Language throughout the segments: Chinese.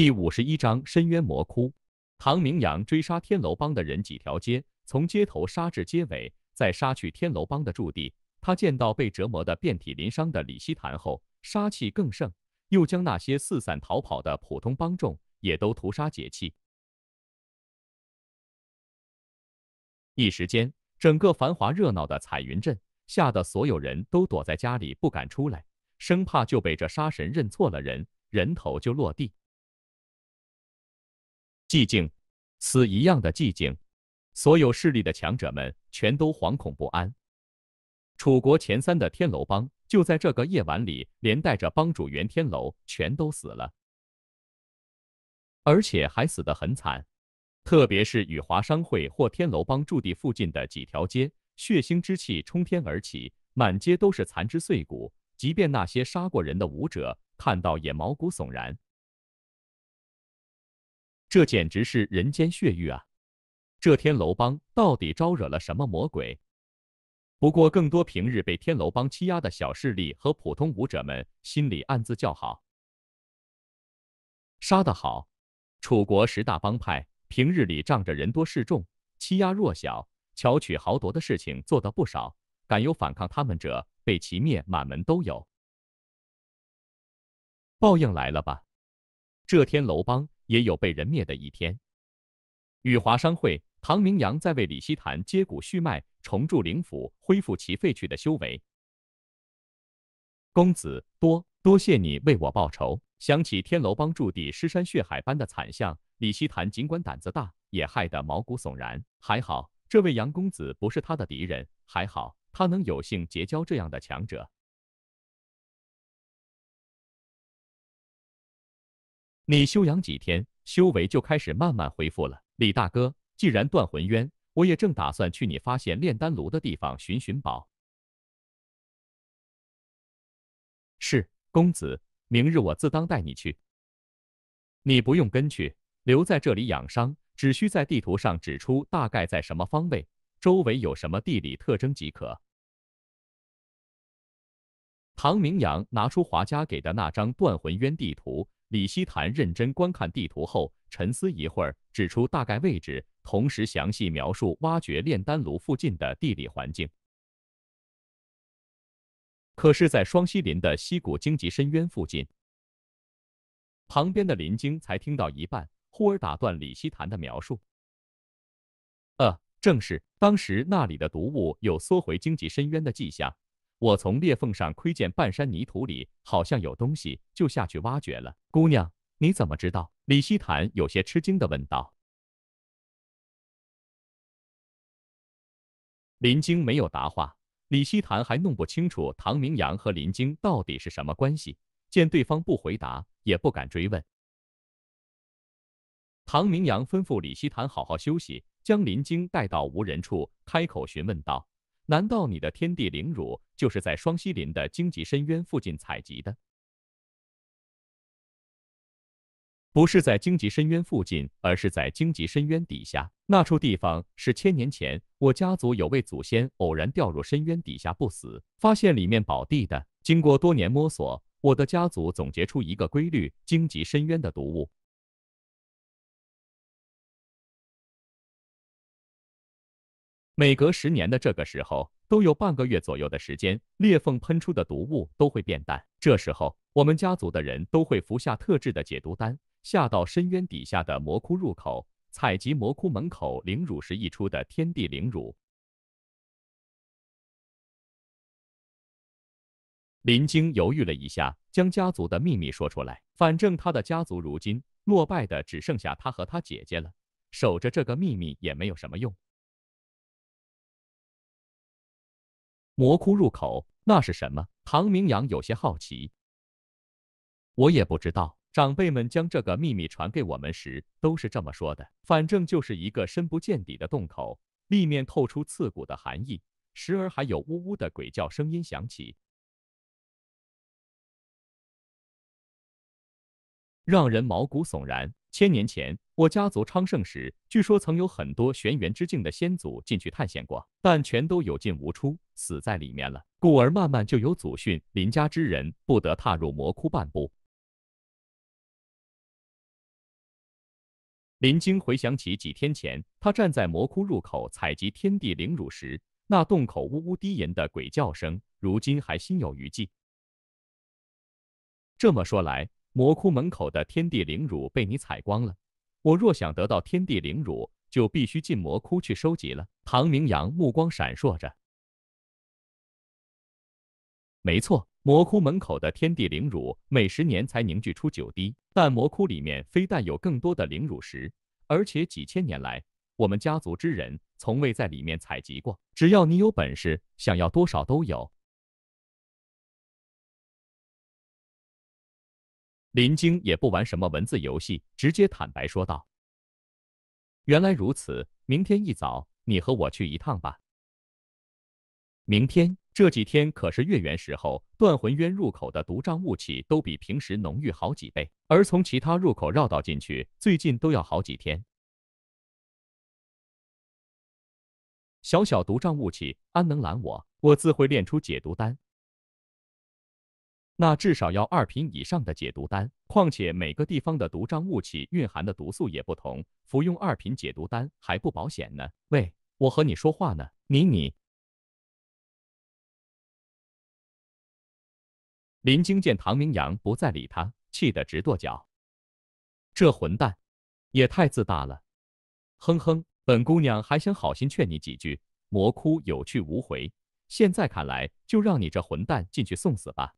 第五十一章深渊魔窟。唐明阳追杀天楼帮的人几条街，从街头杀至街尾，再杀去天楼帮的驻地。他见到被折磨得遍体鳞伤的李希檀后，杀气更盛，又将那些四散逃跑的普通帮众也都屠杀解气。一时间，整个繁华热闹的彩云镇，吓得所有人都躲在家里不敢出来，生怕就被这杀神认错了人，人头就落地。寂静，死一样的寂静。所有势力的强者们全都惶恐不安。楚国前三的天楼帮就在这个夜晚里，连带着帮主袁天楼全都死了，而且还死得很惨。特别是羽华商会或天楼帮驻地附近的几条街，血腥之气冲天而起，满街都是残肢碎骨。即便那些杀过人的武者看到也毛骨悚然。这简直是人间血狱啊！这天楼帮到底招惹了什么魔鬼？不过，更多平日被天楼帮欺压的小势力和普通武者们心里暗自叫好，杀得好！楚国十大帮派平日里仗着人多势众，欺压弱小、巧取豪夺的事情做得不少，敢有反抗他们者，被其灭满门都有。报应来了吧！这天楼帮。也有被人灭的一天。羽华商会，唐明阳在为李希檀接骨续脉，重铸灵府，恢复其废去的修为。公子，多多谢你为我报仇。想起天楼帮驻地尸山血海般的惨象，李希谈尽管胆子大，也害得毛骨悚然。还好，这位杨公子不是他的敌人。还好，他能有幸结交这样的强者。你休养几天，修为就开始慢慢恢复了。李大哥，既然断魂渊，我也正打算去你发现炼丹炉的地方寻寻宝。是公子，明日我自当带你去。你不用跟去，留在这里养伤，只需在地图上指出大概在什么方位，周围有什么地理特征即可。唐明阳拿出华家给的那张断魂渊地图。李希檀认真观看地图后，沉思一会儿，指出大概位置，同时详细描述挖掘炼丹炉附近的地理环境。可是，在双溪林的溪谷荆棘深渊附近，旁边的林晶才听到一半，忽而打断李希潭的描述：“呃，正是，当时那里的毒物有缩回荆棘深渊的迹象。”我从裂缝上窥见半山泥土里好像有东西，就下去挖掘了。姑娘，你怎么知道？李希谈有些吃惊地问道。林晶没有答话。李希谈还弄不清楚唐明阳和林晶到底是什么关系，见对方不回答，也不敢追问。唐明阳吩咐李希谈好好休息，将林晶带到无人处，开口询问道。难道你的天地灵乳就是在双溪林的荆棘深渊附近采集的？不是在荆棘深渊附近，而是在荆棘深渊底下那处地方。是千年前我家族有位祖先偶然掉入深渊底下不死，发现里面宝地的。经过多年摸索，我的家族总结出一个规律：荆棘深渊的毒物。每隔十年的这个时候，都有半个月左右的时间，裂缝喷出的毒物都会变淡。这时候，我们家族的人都会服下特制的解毒丹，下到深渊底下的魔窟入口，采集魔窟门口灵乳石溢出的天地灵乳。林晶犹豫了一下，将家族的秘密说出来。反正他的家族如今落败的只剩下他和他姐姐了，守着这个秘密也没有什么用。魔窟入口，那是什么？唐明阳有些好奇。我也不知道，长辈们将这个秘密传给我们时，都是这么说的。反正就是一个深不见底的洞口，里面透出刺骨的寒意，时而还有呜呜的鬼叫声音响起，让人毛骨悚然。千年前，我家族昌盛时，据说曾有很多玄元之境的先祖进去探险过，但全都有进无出，死在里面了。故而慢慢就有祖训：林家之人不得踏入魔窟半步。林晶回想起几天前，他站在魔窟入口采集天地灵乳时，那洞口呜呜低吟的鬼叫声，如今还心有余悸。这么说来。魔窟门口的天地灵乳被你采光了，我若想得到天地灵乳，就必须进魔窟去收集了。唐明阳目光闪烁着。没错，魔窟门口的天地灵乳每十年才凝聚出九滴，但魔窟里面非但有更多的灵乳石，而且几千年来我们家族之人从未在里面采集过。只要你有本事，想要多少都有。林晶也不玩什么文字游戏，直接坦白说道：“原来如此，明天一早你和我去一趟吧。明天这几天可是月圆时候，断魂渊入口的毒瘴雾气都比平时浓郁好几倍，而从其他入口绕道进去，最近都要好几天。小小毒瘴雾气安能拦我？我自会炼出解毒丹。”那至少要二品以上的解毒丹，况且每个地方的毒瘴雾气蕴含的毒素也不同，服用二品解毒丹还不保险呢。喂，我和你说话呢，你你。林晶见唐明阳不再理他，气得直跺脚。这混蛋，也太自大了。哼哼，本姑娘还想好心劝你几句，魔窟有去无回。现在看来，就让你这混蛋进去送死吧。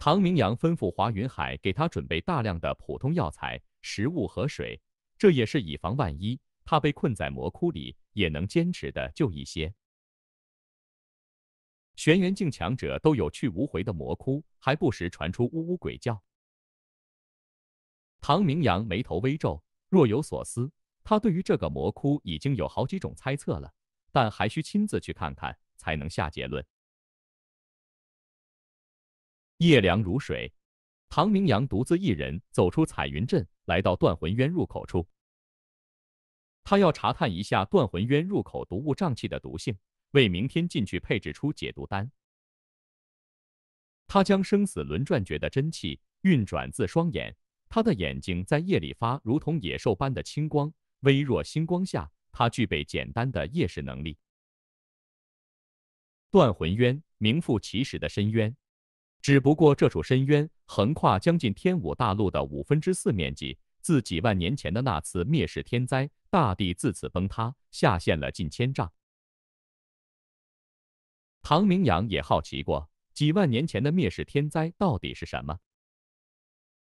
唐明阳吩咐华云海给他准备大量的普通药材、食物和水，这也是以防万一，他被困在魔窟里也能坚持的就一些。玄元境强者都有去无回的魔窟，还不时传出呜呜鬼叫。唐明阳眉头微皱，若有所思。他对于这个魔窟已经有好几种猜测了，但还需亲自去看看，才能下结论。夜凉如水，唐明阳独自一人走出彩云镇，来到断魂渊入口处。他要查探一下断魂渊入口毒雾瘴气的毒性，为明天进去配置出解毒丹。他将生死轮转诀的真气运转自双眼，他的眼睛在夜里发如同野兽般的青光。微弱星光下，他具备简单的夜视能力。断魂渊，名副其实的深渊。只不过这处深渊横跨将近天武大陆的五分之四面积。自几万年前的那次灭世天灾，大地自此崩塌下陷了近千丈。唐明阳也好奇过，几万年前的灭世天灾到底是什么？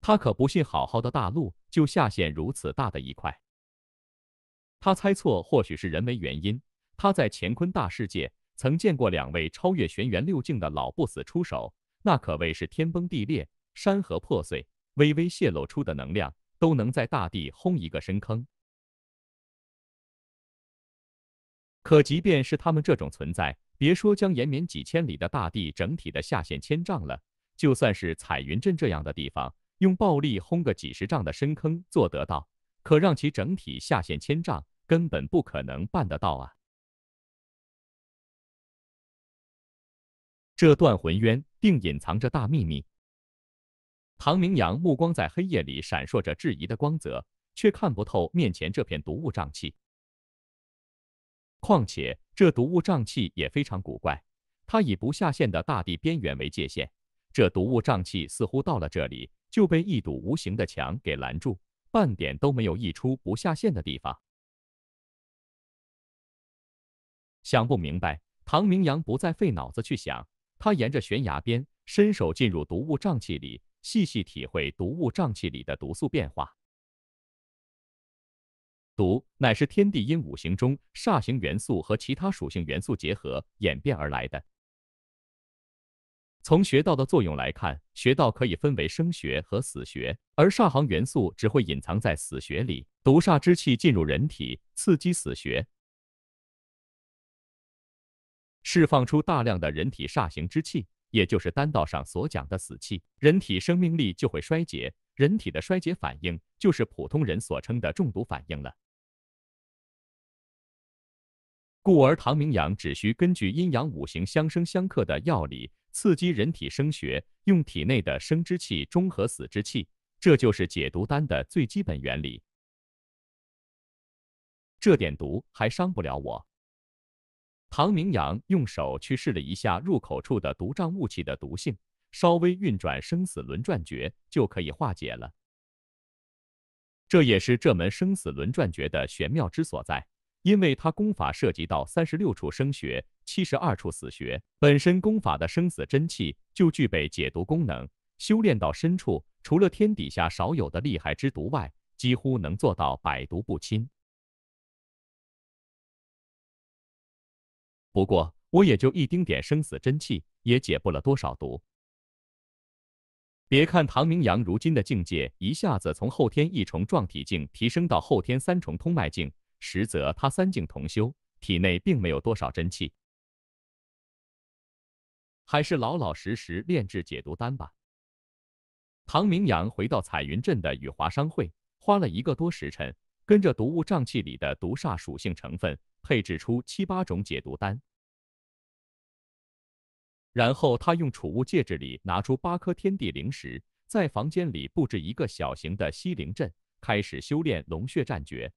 他可不信好好的大陆就下陷如此大的一块。他猜错，或许是人为原因。他在乾坤大世界曾见过两位超越玄元六境的老不死出手。那可谓是天崩地裂，山河破碎，微微泄露出的能量都能在大地轰一个深坑。可即便是他们这种存在，别说将延绵几千里的大地整体的下陷千丈了，就算是彩云镇这样的地方，用暴力轰个几十丈的深坑做得到，可让其整体下陷千丈，根本不可能办得到啊！这断魂渊定隐藏着大秘密。唐明阳目光在黑夜里闪烁着质疑的光泽，却看不透面前这片毒雾瘴气。况且这毒雾瘴气也非常古怪，它以不下线的大地边缘为界限，这毒雾瘴气似乎到了这里就被一堵无形的墙给拦住，半点都没有溢出不下线的地方。想不明白，唐明阳不再费脑子去想。他沿着悬崖边伸手进入毒雾瘴气里，细细体会毒雾瘴气里的毒素变化。毒乃是天地阴五行中煞行元素和其他属性元素结合演变而来的。从穴道的作用来看，穴道可以分为生穴和死穴，而煞行元素只会隐藏在死穴里。毒煞之气进入人体，刺激死穴。释放出大量的人体煞形之气，也就是丹道上所讲的死气，人体生命力就会衰竭，人体的衰竭反应就是普通人所称的中毒反应了。故而唐明阳只需根据阴阳五行相生相克的药理，刺激人体生血，用体内的生之气中和死之气，这就是解毒丹的最基本原理。这点毒还伤不了我。唐明阳用手去试了一下入口处的毒瘴雾气的毒性，稍微运转生死轮转诀就可以化解了。这也是这门生死轮转诀的玄妙之所在，因为它功法涉及到三十六处生穴、七十二处死穴，本身功法的生死真气就具备解毒功能。修炼到深处，除了天底下少有的厉害之毒外，几乎能做到百毒不侵。不过我也就一丁点生死真气，也解不了多少毒。别看唐明阳如今的境界一下子从后天一重状体境提升到后天三重通脉境，实则他三境同修，体内并没有多少真气，还是老老实实炼制解毒丹吧。唐明阳回到彩云镇的雨华商会，花了一个多时辰，跟着毒雾瘴气里的毒煞属性成分。配置出七八种解毒丹，然后他用储物戒指里拿出八颗天地灵石，在房间里布置一个小型的吸灵阵，开始修炼龙血战诀。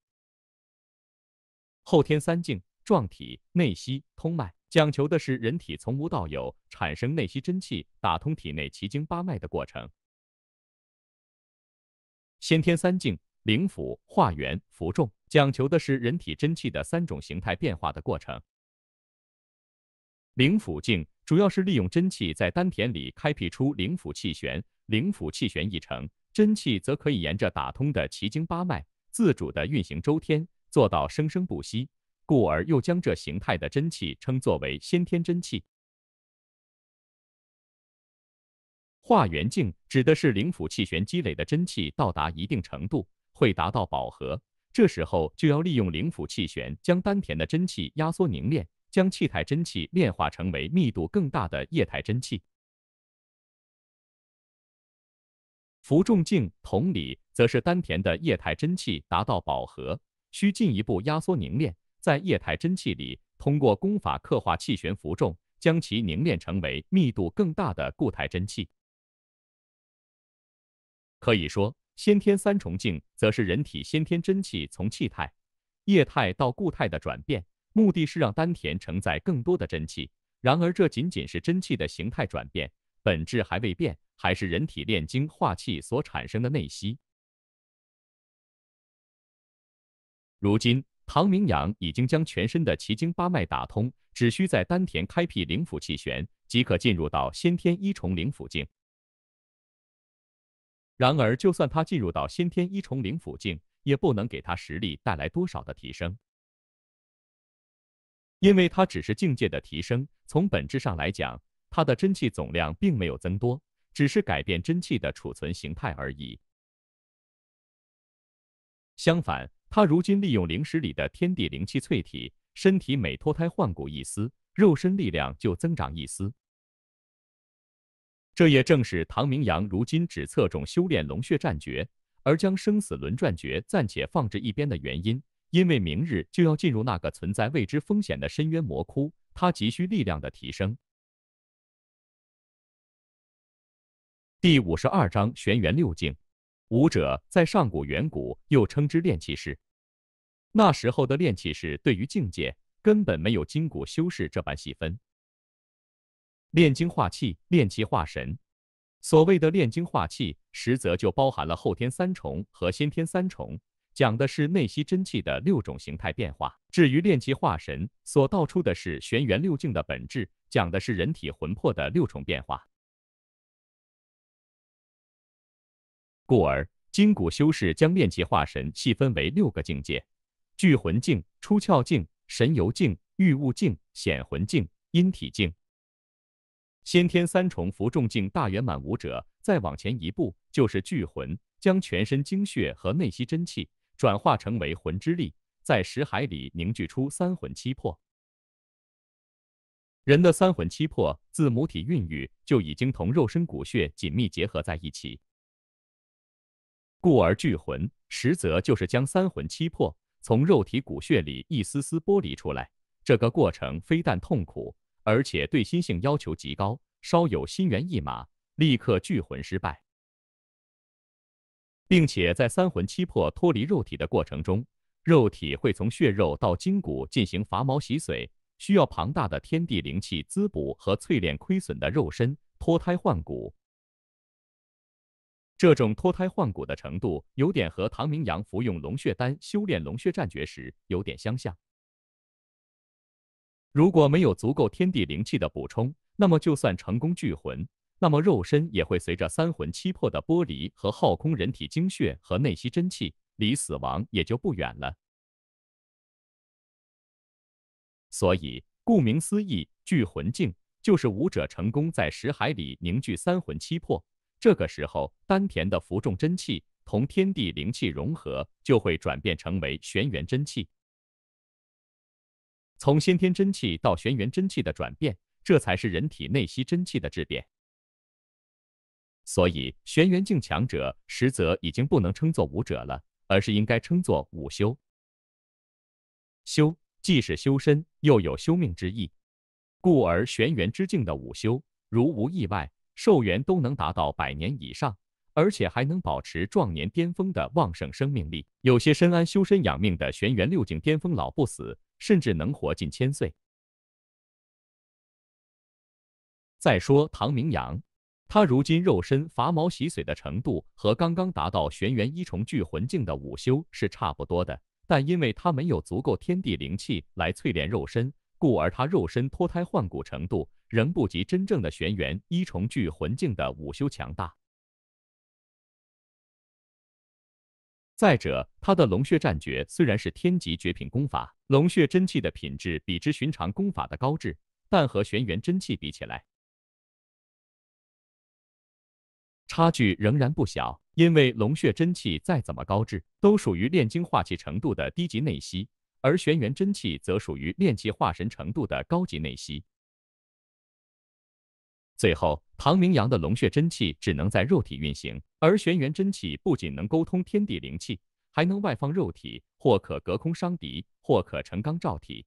后天三境：壮体、内息、通脉，讲求的是人体从无到有，产生内吸真气，打通体内奇经八脉的过程。先天三境：灵府、化元、服众。讲求的是人体真气的三种形态变化的过程。灵府境主要是利用真气在丹田里开辟出灵府气旋，灵府气旋一成，真气则可以沿着打通的奇经八脉自主的运行周天，做到生生不息，故而又将这形态的真气称作为先天真气。化元境指的是灵府气旋积累的真气到达一定程度，会达到饱和。这时候就要利用灵府气旋将丹田的真气压缩凝练，将气态真气炼化成为密度更大的液态真气。浮重境同理，则是丹田的液态真气达到饱和，需进一步压缩凝练，在液态真气里通过功法刻画气旋浮重，将其凝练成为密度更大的固态真气。可以说。先天三重境，则是人体先天真气从气态、液态到固态的转变，目的是让丹田承载更多的真气。然而，这仅仅是真气的形态转变，本质还未变，还是人体炼精化气所产生的内息。如今，唐明阳已经将全身的奇经八脉打通，只需在丹田开辟灵府气旋，即可进入到先天一重灵府境。然而，就算他进入到先天一重灵府境，也不能给他实力带来多少的提升，因为他只是境界的提升，从本质上来讲，他的真气总量并没有增多，只是改变真气的储存形态而已。相反，他如今利用灵石里的天地灵气淬体，身体每脱胎换骨一丝，肉身力量就增长一丝。这也正是唐明阳如今只侧重修炼龙血战诀，而将生死轮转诀暂且放置一边的原因。因为明日就要进入那个存在未知风险的深渊魔窟，他急需力量的提升。第五十二章玄元六境。武者在上古远古又称之炼气士。那时候的炼气士对于境界根本没有筋骨修士这般细分。炼精化气，炼气化神。所谓的炼精化气，实则就包含了后天三重和先天三重，讲的是内吸真气的六种形态变化。至于炼气化神，所道出的是玄元六境的本质，讲的是人体魂魄的六重变化。故而，金骨修士将炼气化神细分为六个境界：聚魂境、出窍境、神游境、御物境、显魂境、阴体境。先天三重浮重境大圆满武者，再往前一步就是聚魂，将全身精血和内息真气转化成为魂之力，在识海里凝聚出三魂七魄。人的三魂七魄自母体孕育就已经同肉身骨血紧密结合在一起，故而聚魂实则就是将三魂七魄从肉体骨血里一丝丝剥离出来。这个过程非但痛苦。而且对心性要求极高，稍有心猿意马，立刻聚魂失败。并且在三魂七魄脱离肉体的过程中，肉体会从血肉到筋骨进行伐毛洗髓，需要庞大的天地灵气滋补和淬炼亏损的肉身，脱胎换骨。这种脱胎换骨的程度，有点和唐明阳服用龙血丹修炼龙血战诀时有点相像。如果没有足够天地灵气的补充，那么就算成功聚魂，那么肉身也会随着三魂七魄的剥离和耗空人体精血和内息真气，离死亡也就不远了。所以，顾名思义，聚魂境就是武者成功在识海里凝聚三魂七魄，这个时候丹田的浮重真气同天地灵气融合，就会转变成为玄元真气。从先天真气到玄元真气的转变，这才是人体内吸真气的质变。所以，玄元境强者实则已经不能称作武者了，而是应该称作武修。修既是修身，又有修命之意，故而玄元之境的武修，如无意外，寿元都能达到百年以上，而且还能保持壮年巅峰的旺盛生命力。有些深谙修身养命的玄元六境巅峰老不死。甚至能活近千岁。再说唐明阳，他如今肉身乏毛洗髓的程度和刚刚达到玄元一重聚魂境的午休是差不多的，但因为他没有足够天地灵气来淬炼肉身，故而他肉身脱胎换骨程度仍不及真正的玄元一重聚魂境的午休强大。再者，他的龙血战诀虽然是天级绝品功法，龙血真气的品质比之寻常功法的高质，但和玄元真气比起来，差距仍然不小。因为龙血真气再怎么高质，都属于炼精化气程度的低级内息，而玄元真气则属于炼气化神程度的高级内息。最后，唐明阳的龙血真气只能在肉体运行，而玄元真气不仅能沟通天地灵气，还能外放肉体，或可隔空伤敌，或可成钢罩体，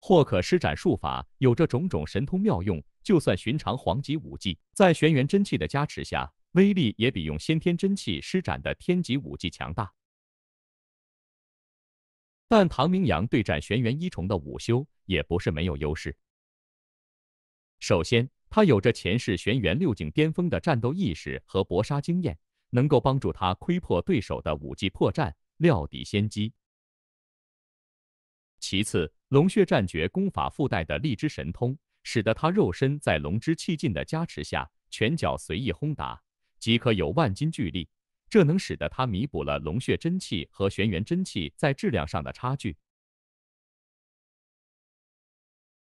或可施展术法，有着种种神通妙用。就算寻常黄级武技，在玄元真气的加持下，威力也比用先天真气施展的天级武技强大。但唐明阳对战玄元一重的武修，也不是没有优势。首先，他有着前世玄元六境巅峰的战斗意识和搏杀经验，能够帮助他窥破对手的武技破绽，料敌先机。其次，龙血战诀功法附带的力之神通，使得他肉身在龙之气劲的加持下，拳脚随意轰打，即可有万斤巨力。这能使得他弥补了龙血真气和玄元真气在质量上的差距。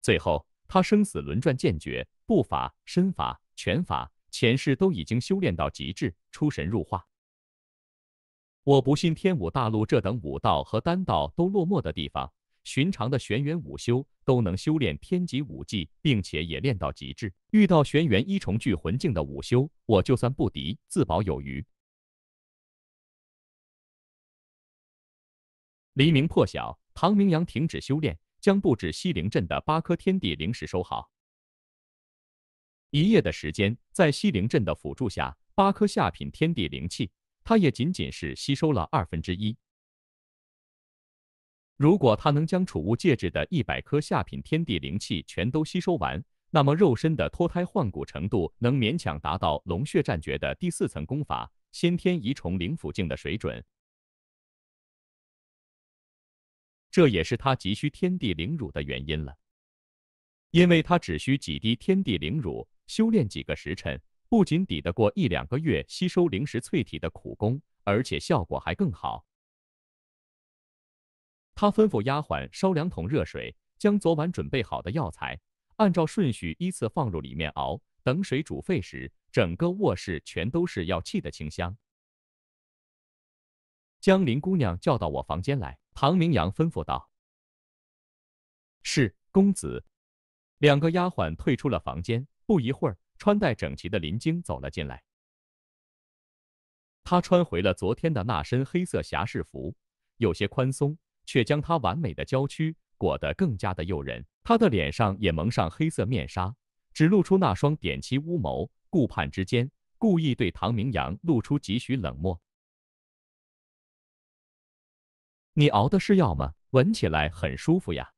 最后。他生死轮转剑诀、步法、身法、拳法，前世都已经修炼到极致，出神入化。我不信天武大陆这等武道和丹道都落寞的地方，寻常的玄元武修都能修炼天级武技，并且也练到极致。遇到玄元一重聚魂境的武修，我就算不敌，自保有余。黎明破晓，唐明阳停止修炼。将布置西陵镇的八颗天地灵石收好。一夜的时间，在西陵镇的辅助下，八颗下品天地灵气，他也仅仅是吸收了二分之一。如果他能将储物戒指的一百颗下品天地灵气全都吸收完，那么肉身的脱胎换骨程度能勉强达到龙血战诀的第四层功法先天遗虫灵符境的水准。这也是他急需天地灵乳的原因了，因为他只需几滴天地灵乳，修炼几个时辰，不仅抵得过一两个月吸收灵石淬体的苦功，而且效果还更好。他吩咐丫鬟烧两桶热水，将昨晚准备好的药材按照顺序依次放入里面熬。等水煮沸时，整个卧室全都是药气的清香。将林姑娘叫到我房间来。唐明阳吩咐道：“是公子。”两个丫鬟退出了房间。不一会儿，穿戴整齐的林晶走了进来。他穿回了昨天的那身黑色侠士服，有些宽松，却将他完美的娇躯裹得更加的诱人。他的脸上也蒙上黑色面纱，只露出那双点漆乌眸，顾盼之间，故意对唐明阳露出几许冷漠。你熬的是药吗？闻起来很舒服呀。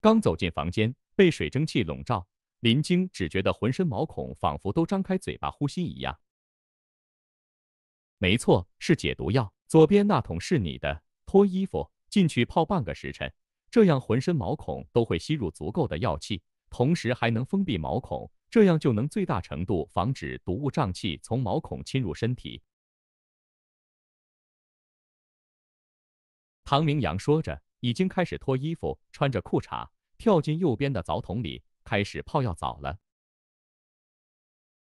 刚走进房间，被水蒸气笼罩，林晶只觉得浑身毛孔仿佛都张开嘴巴呼吸一样。没错，是解毒药。左边那桶是你的，脱衣服进去泡半个时辰，这样浑身毛孔都会吸入足够的药气，同时还能封闭毛孔，这样就能最大程度防止毒物胀气从毛孔侵入身体。唐明阳说着，已经开始脱衣服，穿着裤衩跳进右边的澡桶里，开始泡药澡了。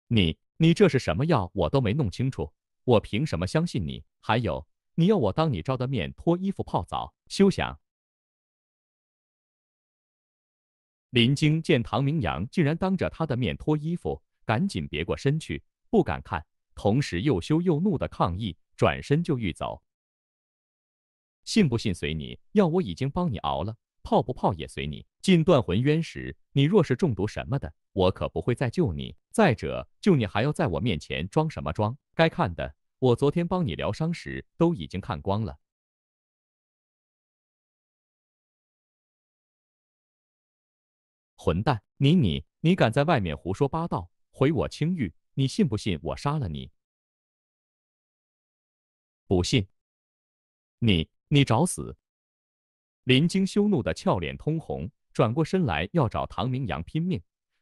你你这是什么药？我都没弄清楚，我凭什么相信你？还有，你要我当你照的面脱衣服泡澡，休想！林晶见唐明阳竟然当着他的面脱衣服，赶紧别过身去，不敢看，同时又羞又怒的抗议，转身就欲走。信不信随你，药我已经帮你熬了，泡不泡也随你。进断魂渊时，你若是中毒什么的，我可不会再救你。再者，救你还要在我面前装什么装？该看的，我昨天帮你疗伤时都已经看光了。混蛋，你你你敢在外面胡说八道，毁我清誉，你信不信我杀了你？不信，你。你找死！林晶羞怒的俏脸通红，转过身来要找唐明阳拼命。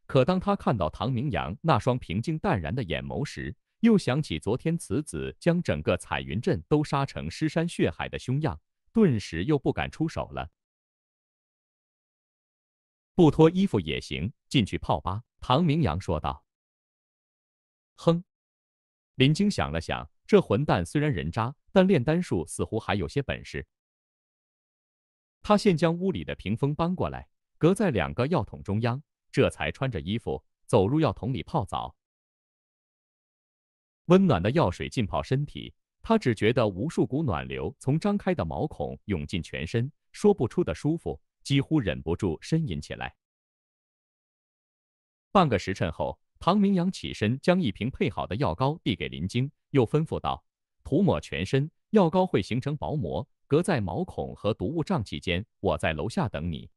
可当他看到唐明阳那双平静淡然的眼眸时，又想起昨天此子将整个彩云镇都杀成尸山血海的凶样，顿时又不敢出手了。不脱衣服也行，进去泡吧。”唐明阳说道。“哼！”林晶想了想。这混蛋虽然人渣，但炼丹术似乎还有些本事。他先将屋里的屏风搬过来，隔在两个药桶中央，这才穿着衣服走入药桶里泡澡。温暖的药水浸泡身体，他只觉得无数股暖流从张开的毛孔涌进全身，说不出的舒服，几乎忍不住呻吟起来。半个时辰后。唐明阳起身，将一瓶配好的药膏递给林晶，又吩咐道：“涂抹全身，药膏会形成薄膜，隔在毛孔和毒物胀气间。我在楼下等你。”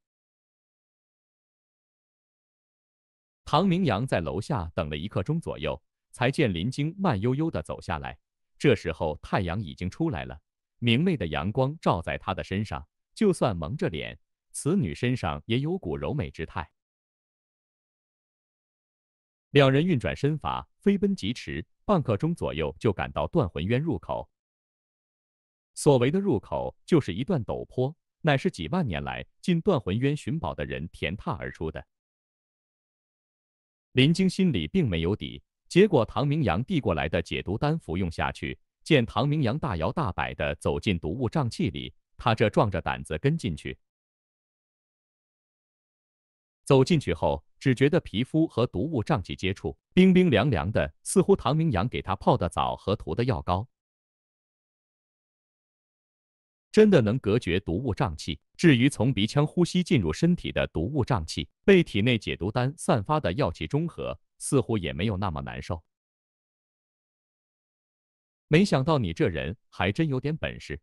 唐明阳在楼下等了一刻钟左右，才见林晶慢悠悠地走下来。这时候太阳已经出来了，明媚的阳光照在他的身上，就算蒙着脸，此女身上也有股柔美之态。两人运转身法，飞奔疾驰，半刻钟左右就赶到断魂渊入口。所谓的入口，就是一段陡坡，乃是几万年来进断魂渊寻宝的人填踏而出的。林晶心里并没有底，结果唐明阳递过来的解毒丹服用下去，见唐明阳大摇大摆的走进毒雾瘴气里，他这壮着胆子跟进去。走进去后。只觉得皮肤和毒物瘴气接触，冰冰凉凉的，似乎唐明阳给他泡的澡和涂的药膏，真的能隔绝毒物瘴气。至于从鼻腔呼吸进入身体的毒物瘴气，被体内解毒丹散发的药气中和，似乎也没有那么难受。没想到你这人还真有点本事。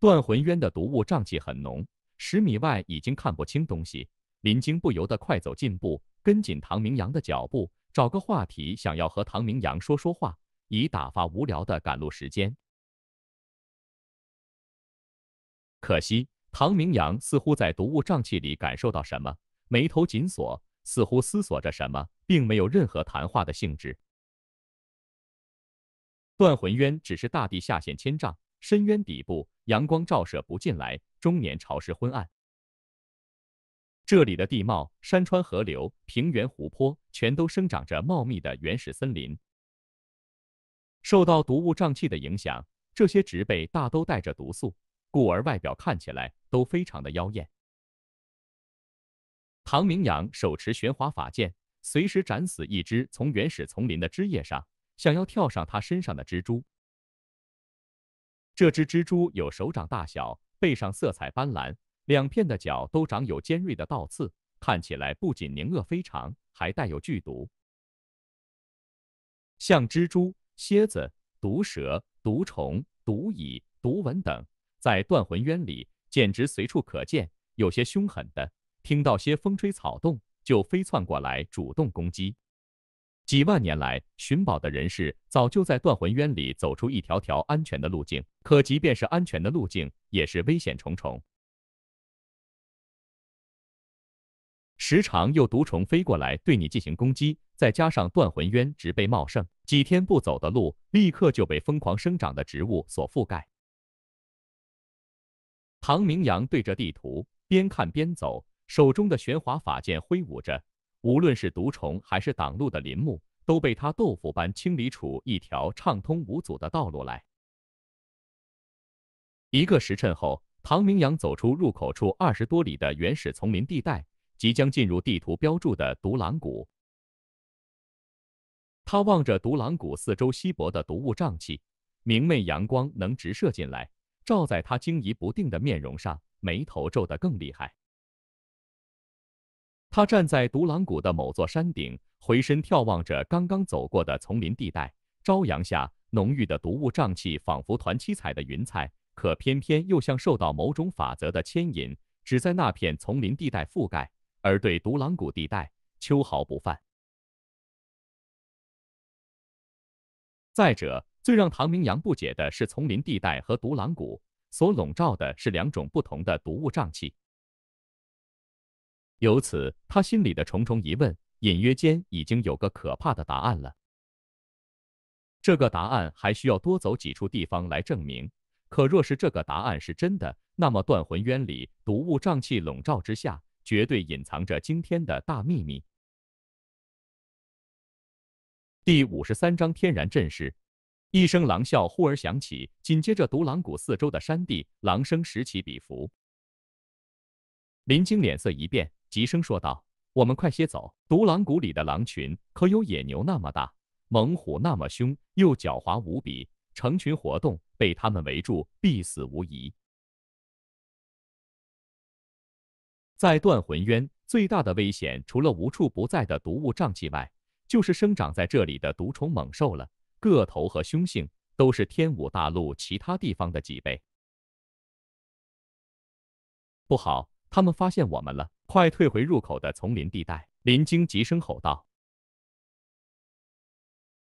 断魂渊的毒物瘴气很浓，十米外已经看不清东西。林晶不由得快走进步，跟紧唐明阳的脚步，找个话题，想要和唐明阳说说话，以打发无聊的赶路时间。可惜，唐明阳似乎在毒雾瘴气里感受到什么，眉头紧锁，似乎思索着什么，并没有任何谈话的性质。断魂渊只是大地下陷千丈深渊底部，阳光照射不进来，终年潮湿昏暗。这里的地貌、山川、河流、平原、湖泊，全都生长着茂密的原始森林。受到毒雾瘴气的影响，这些植被大都带着毒素，故而外表看起来都非常的妖艳。唐明阳手持玄华法剑，随时斩死一只从原始丛林的枝叶上想要跳上他身上的蜘蛛。这只蜘蛛有手掌大小，背上色彩斑斓。两片的脚都长有尖锐的倒刺，看起来不仅凝恶非常，还带有剧毒，像蜘蛛、蝎子、毒蛇、毒虫、毒蚁、毒蚊等，在断魂渊里简直随处可见。有些凶狠的，听到些风吹草动就飞窜过来主动攻击。几万年来，寻宝的人士早就在断魂渊里走出一条条安全的路径，可即便是安全的路径，也是危险重重。时常有毒虫飞过来对你进行攻击，再加上断魂渊植被茂盛，几天不走的路立刻就被疯狂生长的植物所覆盖。唐明阳对着地图边看边走，手中的玄华法剑挥舞着，无论是毒虫还是挡路的林木，都被他豆腐般清理出一条畅通无阻的道路来。一个时辰后，唐明阳走出入口处二十多里的原始丛林地带。即将进入地图标注的毒狼谷。他望着毒狼谷四周稀薄的毒雾瘴气，明媚阳光能直射进来，照在他惊疑不定的面容上，眉头皱得更厉害。他站在毒狼谷的某座山顶，回身眺望着刚刚走过的丛林地带。朝阳下，浓郁的毒雾瘴气仿佛团七彩的云彩，可偏偏又像受到某种法则的牵引，只在那片丛林地带覆盖。而对独狼谷地带，秋毫不犯。再者，最让唐明阳不解的是，丛林地带和独狼谷所笼罩的是两种不同的毒雾瘴气。由此，他心里的重重疑问，隐约间已经有个可怕的答案了。这个答案还需要多走几处地方来证明。可若是这个答案是真的，那么断魂渊里毒雾瘴气笼罩之下，绝对隐藏着惊天的大秘密。第五十三章天然阵势。一声狼啸忽而响起，紧接着独狼谷四周的山地狼声时起彼伏。林晶脸色一变，急声说道：“我们快些走！独狼谷里的狼群可有野牛那么大，猛虎那么凶，又狡猾无比，成群活动，被他们围住，必死无疑。”在断魂渊，最大的危险除了无处不在的毒物瘴气外，就是生长在这里的毒虫猛兽了。个头和凶性都是天武大陆其他地方的几倍。不好，他们发现我们了！快退回入口的丛林地带！”林惊急声吼道。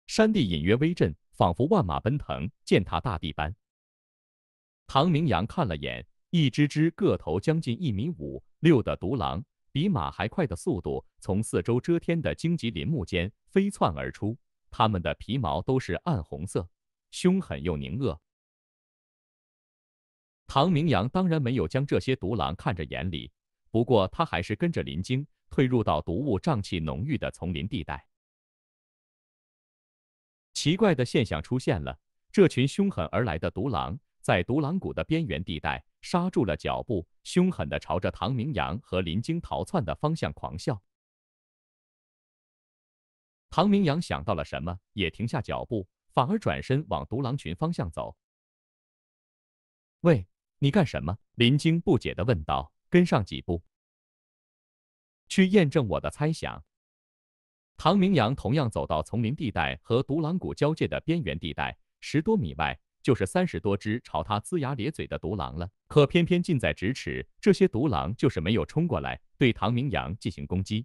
山地隐约微震，仿佛万马奔腾、践踏大地般。唐明阳看了眼，一只只个头将近一米五。六的独狼，比马还快的速度，从四周遮天的荆棘林木间飞窜而出。它们的皮毛都是暗红色，凶狠又凝恶。唐明阳当然没有将这些毒狼看着眼里，不过他还是跟着林晶退入到毒雾瘴气浓郁的丛林地带。奇怪的现象出现了，这群凶狠而来的独狼。在独狼谷的边缘地带，刹住了脚步，凶狠地朝着唐明阳和林晶逃窜的方向狂笑。唐明阳想到了什么，也停下脚步，反而转身往独狼群方向走。“喂，你干什么？”林晶不解地问道。“跟上几步，去验证我的猜想。”唐明阳同样走到丛林地带和独狼谷交界的边缘地带，十多米外。就是三十多只朝他龇牙咧嘴的独狼了，可偏偏近在咫尺，这些独狼就是没有冲过来对唐明阳进行攻击。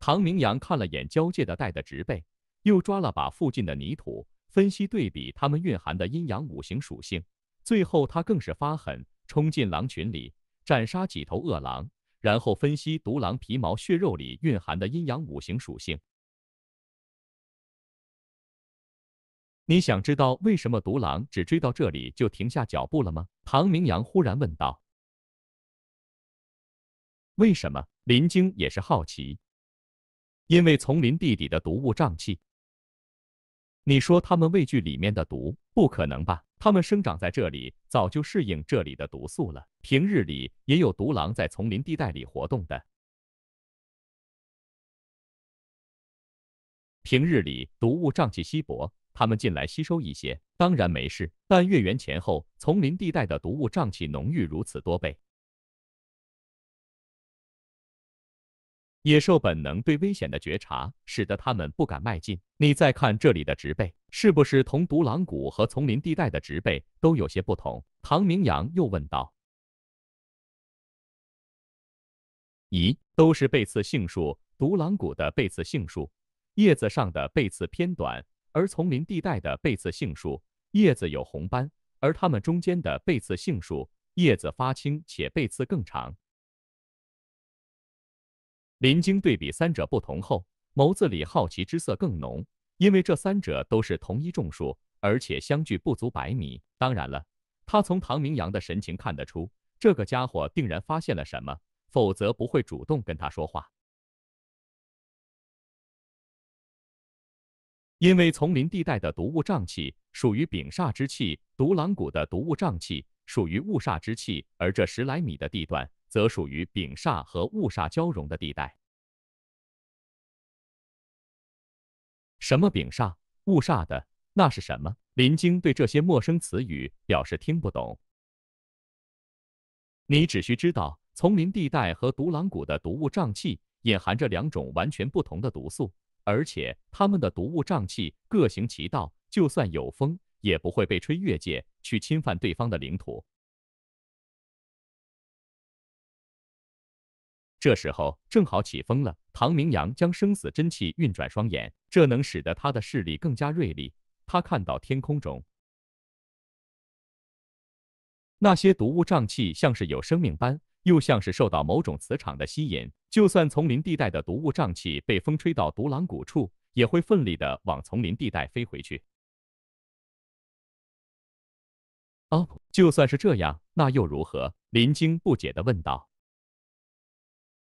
唐明阳看了眼交界的带的植被，又抓了把附近的泥土，分析对比它们蕴含的阴阳五行属性。最后，他更是发狠，冲进狼群里斩杀几头恶狼，然后分析独狼皮毛血肉里蕴含的阴阳五行属性。你想知道为什么独狼只追到这里就停下脚步了吗？唐明阳忽然问道。为什么？林晶也是好奇。因为丛林地底的毒雾瘴气。你说他们畏惧里面的毒？不可能吧？他们生长在这里，早就适应这里的毒素了。平日里也有毒狼在丛林地带里活动的。平日里毒雾瘴气稀薄。他们进来吸收一些，当然没事。但月圆前后，丛林地带的毒物瘴气浓郁如此多倍，野兽本能对危险的觉察，使得他们不敢迈进。你再看这里的植被，是不是同独狼谷和丛林地带的植被都有些不同？唐明阳又问道：“咦，都是背刺杏树，独狼谷的背刺杏树叶子上的背刺偏短。”而丛林地带的背刺杏树叶子有红斑，而它们中间的背刺杏树叶子发青且背刺更长。林惊对比三者不同后，眸子里好奇之色更浓，因为这三者都是同一种树，而且相距不足百米。当然了，他从唐明阳的神情看得出，这个家伙定然发现了什么，否则不会主动跟他说话。因为丛林地带的毒物瘴气属于丙煞之气，毒狼谷的毒物瘴气属于戊煞之气，而这十来米的地段则属于丙煞和戊煞交融的地带。什么丙煞、戊煞的？那是什么？林晶对这些陌生词语表示听不懂。你只需知道，丛林地带和毒狼谷的毒物瘴气隐含着两种完全不同的毒素。而且他们的毒雾瘴气各行其道，就算有风，也不会被吹越界去侵犯对方的领土。这时候正好起风了，唐明阳将生死真气运转双眼，这能使得他的视力更加锐利。他看到天空中那些毒雾瘴气像是有生命般。又像是受到某种磁场的吸引，就算丛林地带的毒雾瘴气被风吹到独狼谷处，也会奋力的往丛林地带飞回去。就算是这样，那又如何？林晶不解的问道。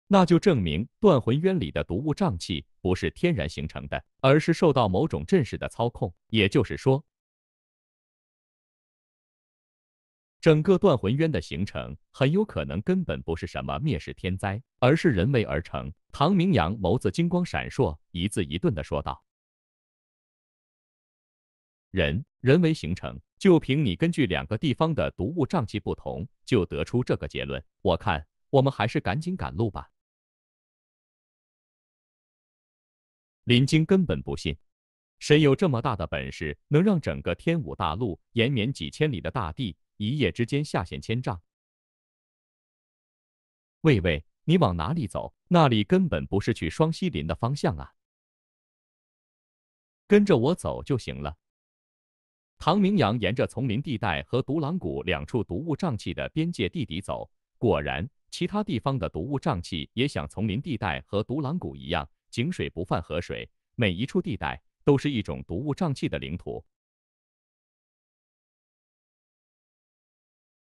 那就证明断魂渊里的毒雾瘴气不是天然形成的，而是受到某种阵势的操控。也就是说。整个断魂渊的形成很有可能根本不是什么灭世天灾，而是人为而成。唐明阳眸子金光闪烁，一字一顿地说道：“人人为形成，就凭你根据两个地方的毒物瘴气不同，就得出这个结论？我看，我们还是赶紧赶路吧。”林晶根本不信，谁有这么大的本事，能让整个天武大陆延绵几千里的大地？一夜之间下陷千丈。喂喂，你往哪里走？那里根本不是去双溪林的方向啊！跟着我走就行了。唐明阳沿着丛林地带和独狼谷两处毒雾瘴气的边界地底走，果然，其他地方的毒雾瘴气也像丛林地带和独狼谷一样，井水不犯河水。每一处地带都是一种毒雾瘴气的领土。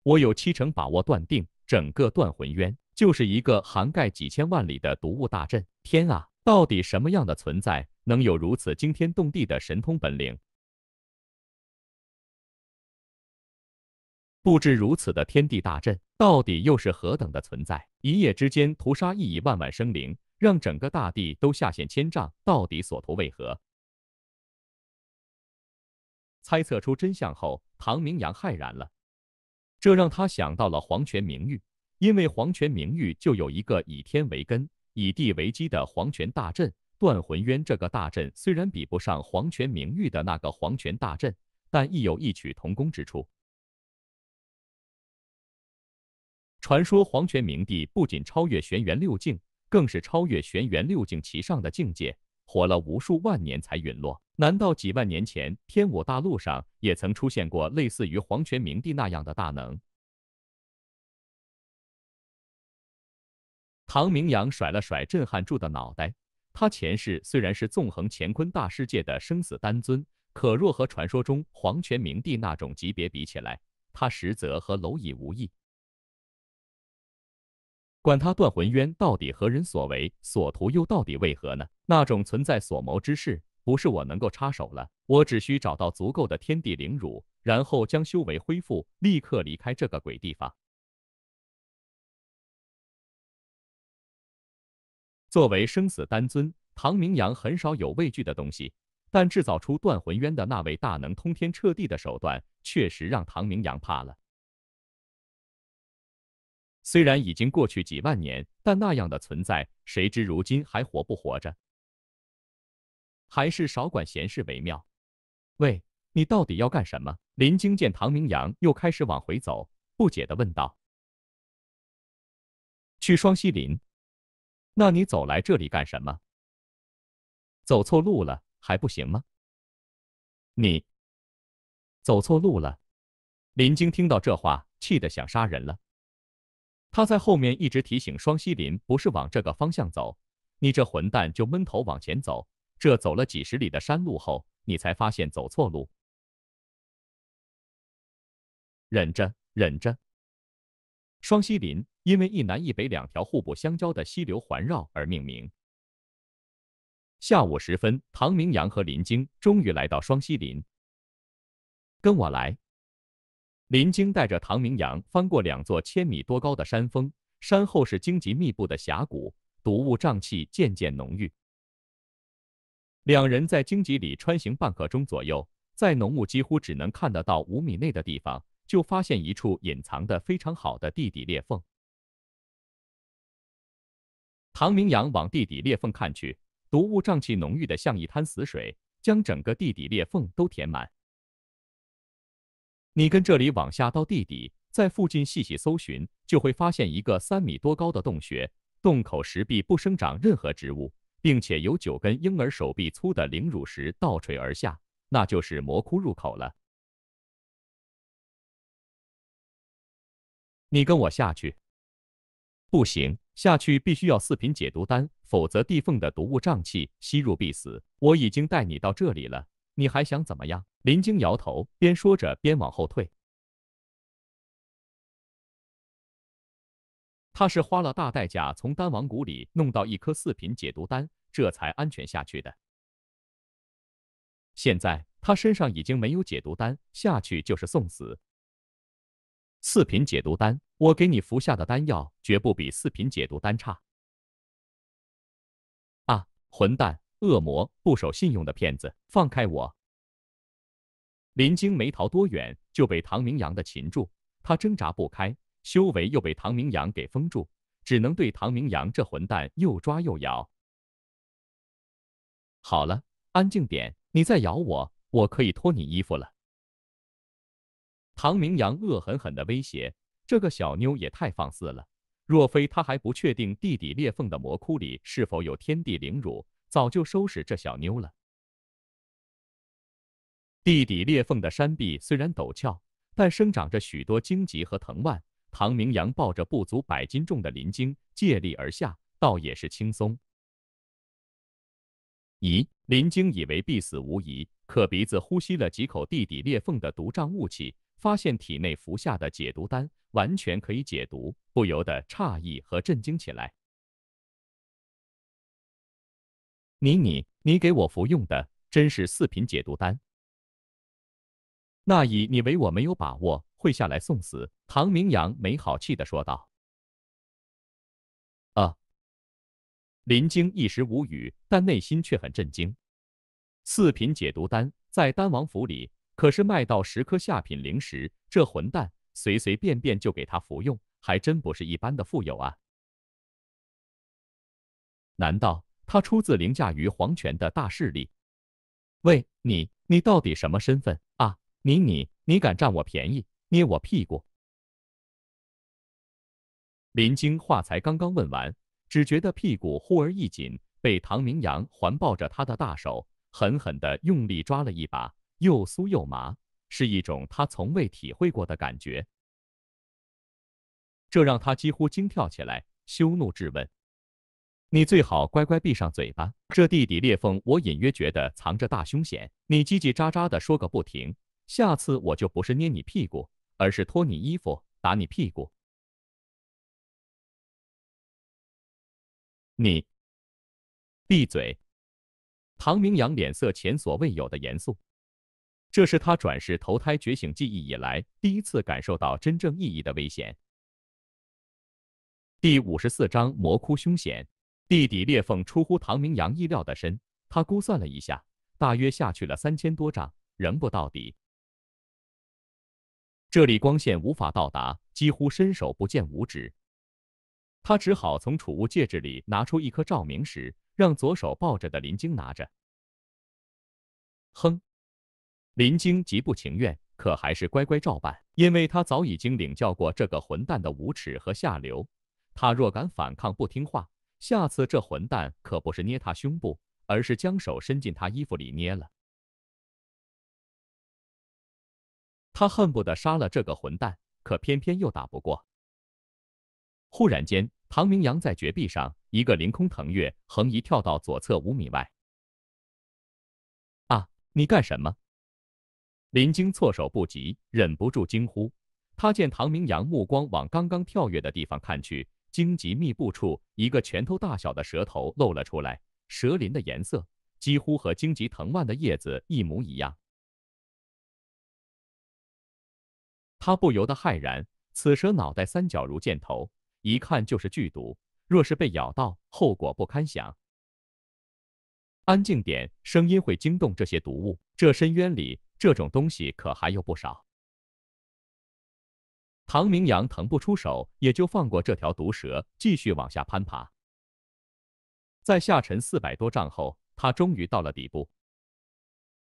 我有七成把握断定，整个断魂渊就是一个涵盖几千万里的毒物大阵。天啊，到底什么样的存在能有如此惊天动地的神通本领？布置如此的天地大阵，到底又是何等的存在？一夜之间屠杀亿亿万万生灵，让整个大地都下陷千丈，到底所图为何？猜测出真相后，唐明阳骇然了。这让他想到了皇泉明域，因为皇泉明域就有一个以天为根、以地为基的皇泉大阵。断魂渊这个大阵虽然比不上皇泉明域的那个皇泉大阵，但亦有异曲同工之处。传说皇泉明帝不仅超越玄元六境，更是超越玄元六境其上的境界，活了无数万年才陨落。难道几万年前天武大陆上也曾出现过类似于黄泉明帝那样的大能？唐明阳甩了甩震撼柱的脑袋。他前世虽然是纵横乾坤大世界的生死丹尊，可若和传说中皇权明帝那种级别比起来，他实则和蝼蚁无异。管他断魂渊到底何人所为，所图又到底为何呢？那种存在所谋之事。不是我能够插手了，我只需找到足够的天地灵乳，然后将修为恢复，立刻离开这个鬼地方。作为生死丹尊，唐明阳很少有畏惧的东西，但制造出断魂渊的那位大能，通天彻地的手段，确实让唐明阳怕了。虽然已经过去几万年，但那样的存在，谁知如今还活不活着？还是少管闲事为妙。喂，你到底要干什么？林晶见唐明阳又开始往回走，不解的问道：“去双溪林？那你走来这里干什么？走错路了还不行吗？你走错路了！”林晶听到这话，气得想杀人了。他在后面一直提醒双溪林不是往这个方向走，你这混蛋就闷头往前走。这走了几十里的山路后，你才发现走错路。忍着，忍着。双溪林因为一南一北两条互不相交的溪流环绕而命名。下午时分，唐明阳和林晶终于来到双溪林。跟我来。林晶带着唐明阳翻过两座千米多高的山峰，山后是荆棘密布的峡谷，毒雾瘴气渐渐浓郁。两人在荆棘里穿行半刻钟左右，在浓雾几乎只能看得到五米内的地方，就发现一处隐藏的非常好的地底裂缝。唐明阳往地底裂缝看去，毒雾瘴气浓郁的像一滩死水，将整个地底裂缝都填满。你跟这里往下到地底，在附近细细搜寻，就会发现一个三米多高的洞穴，洞口石壁不生长任何植物。并且有九根婴儿手臂粗的灵乳石倒垂而下，那就是魔窟入口了。你跟我下去？不行，下去必须要四品解毒丹，否则地缝的毒物瘴气吸入必死。我已经带你到这里了，你还想怎么样？林晶摇头，边说着边往后退。他是花了大代价从丹王谷里弄到一颗四品解毒丹，这才安全下去的。现在他身上已经没有解毒丹，下去就是送死。四品解毒丹，我给你服下的丹药绝不比四品解毒丹差。啊！混蛋，恶魔，不守信用的骗子！放开我！林晶没逃多远就被唐明阳的擒住，他挣扎不开。修为又被唐明阳给封住，只能对唐明阳这混蛋又抓又咬。好了，安静点，你再咬我，我可以脱你衣服了。唐明阳恶狠狠的威胁：“这个小妞也太放肆了，若非他还不确定地底裂缝的魔窟里是否有天地灵乳，早就收拾这小妞了。”地底裂缝的山壁虽然陡峭，但生长着许多荆棘和藤蔓。唐明阳抱着不足百斤重的林晶，借力而下，倒也是轻松。咦，林晶以为必死无疑，可鼻子呼吸了几口地底裂缝的毒瘴雾气，发现体内服下的解毒丹完全可以解毒，不由得诧异和震惊起来。你你你，给我服用的真是四品解毒丹？那以你为我没有把握会下来送死？唐明阳没好气的说道：“啊！”林晶一时无语，但内心却很震惊。四品解毒丹在丹王府里可是卖到十颗下品灵石，这混蛋随随便便就给他服用，还真不是一般的富有啊！难道他出自凌驾于皇权的大势力？喂，你你到底什么身份啊？你你你敢占我便宜，捏我屁股！林菁话才刚刚问完，只觉得屁股忽而一紧，被唐明阳环抱着他的大手狠狠地用力抓了一把，又酥又麻，是一种他从未体会过的感觉。这让他几乎惊跳起来，羞怒质问：“你最好乖乖闭上嘴巴，这地底裂缝我隐约觉得藏着大凶险，你叽叽喳喳地说个不停，下次我就不是捏你屁股，而是脱你衣服，打你屁股。”你闭嘴！唐明阳脸色前所未有的严肃，这是他转世投胎觉醒记忆以来第一次感受到真正意义的危险。第五十四章魔窟凶险，地底裂缝出乎唐明阳意料的深，他估算了一下，大约下去了三千多丈，仍不到底。这里光线无法到达，几乎伸手不见五指。他只好从储物戒指里拿出一颗照明石，让左手抱着的林晶拿着。哼，林晶极不情愿，可还是乖乖照办，因为他早已经领教过这个混蛋的无耻和下流。他若敢反抗不听话，下次这混蛋可不是捏他胸部，而是将手伸进他衣服里捏了。他恨不得杀了这个混蛋，可偏偏又打不过。忽然间。唐明阳在绝壁上一个凌空腾跃，横移跳到左侧五米外。啊！你干什么？林晶措手不及，忍不住惊呼。他见唐明阳目光往刚刚跳跃的地方看去，荆棘密布处，一个拳头大小的蛇头露了出来，蛇鳞的颜色几乎和荆棘藤蔓的叶子一模一样。他不由得骇然，此蛇脑袋三角如箭头。一看就是剧毒，若是被咬到，后果不堪想。安静点，声音会惊动这些毒物。这深渊里，这种东西可还有不少。唐明阳腾不出手，也就放过这条毒蛇，继续往下攀爬。在下沉四百多丈后，他终于到了底部。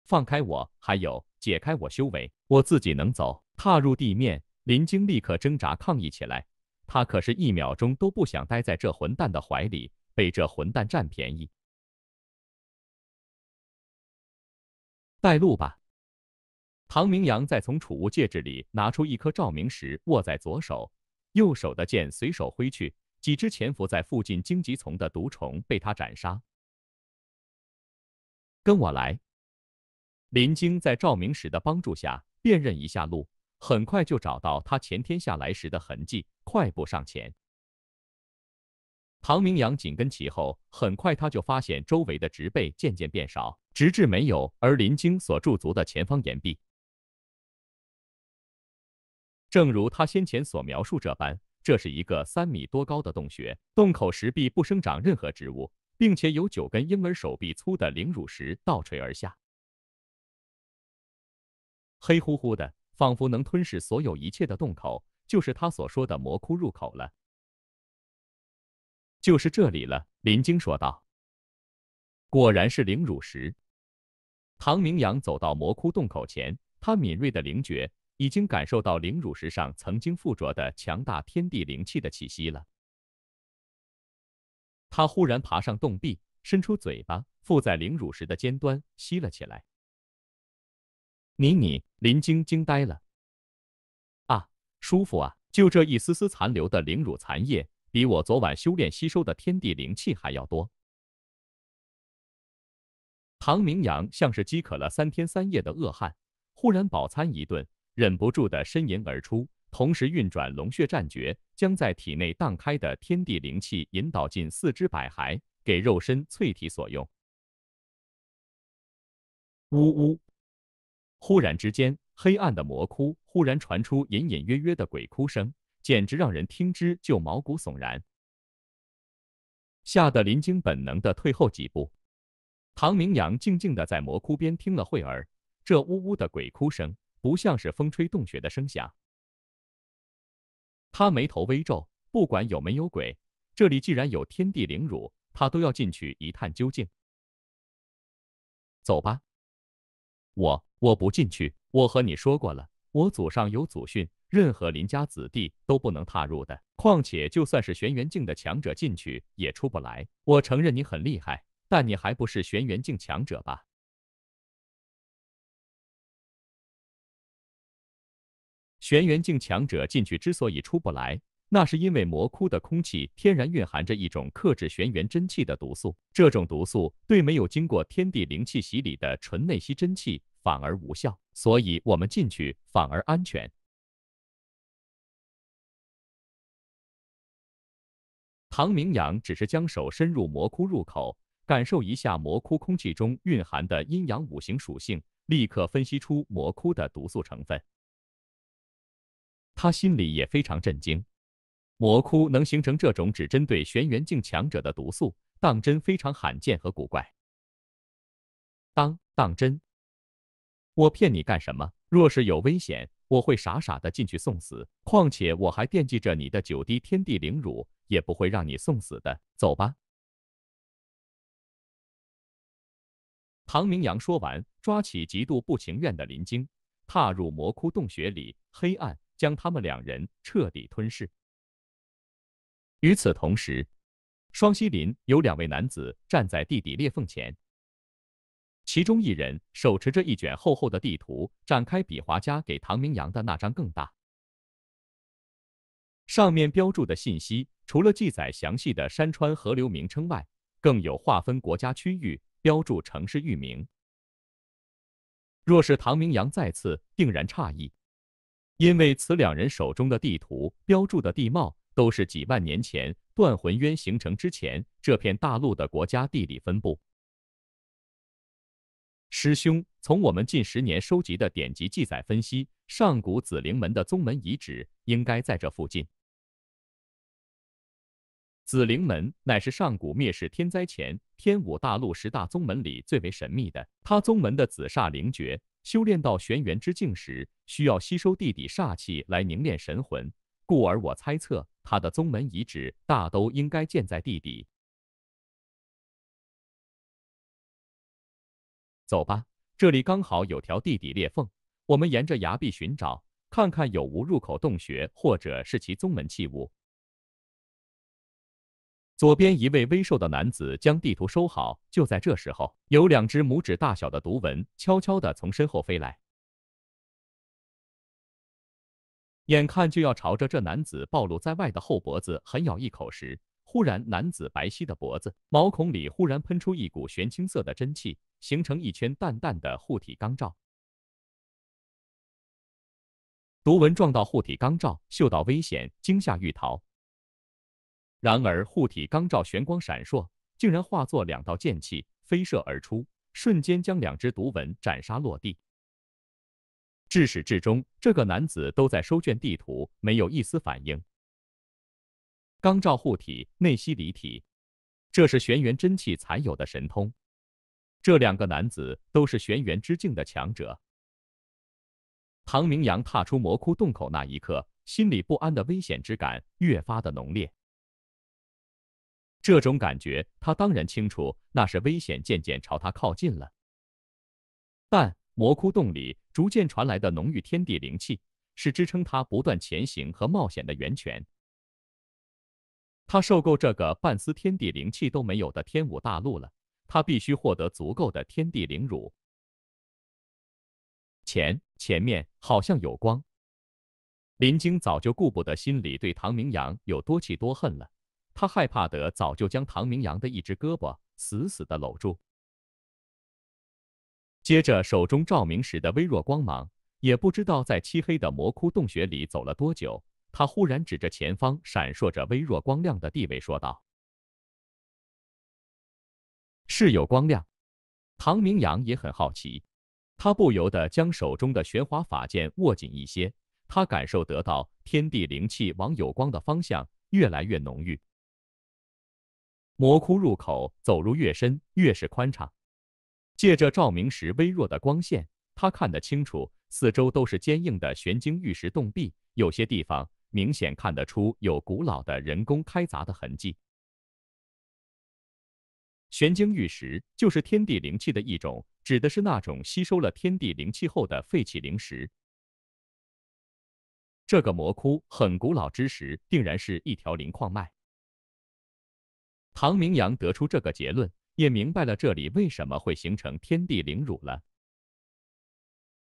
放开我！还有，解开我修为，我自己能走。踏入地面，林晶立刻挣扎抗议起来。他可是一秒钟都不想待在这混蛋的怀里，被这混蛋占便宜。带路吧，唐明阳在从储物戒指里拿出一颗照明石，握在左手，右手的剑随手挥去，几只潜伏在附近荆棘丛的毒虫被他斩杀。跟我来，林晶在照明石的帮助下辨认一下路。很快就找到他前天下来时的痕迹，快步上前。唐明阳紧跟其后，很快他就发现周围的植被渐渐变少，直至没有。而林晶所驻足的前方岩壁，正如他先前所描述这般，这是一个三米多高的洞穴，洞口石壁不生长任何植物，并且有九根婴儿手臂粗的灵乳石倒垂而下，黑乎乎的。仿佛能吞噬所有一切的洞口，就是他所说的魔窟入口了。就是这里了，林晶说道。果然是灵乳石。唐明阳走到魔窟洞口前，他敏锐的灵觉已经感受到灵乳石上曾经附着的强大天地灵气的气息了。他忽然爬上洞壁，伸出嘴巴附在灵乳石的尖端吸了起来。你你，林晶惊呆了。啊，舒服啊！就这一丝丝残留的灵乳残液，比我昨晚修炼吸收的天地灵气还要多。唐明阳像是饥渴了三天三夜的饿汉，忽然饱餐一顿，忍不住的呻吟而出，同时运转龙血战诀，将在体内荡开的天地灵气引导进四肢百骸，给肉身淬体所用。呜呜。忽然之间，黑暗的魔窟忽然传出隐隐约约的鬼哭声，简直让人听之就毛骨悚然，吓得林晶本能的退后几步。唐明阳静静的在魔窟边听了会儿，这呜呜的鬼哭声不像是风吹洞穴的声响，他眉头微皱。不管有没有鬼，这里既然有天地灵乳，他都要进去一探究竟。走吧，我。我不进去。我和你说过了，我祖上有祖训，任何林家子弟都不能踏入的。况且，就算是玄元境的强者进去也出不来。我承认你很厉害，但你还不是玄元境强者吧？玄元境强者进去之所以出不来，那是因为魔窟的空气天然蕴含着一种克制玄元真气的毒素。这种毒素对没有经过天地灵气洗礼的纯内吸真气。反而无效，所以我们进去反而安全。唐明阳只是将手伸入魔窟入口，感受一下魔窟空气中蕴含的阴阳五行属性，立刻分析出魔窟的毒素成分。他心里也非常震惊，魔窟能形成这种只针对玄元境强者的毒素，当真非常罕见和古怪。当当真？我骗你干什么？若是有危险，我会傻傻的进去送死。况且我还惦记着你的九滴天地灵乳，也不会让你送死的。走吧。唐明阳说完，抓起极度不情愿的林晶，踏入魔窟洞穴里。黑暗将他们两人彻底吞噬。与此同时，双溪林有两位男子站在地底裂缝前。其中一人手持着一卷厚厚的地图，展开比华家给唐明阳的那张更大，上面标注的信息除了记载详细的山川河流名称外，更有划分国家区域、标注城市域名。若是唐明阳再次，定然诧异，因为此两人手中的地图标注的地貌都是几万年前断魂渊形成之前这片大陆的国家地理分布。师兄，从我们近十年收集的典籍记载分析，上古紫灵门的宗门遗址应该在这附近。紫灵门乃是上古灭世天灾前天武大陆十大宗门里最为神秘的。他宗门的紫煞灵诀修炼到玄元之境时，需要吸收地底煞气来凝练神魂，故而我猜测他的宗门遗址大都应该建在地底。走吧，这里刚好有条地底裂缝，我们沿着崖壁寻找，看看有无入口洞穴或者是其宗门器物。左边一位微瘦的男子将地图收好，就在这时候，有两只拇指大小的毒蚊悄悄地从身后飞来，眼看就要朝着这男子暴露在外的后脖子狠咬一口时，忽然男子白皙的脖子毛孔里忽然喷出一股玄青色的真气。形成一圈淡淡的护体罡罩，毒蚊撞到护体罡罩，嗅到危险，惊吓欲逃。然而护体罡罩玄光闪烁，竟然化作两道剑气飞射而出，瞬间将两只毒蚊斩杀落地。至始至终，这个男子都在收卷地图，没有一丝反应。罡罩护体内息离体，这是玄元真气才有的神通。这两个男子都是玄元之境的强者。唐明阳踏出魔窟洞口那一刻，心里不安的危险之感越发的浓烈。这种感觉他当然清楚，那是危险渐渐朝他靠近了。但魔窟洞里逐渐传来的浓郁天地灵气，是支撑他不断前行和冒险的源泉。他受够这个半丝天地灵气都没有的天武大陆了。他必须获得足够的天地灵乳。前前面好像有光。林晶早就顾不得心里对唐明阳有多气多恨了，他害怕得早就将唐明阳的一只胳膊死死的搂住。接着，手中照明时的微弱光芒，也不知道在漆黑的魔窟洞穴里走了多久，他忽然指着前方闪烁着微弱光亮的地位说道。是有光亮，唐明阳也很好奇，他不由得将手中的玄华法剑握紧一些，他感受得到天地灵气往有光的方向越来越浓郁。魔窟入口走入越深，越是宽敞。借着照明石微弱的光线，他看得清楚，四周都是坚硬的玄晶玉石洞壁，有些地方明显看得出有古老的人工开凿的痕迹。玄晶玉石就是天地灵气的一种，指的是那种吸收了天地灵气后的废弃灵石。这个魔窟很古老之时，定然是一条灵矿脉。唐明阳得出这个结论，也明白了这里为什么会形成天地灵乳了。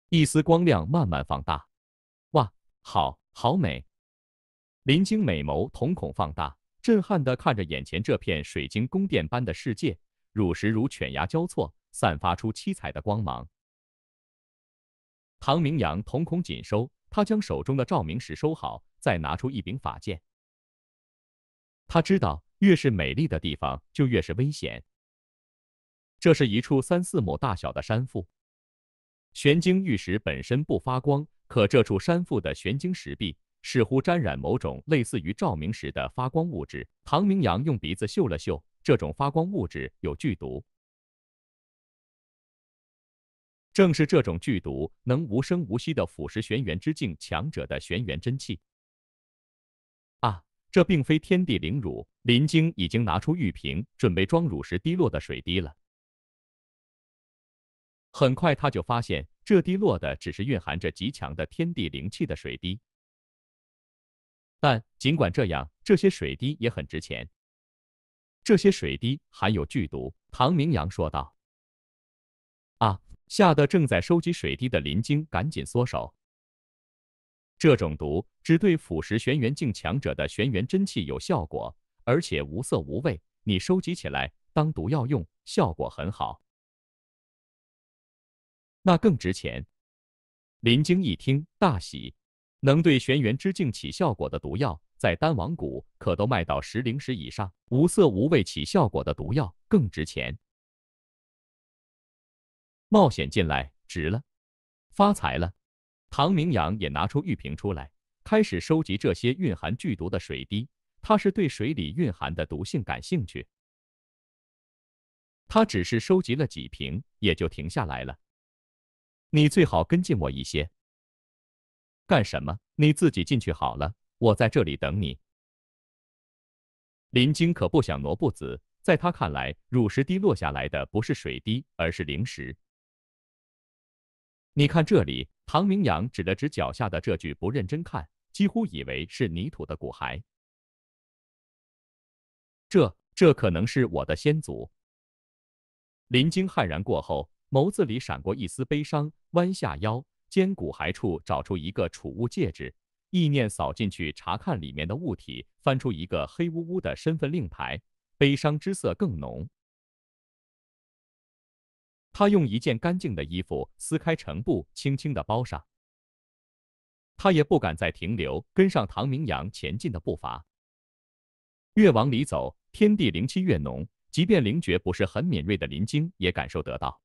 一丝光亮慢慢放大，哇，好好美！林晶美眸瞳孔放大。震撼地看着眼前这片水晶宫殿般的世界，乳石如犬牙交错，散发出七彩的光芒。唐明阳瞳孔紧收，他将手中的照明石收好，再拿出一柄法剑。他知道，越是美丽的地方，就越是危险。这是一处三四亩大小的山腹，玄晶玉石本身不发光，可这处山腹的玄晶石壁。似乎沾染某种类似于照明时的发光物质。唐明阳用鼻子嗅了嗅，这种发光物质有剧毒。正是这种剧毒，能无声无息的腐蚀玄元之境强者的玄元真气。啊，这并非天地灵乳！林晶已经拿出玉瓶，准备装乳石滴落的水滴了。很快，他就发现这滴落的只是蕴含着极强的天地灵气的水滴。但尽管这样，这些水滴也很值钱。这些水滴含有剧毒，唐明阳说道。啊！吓得正在收集水滴的林晶赶紧缩手。这种毒只对腐蚀玄元境强者的玄元真气有效果，而且无色无味。你收集起来当毒药用，效果很好。那更值钱！林晶一听，大喜。能对玄元之境起效果的毒药，在丹王谷可都卖到十灵石以上。无色无味起效果的毒药更值钱。冒险进来值了，发财了。唐明阳也拿出玉瓶出来，开始收集这些蕴含剧毒的水滴。他是对水里蕴含的毒性感兴趣。他只是收集了几瓶，也就停下来了。你最好跟进我一些。干什么？你自己进去好了，我在这里等你。林晶可不想挪步子，在他看来，乳石滴落下来的不是水滴，而是灵石。你看这里，唐明阳指了指脚下的这具，不认真看，几乎以为是泥土的骨骸。这……这可能是我的先祖。林晶骇然过后，眸子里闪过一丝悲伤，弯下腰。肩骨骸处找出一个储物戒指，意念扫进去查看里面的物体，翻出一个黑乌乌的身份令牌，悲伤之色更浓。他用一件干净的衣服撕开成布，轻轻的包上。他也不敢再停留，跟上唐明阳前进的步伐。越往里走，天地灵气越浓，即便灵觉不是很敏锐的林晶也感受得到。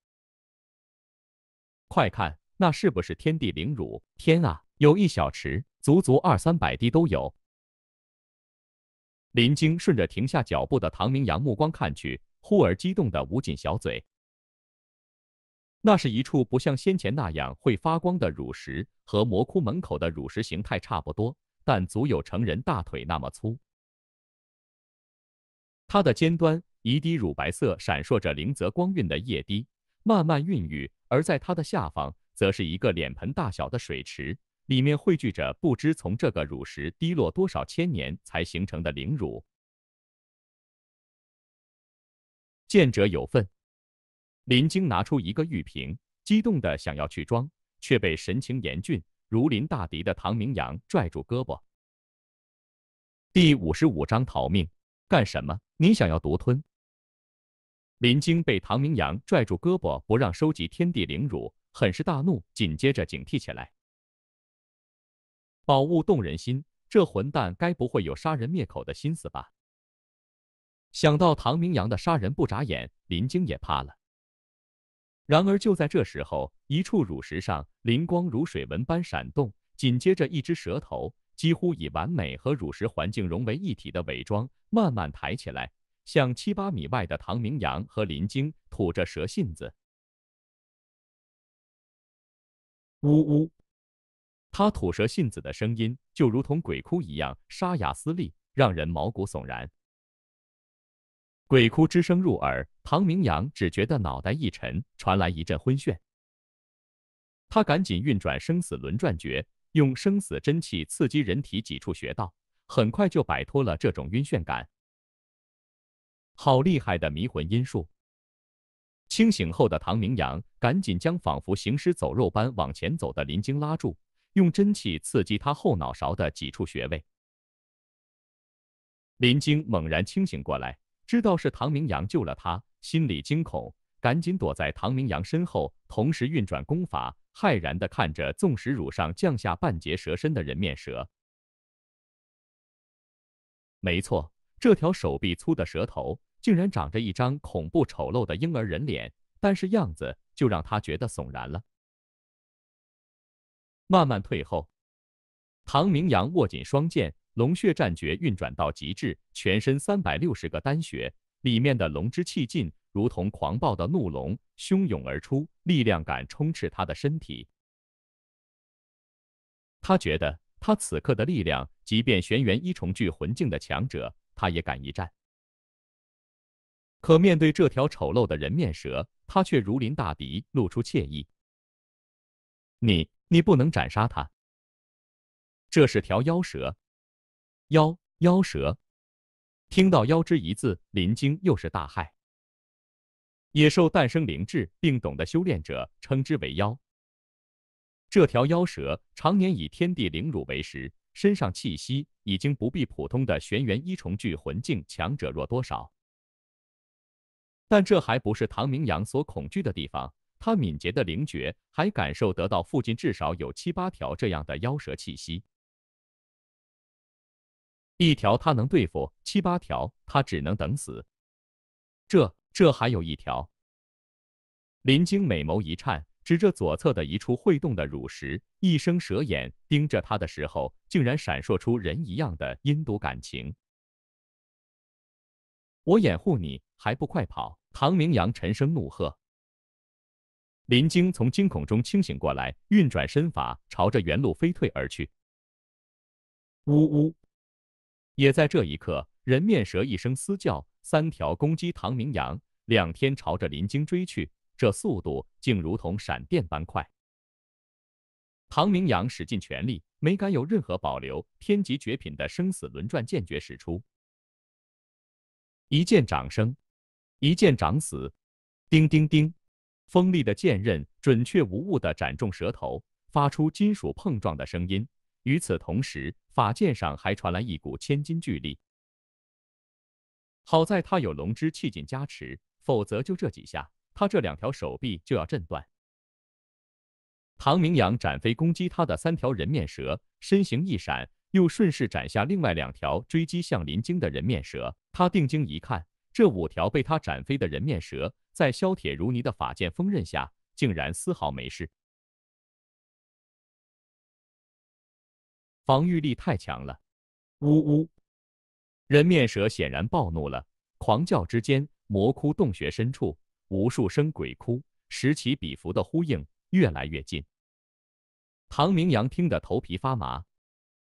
快看！那是不是天地灵乳？天啊，有一小池，足足二三百滴都有。林晶顺着停下脚步的唐明阳目光看去，忽而激动的捂紧小嘴。那是一处不像先前那样会发光的乳石，和魔窟门口的乳石形态差不多，但足有成人大腿那么粗。它的尖端一滴乳白色、闪烁着灵泽光晕的液滴慢慢孕育，而在它的下方。则是一个脸盆大小的水池，里面汇聚着不知从这个乳石滴落多少千年才形成的灵乳。见者有份。林晶拿出一个玉瓶，激动的想要去装，却被神情严峻、如临大敌的唐明阳拽住胳膊。第五十五章逃命。干什么？你想要独吞？林晶被唐明阳拽住胳膊，不让收集天地灵乳。很是大怒，紧接着警惕起来。宝物动人心，这混蛋该不会有杀人灭口的心思吧？想到唐明阳的杀人不眨眼，林晶也怕了。然而就在这时候，一处乳石上，灵光如水纹般闪动，紧接着一只蛇头几乎以完美和乳石环境融为一体的伪装慢慢抬起来，向七八米外的唐明阳和林晶吐着蛇信子。呜呜，他吐舌信子的声音就如同鬼哭一样沙哑嘶厉，让人毛骨悚然。鬼哭之声入耳，唐明阳只觉得脑袋一沉，传来一阵昏眩。他赶紧运转生死轮转诀，用生死真气刺激人体几处穴道，很快就摆脱了这种晕眩感。好厉害的迷魂音术！清醒后的唐明阳赶紧将仿佛行尸走肉般往前走的林晶拉住，用真气刺激他后脑勺的几处穴位。林晶猛然清醒过来，知道是唐明阳救了他，心里惊恐，赶紧躲在唐明阳身后，同时运转功法，骇然的看着纵使乳上降下半截蛇身的人面蛇。没错，这条手臂粗的蛇头。竟然长着一张恐怖丑陋的婴儿人脸，但是样子就让他觉得悚然了。慢慢退后，唐明阳握紧双剑，龙血战诀运转到极致，全身三百六十个丹穴里面的龙之气劲，如同狂暴的怒龙汹涌而出，力量感充斥他的身体。他觉得，他此刻的力量，即便玄元一重聚魂境的强者，他也敢一战。可面对这条丑陋的人面蛇，他却如临大敌，露出怯意。你，你不能斩杀他。这是条妖蛇，妖妖蛇。听到“妖”之一字，林惊又是大骇。野兽诞生灵智并懂得修炼者，称之为妖。这条妖蛇常年以天地灵乳为食，身上气息已经不比普通的玄元一重聚魂境强者弱多少。但这还不是唐明阳所恐惧的地方，他敏捷的灵觉还感受得到附近至少有七八条这样的妖蛇气息。一条他能对付，七八条他只能等死。这这还有一条，林晶美眸一颤，指着左侧的一处会动的乳石，一声蛇眼盯着他的时候，竟然闪烁出人一样的阴毒感情。我掩护你，还不快跑！唐明阳沉声怒喝。林晶从惊恐中清醒过来，运转身法，朝着原路飞退而去。呜呜！也在这一刻，人面蛇一声嘶叫，三条攻击唐明阳，两天朝着林晶追去，这速度竟如同闪电般快。唐明阳使尽全力，没敢有任何保留，天级绝品的生死轮转剑诀使出。一剑长生，一剑长死。叮叮叮，锋利的剑刃准确无误的斩中蛇头，发出金属碰撞的声音。与此同时，法剑上还传来一股千斤巨力。好在他有龙之气劲加持，否则就这几下，他这两条手臂就要震断。唐明阳斩飞攻击他的三条人面蛇，身形一闪。又顺势斩下另外两条追击向林惊的人面蛇。他定睛一看，这五条被他斩飞的人面蛇，在削铁如泥的法剑锋刃下，竟然丝毫没事，防御力太强了！呜呜！人面蛇显然暴怒了，狂叫之间，魔窟洞穴深处，无数声鬼哭时起彼伏的呼应，越来越近。唐明阳听得头皮发麻。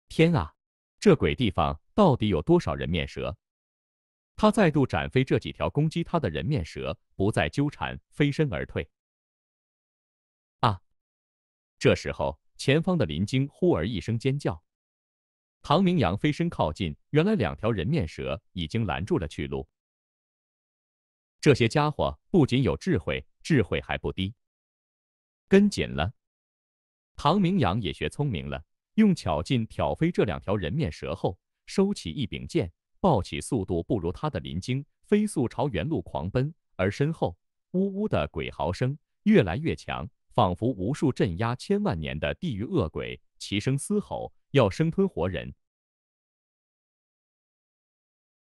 天啊，这鬼地方到底有多少人面蛇？他再度斩飞这几条攻击他的人面蛇，不再纠缠，飞身而退。啊！这时候，前方的林晶忽而一声尖叫，唐明阳飞身靠近，原来两条人面蛇已经拦住了去路。这些家伙不仅有智慧，智慧还不低。跟紧了，唐明阳也学聪明了。用巧劲挑飞这两条人面蛇后，收起一柄剑，抱起速度不如他的林晶，飞速朝原路狂奔。而身后，呜呜的鬼嚎声越来越强，仿佛无数镇压千万年的地狱恶鬼齐声嘶吼，要生吞活人。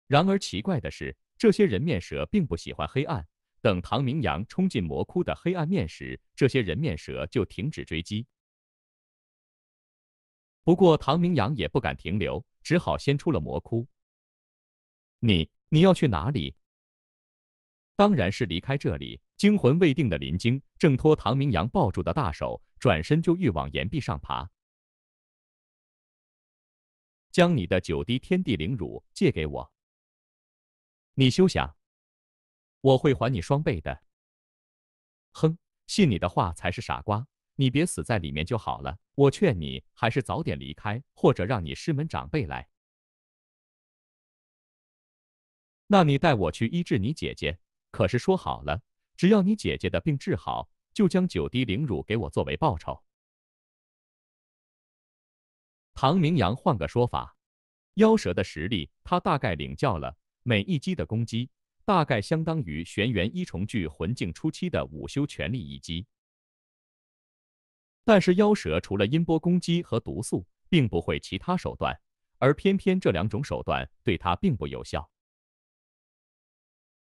然而奇怪的是，这些人面蛇并不喜欢黑暗。等唐明阳冲进魔窟的黑暗面时，这些人面蛇就停止追击。不过唐明阳也不敢停留，只好先出了魔窟。你你要去哪里？当然是离开这里。惊魂未定的林晶挣脱唐明阳抱住的大手，转身就欲往岩壁上爬。将你的九滴天地灵乳借给我，你休想！我会还你双倍的。哼，信你的话才是傻瓜。你别死在里面就好了。我劝你还是早点离开，或者让你师门长辈来。那你带我去医治你姐姐。可是说好了，只要你姐姐的病治好，就将九滴灵乳给我作为报酬。唐明阳换个说法，妖蛇的实力他大概领教了，每一击的攻击大概相当于玄元一重聚魂境初期的午休全力一击。但是妖蛇除了音波攻击和毒素，并不会其他手段，而偏偏这两种手段对它并不有效。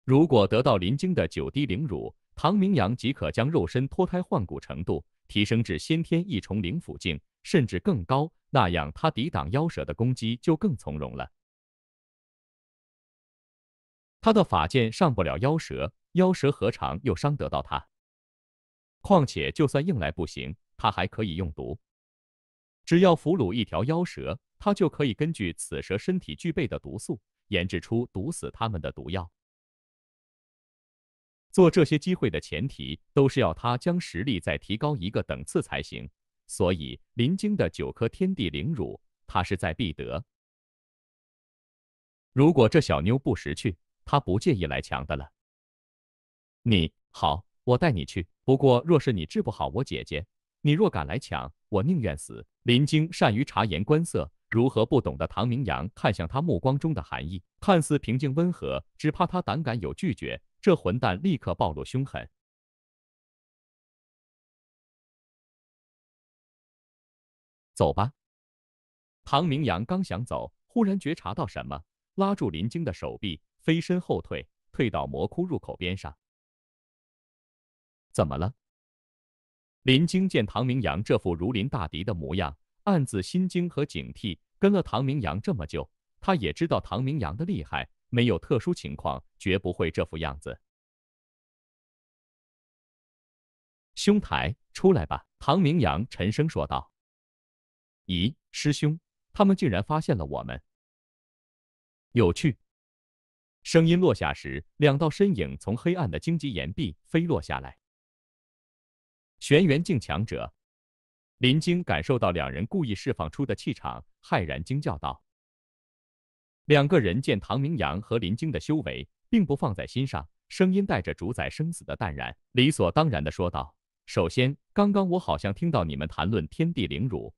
如果得到林晶的九滴灵乳，唐明阳即可将肉身脱胎换骨程度提升至先天一重灵府境，甚至更高，那样他抵挡妖蛇的攻击就更从容了。他的法剑上不了妖蛇，妖蛇何尝又伤得到他？况且就算硬来不行。他还可以用毒，只要俘虏一条妖蛇，他就可以根据此蛇身体具备的毒素，研制出毒死他们的毒药。做这些机会的前提，都是要他将实力再提高一个等次才行。所以，林惊的九颗天地灵乳，他势在必得。如果这小妞不识趣，他不介意来抢的了。你好，我带你去。不过，若是你治不好我姐姐，你若敢来抢，我宁愿死。林晶善于察言观色，如何不懂得唐明阳看向他目光中的含义？看似平静温和，只怕他胆敢有拒绝，这混蛋立刻暴露凶狠。走吧。唐明阳刚想走，忽然觉察到什么，拉住林晶的手臂，飞身后退，退到魔窟入口边上。怎么了？林晶见唐明阳这副如临大敌的模样，暗自心惊和警惕。跟了唐明阳这么久，他也知道唐明阳的厉害，没有特殊情况绝不会这副样子。兄台，出来吧。”唐明阳沉声说道。“咦，师兄，他们竟然发现了我们？有趣。”声音落下时，两道身影从黑暗的荆棘岩壁飞落下来。玄元境强者林晶感受到两人故意释放出的气场，骇然惊叫道：“两个人见唐明阳和林晶的修为，并不放在心上，声音带着主宰生死的淡然，理所当然的说道：‘首先，刚刚我好像听到你们谈论天地灵辱，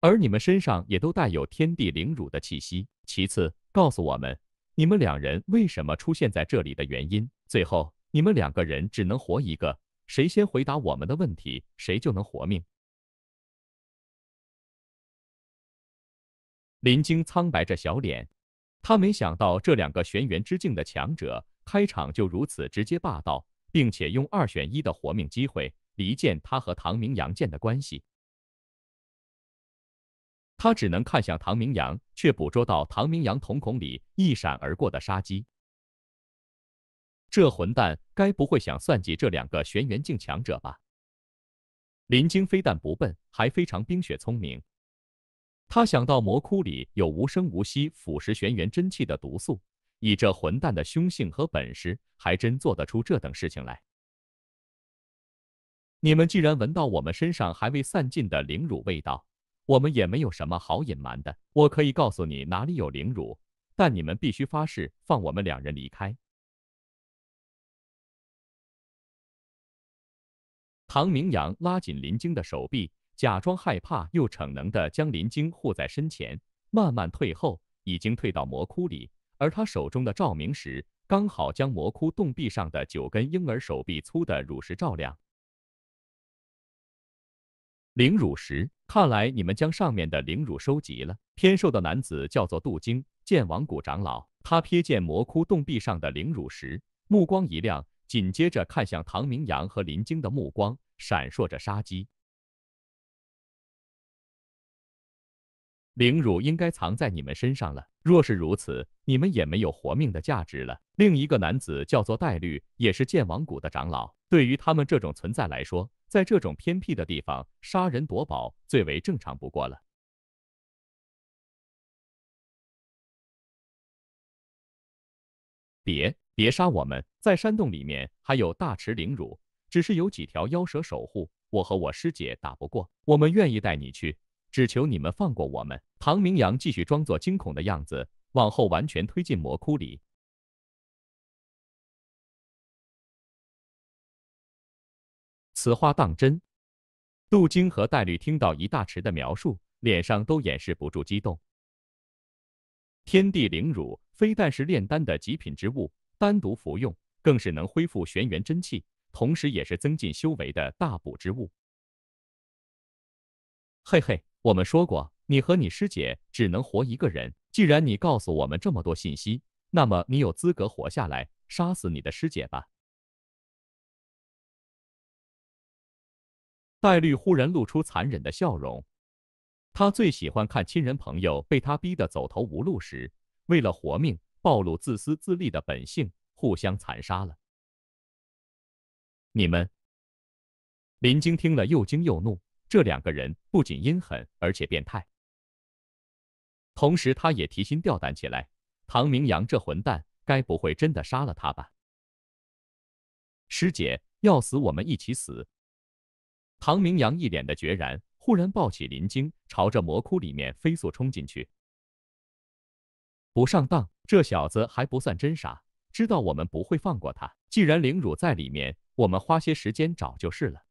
而你们身上也都带有天地灵辱的气息。其次，告诉我们你们两人为什么出现在这里的原因。’”最后，你们两个人只能活一个，谁先回答我们的问题，谁就能活命。林晶苍白着小脸，他没想到这两个玄元之境的强者开场就如此直接霸道，并且用二选一的活命机会离间他和唐明阳剑的关系。他只能看向唐明阳，却捕捉到唐明阳瞳孔里一闪而过的杀机。这混蛋该不会想算计这两个玄元境强者吧？林晶非但不笨，还非常冰雪聪明。他想到魔窟里有无声无息腐蚀玄元真气的毒素，以这混蛋的凶性和本事，还真做得出这等事情来。你们既然闻到我们身上还未散尽的灵乳味道，我们也没有什么好隐瞒的。我可以告诉你哪里有灵乳，但你们必须发誓放我们两人离开。唐明阳拉紧林晶的手臂，假装害怕又逞能的将林晶护在身前，慢慢退后，已经退到魔窟里，而他手中的照明石刚好将魔窟洞壁上的九根婴儿手臂粗的乳石照亮。灵乳石，看来你们将上面的灵乳收集了。偏瘦的男子叫做杜惊，剑王谷长老。他瞥见魔窟洞壁上的灵乳石，目光一亮，紧接着看向唐明阳和林晶的目光。闪烁着杀机，灵乳应该藏在你们身上了。若是如此，你们也没有活命的价值了。另一个男子叫做戴绿，也是剑王谷的长老。对于他们这种存在来说，在这种偏僻的地方杀人夺宝最为正常不过了。别别杀我们，在山洞里面还有大池灵乳。只是有几条妖蛇守护，我和我师姐打不过，我们愿意带你去，只求你们放过我们。唐明阳继续装作惊恐的样子，往后完全推进魔窟里。此话当真？杜京和戴绿听到一大池的描述，脸上都掩饰不住激动。天地灵乳非但是炼丹的极品之物，单独服用更是能恢复玄元真气。同时也是增进修为的大补之物。嘿嘿，我们说过，你和你师姐只能活一个人。既然你告诉我们这么多信息，那么你有资格活下来。杀死你的师姐吧！戴绿忽然露出残忍的笑容。他最喜欢看亲人朋友被他逼得走投无路时，为了活命，暴露自私自利的本性，互相残杀了。你们，林晶听了又惊又怒，这两个人不仅阴狠，而且变态。同时，他也提心吊胆起来。唐明阳这混蛋，该不会真的杀了他吧？师姐，要死我们一起死！唐明阳一脸的决然，忽然抱起林晶，朝着魔窟里面飞速冲进去。不上当，这小子还不算真傻，知道我们不会放过他。既然凌辱在里面。我们花些时间找就是了。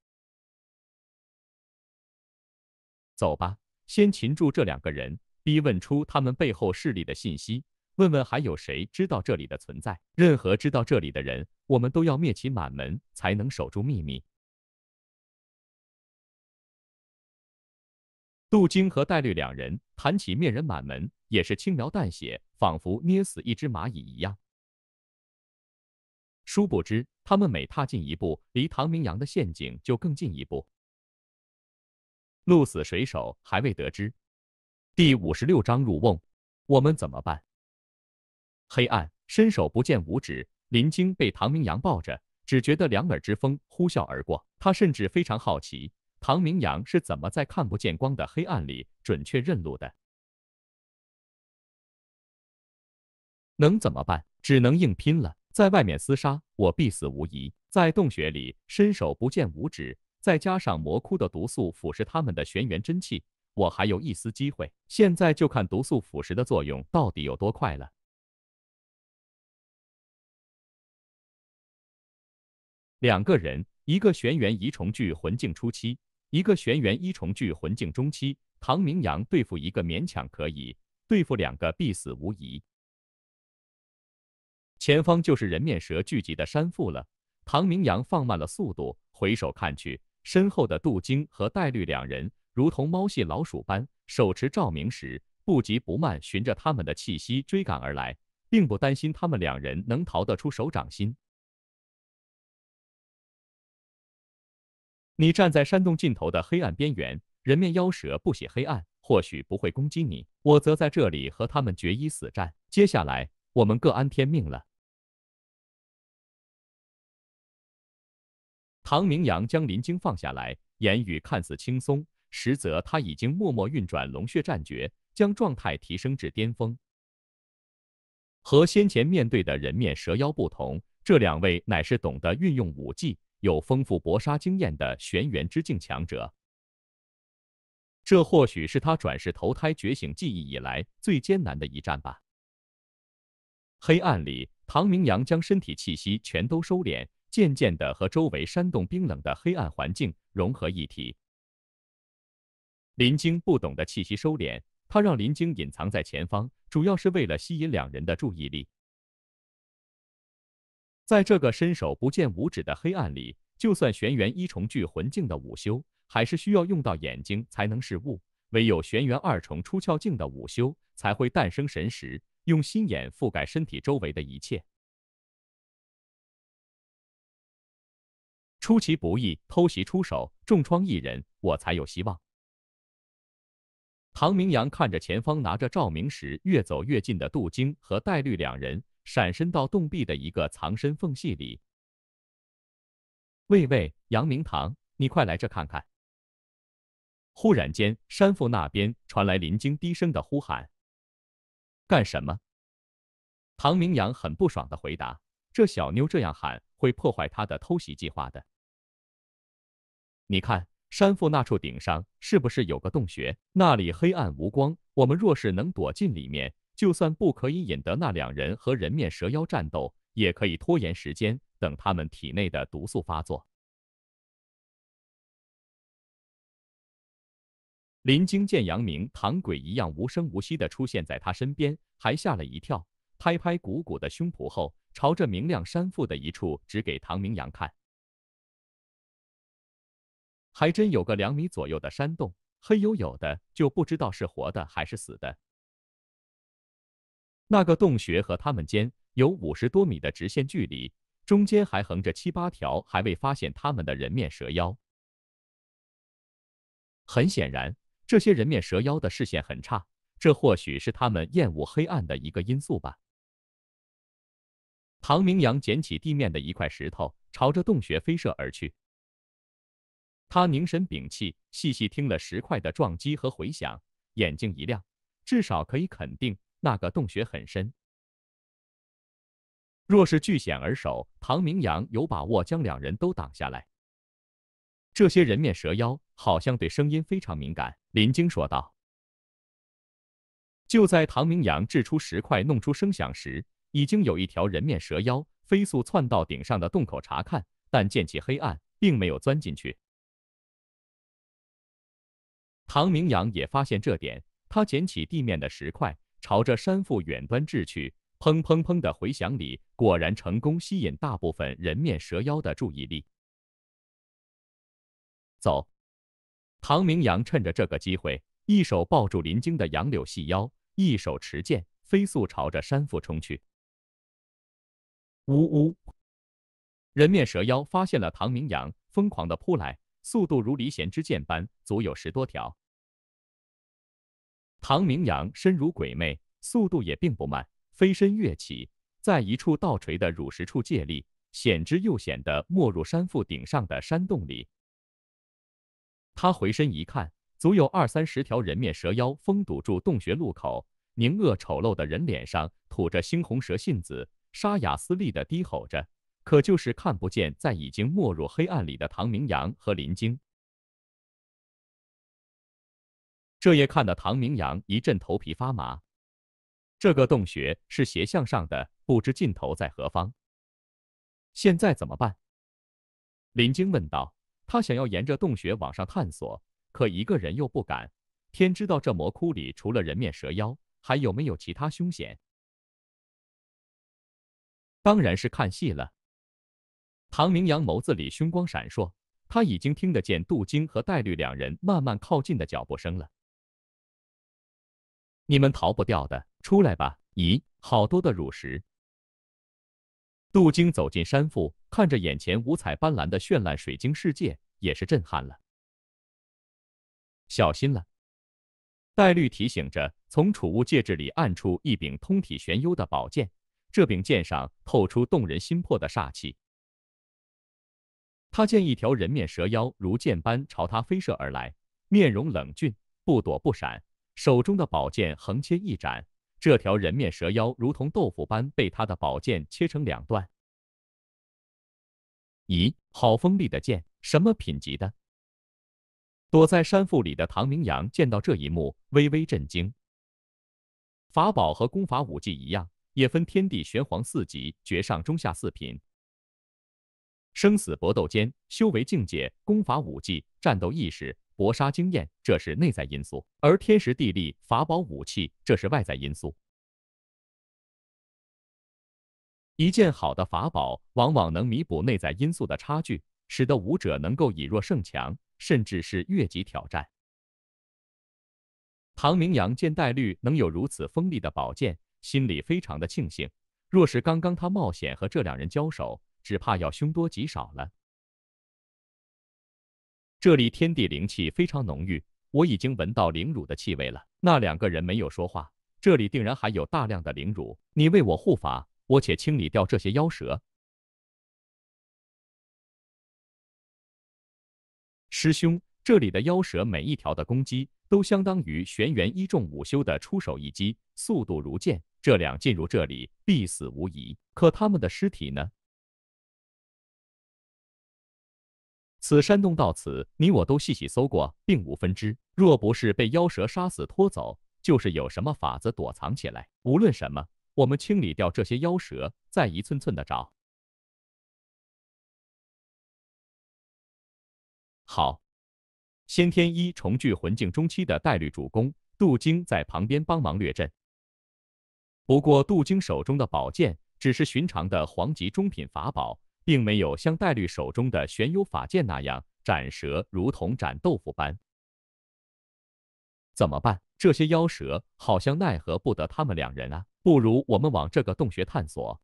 走吧，先擒住这两个人，逼问出他们背后势力的信息，问问还有谁知道这里的存在。任何知道这里的人，我们都要灭其满门，才能守住秘密。杜京和戴律两人谈起灭人满门，也是轻描淡写，仿佛捏死一只蚂蚁一样。殊不知，他们每踏进一步，离唐明阳的陷阱就更进一步。鹿死谁手，还未得知。第五十六章入瓮，我们怎么办？黑暗伸手不见五指，林晶被唐明阳抱着，只觉得两耳之风呼啸而过。他甚至非常好奇，唐明阳是怎么在看不见光的黑暗里准确认路的？能怎么办？只能硬拼了。在外面厮杀，我必死无疑。在洞穴里，伸手不见五指，再加上魔窟的毒素腐蚀他们的玄元真气，我还有一丝机会。现在就看毒素腐蚀的作用到底有多快了。两个人，一个玄元遗虫聚魂境初期，一个玄元一虫聚魂境中期。唐明阳对付一个勉强可以，对付两个必死无疑。前方就是人面蛇聚集的山腹了。唐明阳放慢了速度，回首看去，身后的杜晶和戴绿两人如同猫戏老鼠般，手持照明石，不急不慢，循着他们的气息追赶而来，并不担心他们两人能逃得出手掌心。你站在山洞尽头的黑暗边缘，人面妖蛇不喜黑暗，或许不会攻击你。我则在这里和他们决一死战。接下来，我们各安天命了。唐明阳将林晶放下来，言语看似轻松，实则他已经默默运转龙血战诀，将状态提升至巅峰。和先前面对的人面蛇妖不同，这两位乃是懂得运用武技、有丰富搏杀经验的玄元之境强者。这或许是他转世投胎、觉醒记忆以来最艰难的一战吧。黑暗里，唐明阳将身体气息全都收敛。渐渐的和周围山洞冰冷的黑暗环境融合一体。林晶不懂得气息收敛，他让林晶隐藏在前方，主要是为了吸引两人的注意力。在这个伸手不见五指的黑暗里，就算玄元一重聚魂境的午休，还是需要用到眼睛才能视物；唯有玄元二重出窍境的午休，才会诞生神识，用心眼覆盖身体周围的一切。出其不意，偷袭出手，重创一人，我才有希望。唐明阳看着前方拿着照明石越走越近的杜晶和戴绿两人，闪身到洞壁的一个藏身缝隙里。喂喂，杨明堂，你快来这看看！忽然间，山腹那边传来林晶低声的呼喊：“干什么？”唐明阳很不爽的回答：“这小妞这样喊，会破坏他的偷袭计划的。”你看山腹那处顶上，是不是有个洞穴？那里黑暗无光，我们若是能躲进里面，就算不可以引得那两人和人面蛇妖战斗，也可以拖延时间，等他们体内的毒素发作。林晶见杨明唐鬼一样无声无息的出现在他身边，还吓了一跳，拍拍鼓鼓的胸脯后，朝着明亮山腹的一处指给唐明阳看。还真有个两米左右的山洞，黑黝黝的，就不知道是活的还是死的。那个洞穴和他们间有五十多米的直线距离，中间还横着七八条还未发现他们的人面蛇妖。很显然，这些人面蛇妖的视线很差，这或许是他们厌恶黑暗的一个因素吧。唐明阳捡起地面的一块石头，朝着洞穴飞射而去。他凝神屏气，细细听了石块的撞击和回响，眼睛一亮，至少可以肯定那个洞穴很深。若是巨险而守，唐明阳有把握将两人都挡下来。这些人面蛇妖好像对声音非常敏感，林晶说道。就在唐明阳掷出石块弄出声响时，已经有一条人面蛇妖飞速窜到顶上的洞口查看，但见其黑暗，并没有钻进去。唐明阳也发现这点，他捡起地面的石块，朝着山腹远端掷去，砰砰砰的回响里，果然成功吸引大部分人面蛇妖的注意力。走！唐明阳趁着这个机会，一手抱住林晶的杨柳细腰，一手持剑，飞速朝着山腹冲去。呜呜！人面蛇妖发现了唐明阳，疯狂的扑来，速度如离弦之箭般，足有十多条。唐明阳身如鬼魅，速度也并不慢，飞身跃起，在一处倒垂的乳石处借力，险之又险地没入山腹顶上的山洞里。他回身一看，足有二三十条人面蛇妖封堵住洞穴路口，狞恶丑陋的人脸上吐着猩红蛇信子，沙哑嘶厉地低吼着，可就是看不见在已经没入黑暗里的唐明阳和林晶。这也看的唐明阳一阵头皮发麻，这个洞穴是斜向上的，不知尽头在何方。现在怎么办？林晶问道。他想要沿着洞穴往上探索，可一个人又不敢。天知道这魔窟里除了人面蛇妖，还有没有其他凶险？当然是看戏了。唐明阳眸子里凶光闪烁，他已经听得见杜晶和戴绿两人慢慢靠近的脚步声了。你们逃不掉的，出来吧！咦，好多的乳石。杜京走进山腹，看着眼前五彩斑斓的绚烂水晶世界，也是震撼了。小心了，黛绿提醒着。从储物戒指里暗出一柄通体玄幽的宝剑，这柄剑上透出动人心魄的煞气。他见一条人面蛇妖如箭般朝他飞射而来，面容冷峻，不躲不闪。手中的宝剑横切一斩，这条人面蛇妖如同豆腐般被他的宝剑切成两段。咦，好锋利的剑，什么品级的？躲在山腹里的唐明阳见到这一幕，微微震惊。法宝和功法、武技一样，也分天地玄黄四级，绝上中下四品。生死搏斗间，修为境界、功法、武技、战斗意识。搏杀经验，这是内在因素；而天时地利、法宝武器，这是外在因素。一件好的法宝，往往能弥补内在因素的差距，使得武者能够以弱胜强，甚至是越级挑战。唐明阳见戴绿能有如此锋利的宝剑，心里非常的庆幸。若是刚刚他冒险和这两人交手，只怕要凶多吉少了。这里天地灵气非常浓郁，我已经闻到灵乳的气味了。那两个人没有说话，这里定然还有大量的灵乳。你为我护法，我且清理掉这些妖蛇。师兄，这里的妖蛇每一条的攻击都相当于玄元一重五修的出手一击，速度如箭。这两进入这里必死无疑。可他们的尸体呢？此山洞到此，你我都细细搜过，并无分支。若不是被妖蛇杀死拖走，就是有什么法子躲藏起来。无论什么，我们清理掉这些妖蛇，再一寸寸的找。好，先天一重聚魂境中期的戴律主攻，杜晶在旁边帮忙掠阵。不过，杜晶手中的宝剑只是寻常的黄级中品法宝。并没有像戴律手中的玄幽法剑那样斩蛇，如同斩豆腐般。怎么办？这些妖蛇好像奈何不得他们两人啊！不如我们往这个洞穴探索，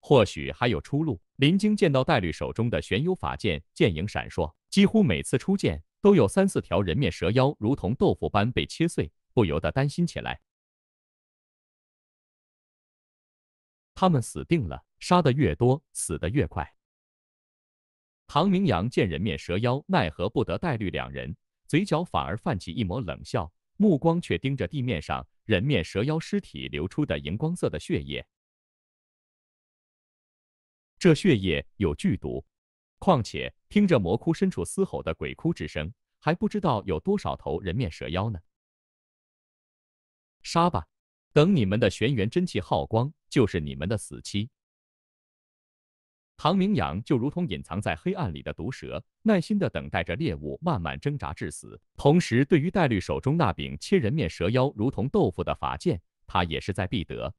或许还有出路。林晶见到戴律手中的玄幽法剑，剑影闪烁，几乎每次出剑，都有三四条人面蛇妖如同豆腐般被切碎，不由得担心起来。他们死定了，杀的越多，死的越快。唐明阳见人面蛇妖奈何不得戴绿两人，嘴角反而泛起一抹冷笑，目光却盯着地面上人面蛇妖尸体流出的荧光色的血液。这血液有剧毒，况且听着魔窟深处嘶吼的鬼哭之声，还不知道有多少头人面蛇妖呢。杀吧！等你们的玄元真气耗光，就是你们的死期。唐明阳就如同隐藏在黑暗里的毒蛇，耐心地等待着猎物慢慢挣扎致死。同时，对于戴绿手中那柄切人面蛇妖如同豆腐的法剑，他也势在必得。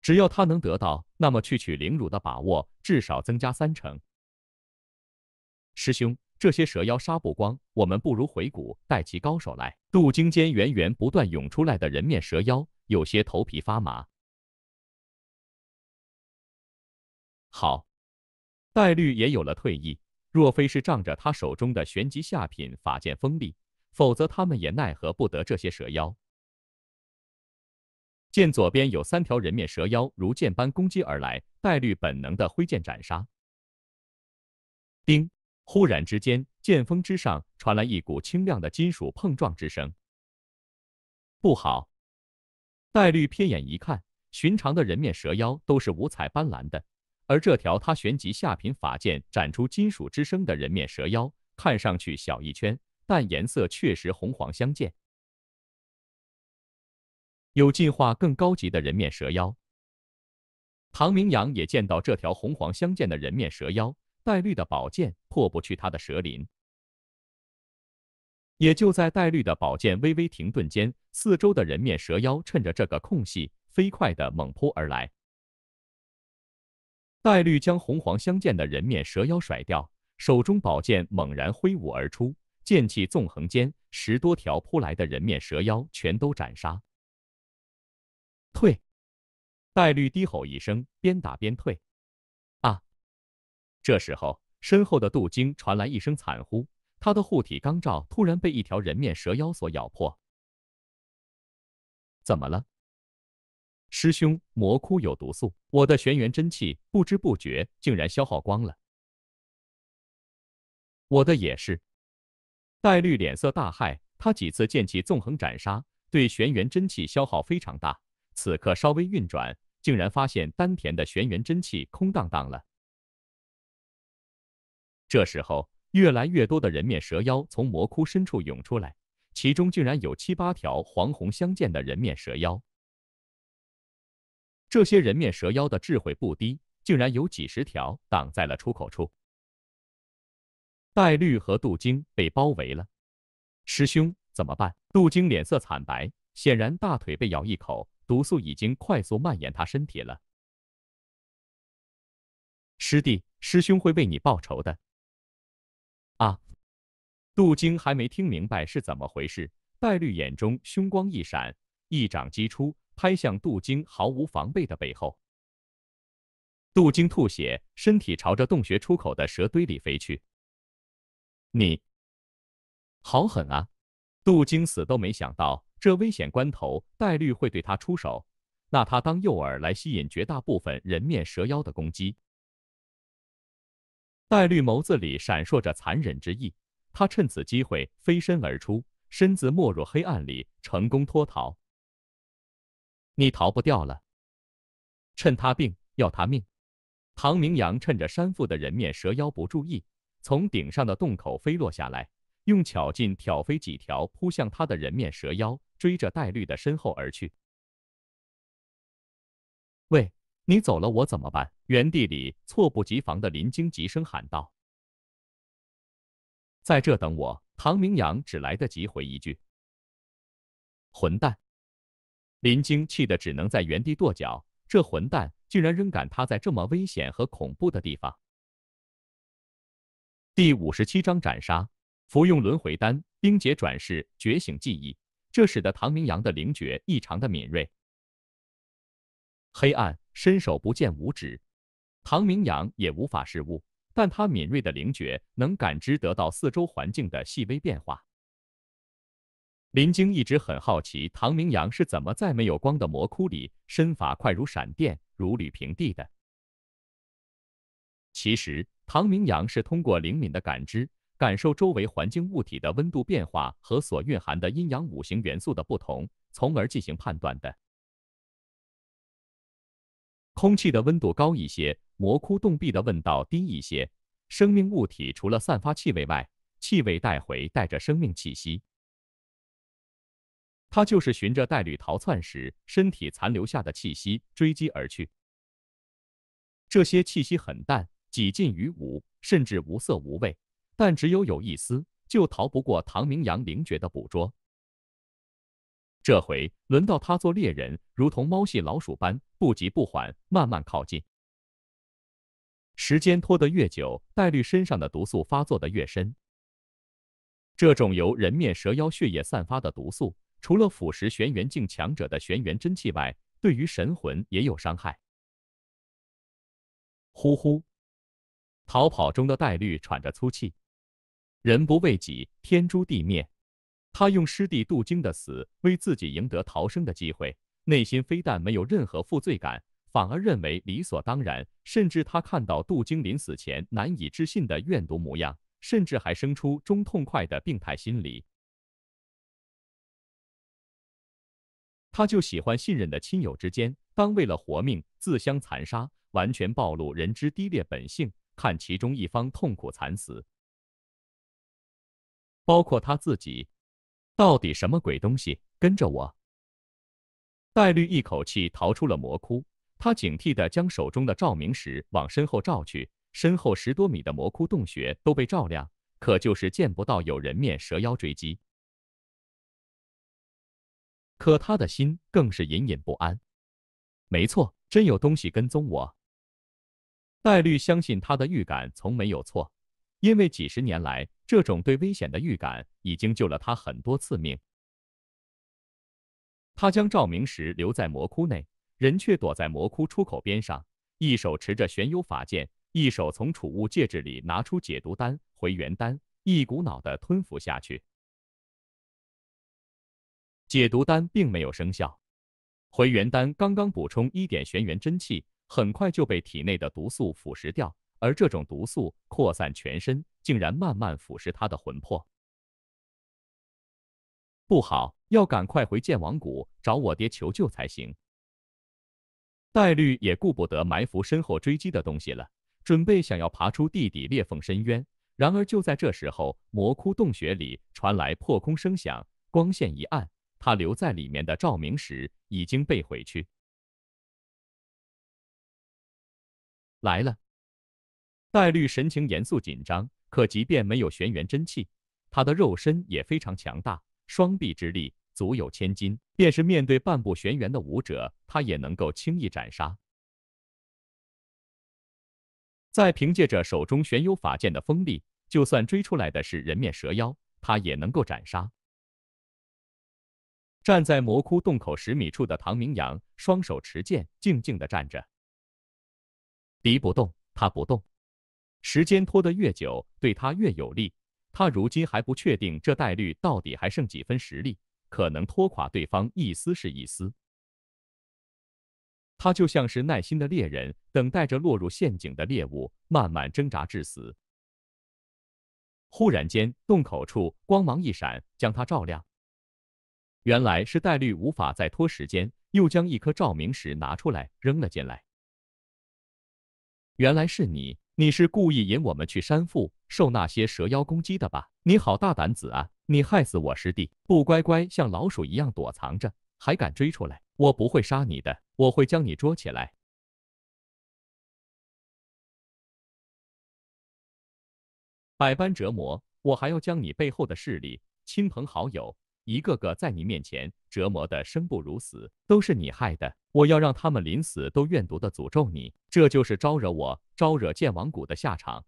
只要他能得到，那么去取灵乳的把握至少增加三成。师兄。这些蛇妖杀不光，我们不如回谷带其高手来。杜金间源源不断涌出来的人面蛇妖，有些头皮发麻。好，戴绿也有了退意。若非是仗着他手中的玄级下品法剑锋利，否则他们也奈何不得这些蛇妖。见左边有三条人面蛇妖如箭般攻击而来，戴绿本能的挥剑斩杀。丁。忽然之间，剑锋之上传来一股清亮的金属碰撞之声。不好！戴绿瞥眼一看，寻常的人面蛇妖都是五彩斑斓的，而这条他旋即下品法剑斩出金属之声的人面蛇妖，看上去小一圈，但颜色确实红黄相间，有进化更高级的人面蛇妖。唐明阳也见到这条红黄相间的人面蛇妖。黛绿的宝剑破不去他的蛇鳞，也就在黛绿的宝剑微微停顿间，四周的人面蛇妖趁着这个空隙飞快的猛扑而来。黛绿将红黄相间的人面蛇妖甩掉，手中宝剑猛然挥舞而出，剑气纵横间，十多条扑来的人面蛇妖全都斩杀。退！黛绿低吼一声，边打边退。这时候，身后的杜晶传来一声惨呼，他的护体罡罩突然被一条人面蛇妖所咬破。怎么了？师兄，魔窟有毒素，我的玄元真气不知不觉竟然消耗光了。我的也是。戴绿脸色大骇，他几次剑气纵横斩杀，对玄元真气消耗非常大。此刻稍微运转，竟然发现丹田的玄元真气空荡荡了。这时候，越来越多的人面蛇妖从魔窟深处涌出来，其中竟然有七八条黄红相间的人面蛇妖。这些人面蛇妖的智慧不低，竟然有几十条挡在了出口处。戴绿和杜晶被包围了，师兄怎么办？杜晶脸色惨白，显然大腿被咬一口，毒素已经快速蔓延他身体了。师弟，师兄会为你报仇的。杜京还没听明白是怎么回事，戴绿眼中凶光一闪，一掌击出，拍向杜京毫无防备的背后。杜京吐血，身体朝着洞穴出口的蛇堆里飞去。你，好狠啊！杜京死都没想到，这危险关头，戴绿会对他出手，拿他当诱饵来吸引绝大部分人面蛇妖的攻击。戴绿眸子里闪烁着残忍之意。他趁此机会飞身而出，身子没入黑暗里，成功脱逃。你逃不掉了，趁他病要他命！唐明阳趁着山腹的人面蛇妖不注意，从顶上的洞口飞落下来，用巧劲挑飞几条扑向他的人面蛇妖，追着戴绿的身后而去。喂，你走了我怎么办？原地里措不及防的林晶急声喊道。在这等我，唐明阳只来得及回一句：“混蛋！”林晶气得只能在原地跺脚，这混蛋竟然仍敢他在这么危险和恐怖的地方。第五十七章斩杀，服用轮回丹，冰结转世，觉醒记忆，这使得唐明阳的灵觉异常的敏锐。黑暗伸手不见五指，唐明阳也无法视物。但他敏锐的灵觉能感知得到四周环境的细微变化。林晶一直很好奇唐明阳是怎么在没有光的魔窟里身法快如闪电、如履平地的。其实，唐明阳是通过灵敏的感知，感受周围环境物体的温度变化和所蕴含的阴阳五行元素的不同，从而进行判断的。空气的温度高一些。魔窟洞壁的问道低一些。生命物体除了散发气味外，气味带回带着生命气息。他就是循着带旅逃窜时身体残留下的气息追击而去。这些气息很淡，几近于无，甚至无色无味。但只有有一丝，就逃不过唐明阳灵觉的捕捉。这回轮到他做猎人，如同猫戏老鼠般，不急不缓，慢慢靠近。时间拖得越久，戴绿身上的毒素发作得越深。这种由人面蛇妖血液散发的毒素，除了腐蚀玄元境强者的玄元真气外，对于神魂也有伤害。呼呼，逃跑中的戴绿喘着粗气。人不为己，天诛地灭。他用师弟杜京的死为自己赢得逃生的机会，内心非但没有任何负罪感。反而认为理所当然，甚至他看到杜晶临死前难以置信的怨毒模样，甚至还生出中痛快的病态心理。他就喜欢信任的亲友之间，当为了活命自相残杀，完全暴露人之低劣本性，看其中一方痛苦惨死。包括他自己，到底什么鬼东西跟着我？戴绿一口气逃出了魔窟。他警惕地将手中的照明石往身后照去，身后十多米的魔窟洞穴都被照亮，可就是见不到有人面蛇妖追击。可他的心更是隐隐不安。没错，真有东西跟踪我。戴绿相信他的预感从没有错，因为几十年来，这种对危险的预感已经救了他很多次命。他将照明石留在魔窟内。人却躲在魔窟出口边上，一手持着玄幽法剑，一手从储物戒指里拿出解毒丹、回元丹，一股脑的吞服下去。解毒丹并没有生效，回元丹刚刚补充一点玄元真气，很快就被体内的毒素腐蚀掉。而这种毒素扩散全身，竟然慢慢腐蚀他的魂魄。不好，要赶快回剑王谷找我爹求救才行。戴绿也顾不得埋伏身后追击的东西了，准备想要爬出地底裂缝深渊。然而就在这时候，魔窟洞穴里传来破空声响，光线一暗，他留在里面的照明石已经被毁去。来了！戴绿神情严肃紧张，可即便没有玄元真气，他的肉身也非常强大，双臂之力。足有千斤，便是面对半步玄元的武者，他也能够轻易斩杀。再凭借着手中玄幽法剑的锋利，就算追出来的是人面蛇妖，他也能够斩杀。站在魔窟洞口十米处的唐明阳，双手持剑，静静的站着。敌不动，他不动。时间拖得越久，对他越有利。他如今还不确定这戴绿到底还剩几分实力。可能拖垮对方一丝是一丝，他就像是耐心的猎人，等待着落入陷阱的猎物慢慢挣扎致死。忽然间，洞口处光芒一闪，将他照亮。原来是戴绿无法再拖时间，又将一颗照明石拿出来扔了进来。原来是你，你是故意引我们去山腹，受那些蛇妖攻击的吧？你好大胆子啊！你害死我师弟，不乖乖像老鼠一样躲藏着，还敢追出来？我不会杀你的，我会将你捉起来，百般折磨。我还要将你背后的势力、亲朋好友，一个个在你面前折磨的生不如死，都是你害的。我要让他们临死都怨毒的诅咒你，这就是招惹我、招惹剑王谷的下场。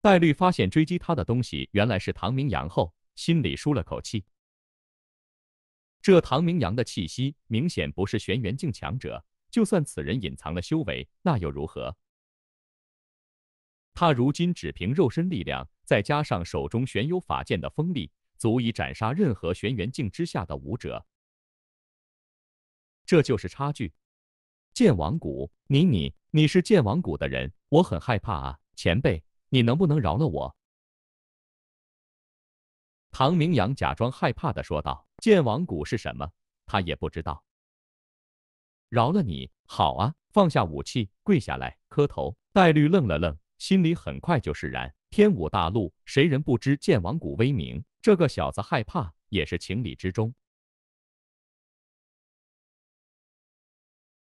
戴笠发现追击他的东西原来是唐明阳后，心里舒了口气。这唐明阳的气息明显不是玄元境强者，就算此人隐藏了修为，那又如何？他如今只凭肉身力量，再加上手中玄幽法剑的锋利，足以斩杀任何玄元境之下的武者。这就是差距。剑王谷，你你你是剑王谷的人？我很害怕啊，前辈。你能不能饶了我？唐明阳假装害怕的说道：“剑王谷是什么？他也不知道。”饶了你，好啊！放下武器，跪下来，磕头。戴绿愣了愣，心里很快就释然。天武大陆，谁人不知剑王谷威名？这个小子害怕也是情理之中。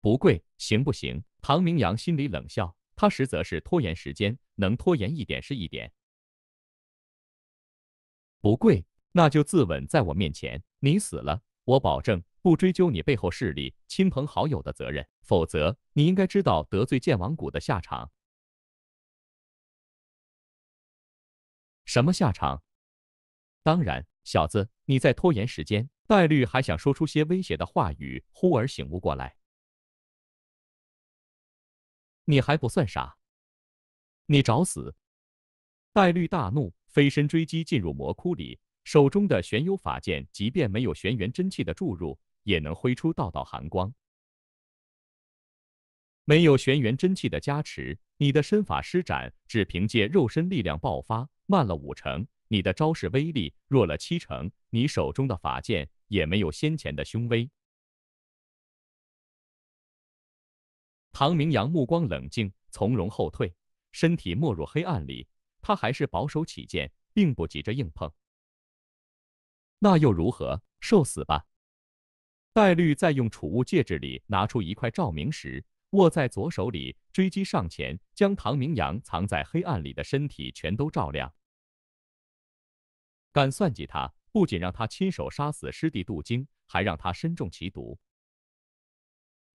不跪，行不行？唐明阳心里冷笑，他实则是拖延时间。能拖延一点是一点，不跪，那就自刎在我面前。你死了，我保证不追究你背后势力、亲朋好友的责任。否则，你应该知道得罪剑王谷的下场。什么下场？当然，小子你在拖延时间。戴绿还想说出些威胁的话语，忽而醒悟过来，你还不算傻。你找死！戴绿大怒，飞身追击，进入魔窟里。手中的玄幽法剑，即便没有玄元真气的注入，也能挥出道道寒光。没有玄元真气的加持，你的身法施展只凭借肉身力量爆发，慢了五成；你的招式威力弱了七成；你手中的法剑也没有先前的凶威。唐明阳目光冷静，从容后退。身体没入黑暗里，他还是保守起见，并不急着硬碰。那又如何？受死吧！戴绿在用储物戒指里拿出一块照明石，握在左手里，追击上前，将唐明阳藏在黑暗里的身体全都照亮。敢算计他，不仅让他亲手杀死师弟杜京，还让他身中奇毒。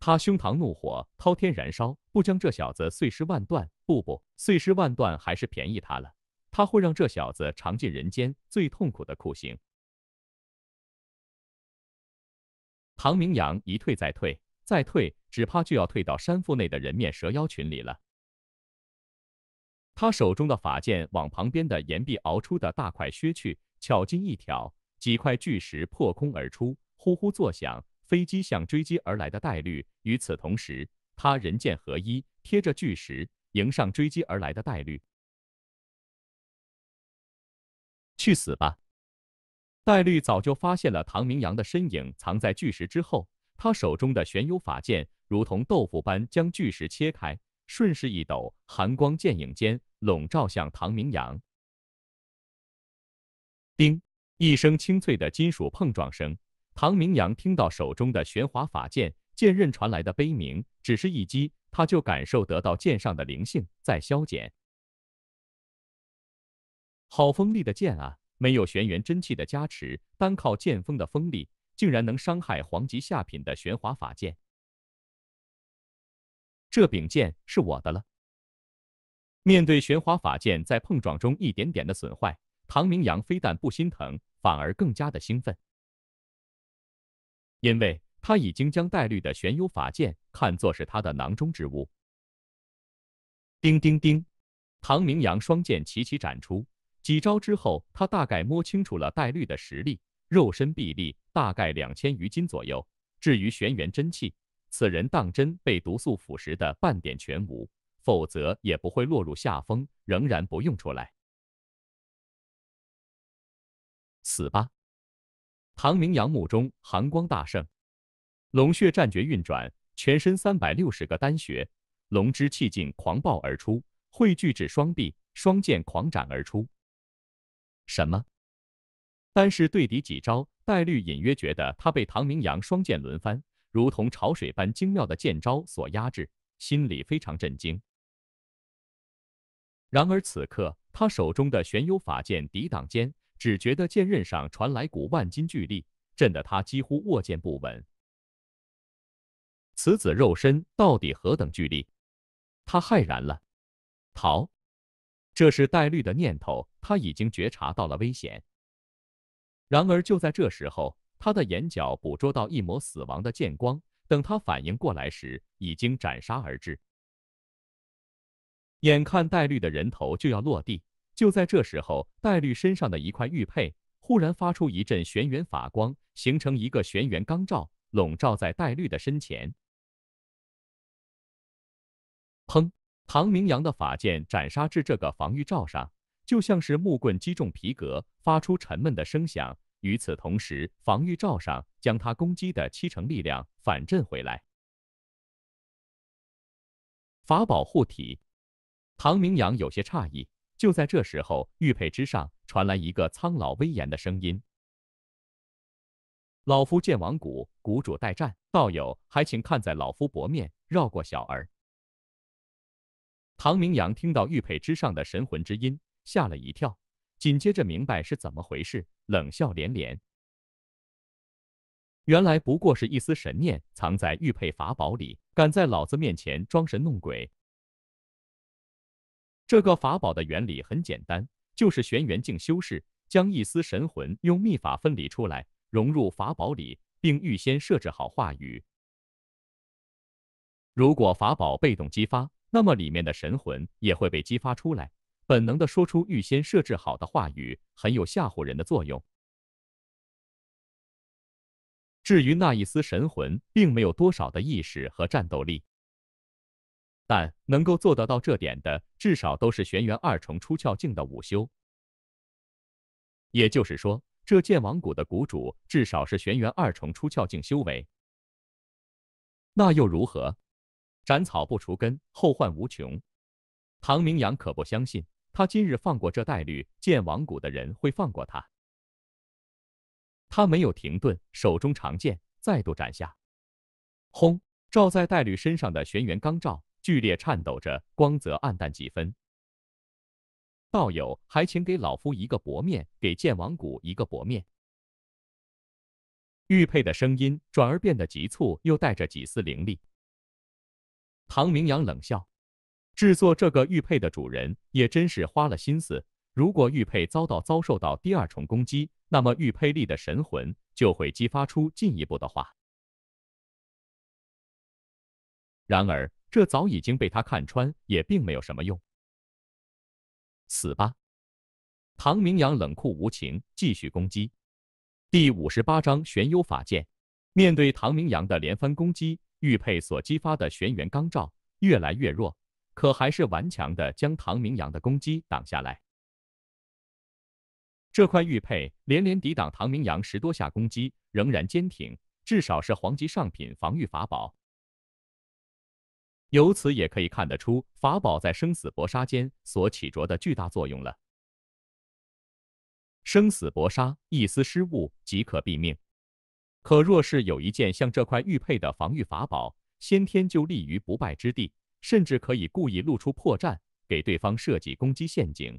他胸膛怒火滔天燃烧，不将这小子碎尸万段，不不碎尸万段还是便宜他了。他会让这小子尝尽人间最痛苦的酷刑。唐明阳一退再退，再退，只怕就要退到山腹内的人面蛇妖群里了。他手中的法剑往旁边的岩壁熬出的大块削去，巧劲一挑，几块巨石破空而出，呼呼作响。飞机向追击而来的戴绿，与此同时，他人剑合一，贴着巨石迎上追击而来的戴绿。去死吧！戴绿早就发现了唐明阳的身影，藏在巨石之后。他手中的玄幽法剑如同豆腐般将巨石切开，顺势一抖，寒光剑影间笼罩向唐明阳。叮，一声清脆的金属碰撞声。唐明阳听到手中的玄华法剑剑刃传来的悲鸣，只是一击，他就感受得到剑上的灵性在消减。好锋利的剑啊！没有玄元真气的加持，单靠剑锋的锋利，竟然能伤害黄级下品的玄华法剑。这柄剑是我的了。面对玄华法剑在碰撞中一点点的损坏，唐明阳非但不心疼，反而更加的兴奋。因为他已经将戴笠的玄幽法剑看作是他的囊中之物。叮叮叮，唐明阳双剑齐齐展出，几招之后，他大概摸清楚了戴笠的实力，肉身臂力大概两千余斤左右。至于玄元真气，此人当真被毒素腐蚀的半点全无，否则也不会落入下风，仍然不用出来。死吧！唐明阳目中寒光大盛，龙血战诀运转，全身三百六十个丹穴，龙之气劲狂暴而出，汇聚至双臂，双剑狂斩而出。什么？单是对敌几招，戴绿隐约觉得他被唐明阳双剑轮番，如同潮水般精妙的剑招所压制，心里非常震惊。然而此刻，他手中的玄幽法剑抵挡间。只觉得剑刃上传来股万斤巨力，震得他几乎握剑不稳。此子肉身到底何等巨力？他骇然了。逃！这是戴绿的念头，他已经觉察到了危险。然而就在这时候，他的眼角捕捉到一抹死亡的剑光，等他反应过来时，已经斩杀而至。眼看戴绿的人头就要落地。就在这时候，戴绿身上的一块玉佩忽然发出一阵玄元法光，形成一个玄元罡罩，笼罩在戴绿的身前。砰！唐明阳的法剑斩杀至这个防御罩上，就像是木棍击中皮革，发出沉闷的声响。与此同时，防御罩上将他攻击的七成力量反震回来。法宝护体，唐明阳有些诧异。就在这时候，玉佩之上传来一个苍老威严的声音：“老夫剑王谷谷主代战，道友还请看在老夫薄面，绕过小儿。”唐明阳听到玉佩之上的神魂之音，吓了一跳，紧接着明白是怎么回事，冷笑连连。原来不过是一丝神念藏在玉佩法宝里，敢在老子面前装神弄鬼！这个法宝的原理很简单，就是玄元镜修士将一丝神魂用秘法分离出来，融入法宝里，并预先设置好话语。如果法宝被动激发，那么里面的神魂也会被激发出来，本能的说出预先设置好的话语，很有吓唬人的作用。至于那一丝神魂，并没有多少的意识和战斗力。但能够做得到这点的，至少都是玄元二重出窍境的武修。也就是说，这剑王谷的谷主至少是玄元二重出窍境修为。那又如何？斩草不除根，后患无穷。唐明阳可不相信，他今日放过这戴绿，剑王谷的人会放过他。他没有停顿，手中长剑再度斩下，轰！罩在戴绿身上的玄元罡罩。剧烈颤抖着，光泽暗淡几分。道友，还请给老夫一个薄面，给剑王谷一个薄面。玉佩的声音转而变得急促，又带着几丝凌厉。唐明阳冷笑：“制作这个玉佩的主人也真是花了心思。如果玉佩遭到遭受到第二重攻击，那么玉佩里的神魂就会激发出进一步的话。然而。”这早已经被他看穿，也并没有什么用。死吧！唐明阳冷酷无情，继续攻击。第五十八章玄幽法剑。面对唐明阳的连番攻击，玉佩所激发的玄元罡罩越来越弱，可还是顽强的将唐明阳的攻击挡下来。这块玉佩连连抵挡唐明阳十多下攻击，仍然坚挺，至少是黄级上品防御法宝。由此也可以看得出，法宝在生死搏杀间所起着的巨大作用了。生死搏杀，一丝失误即可毙命。可若是有一件像这块玉佩的防御法宝，先天就立于不败之地，甚至可以故意露出破绽，给对方设计攻击陷阱。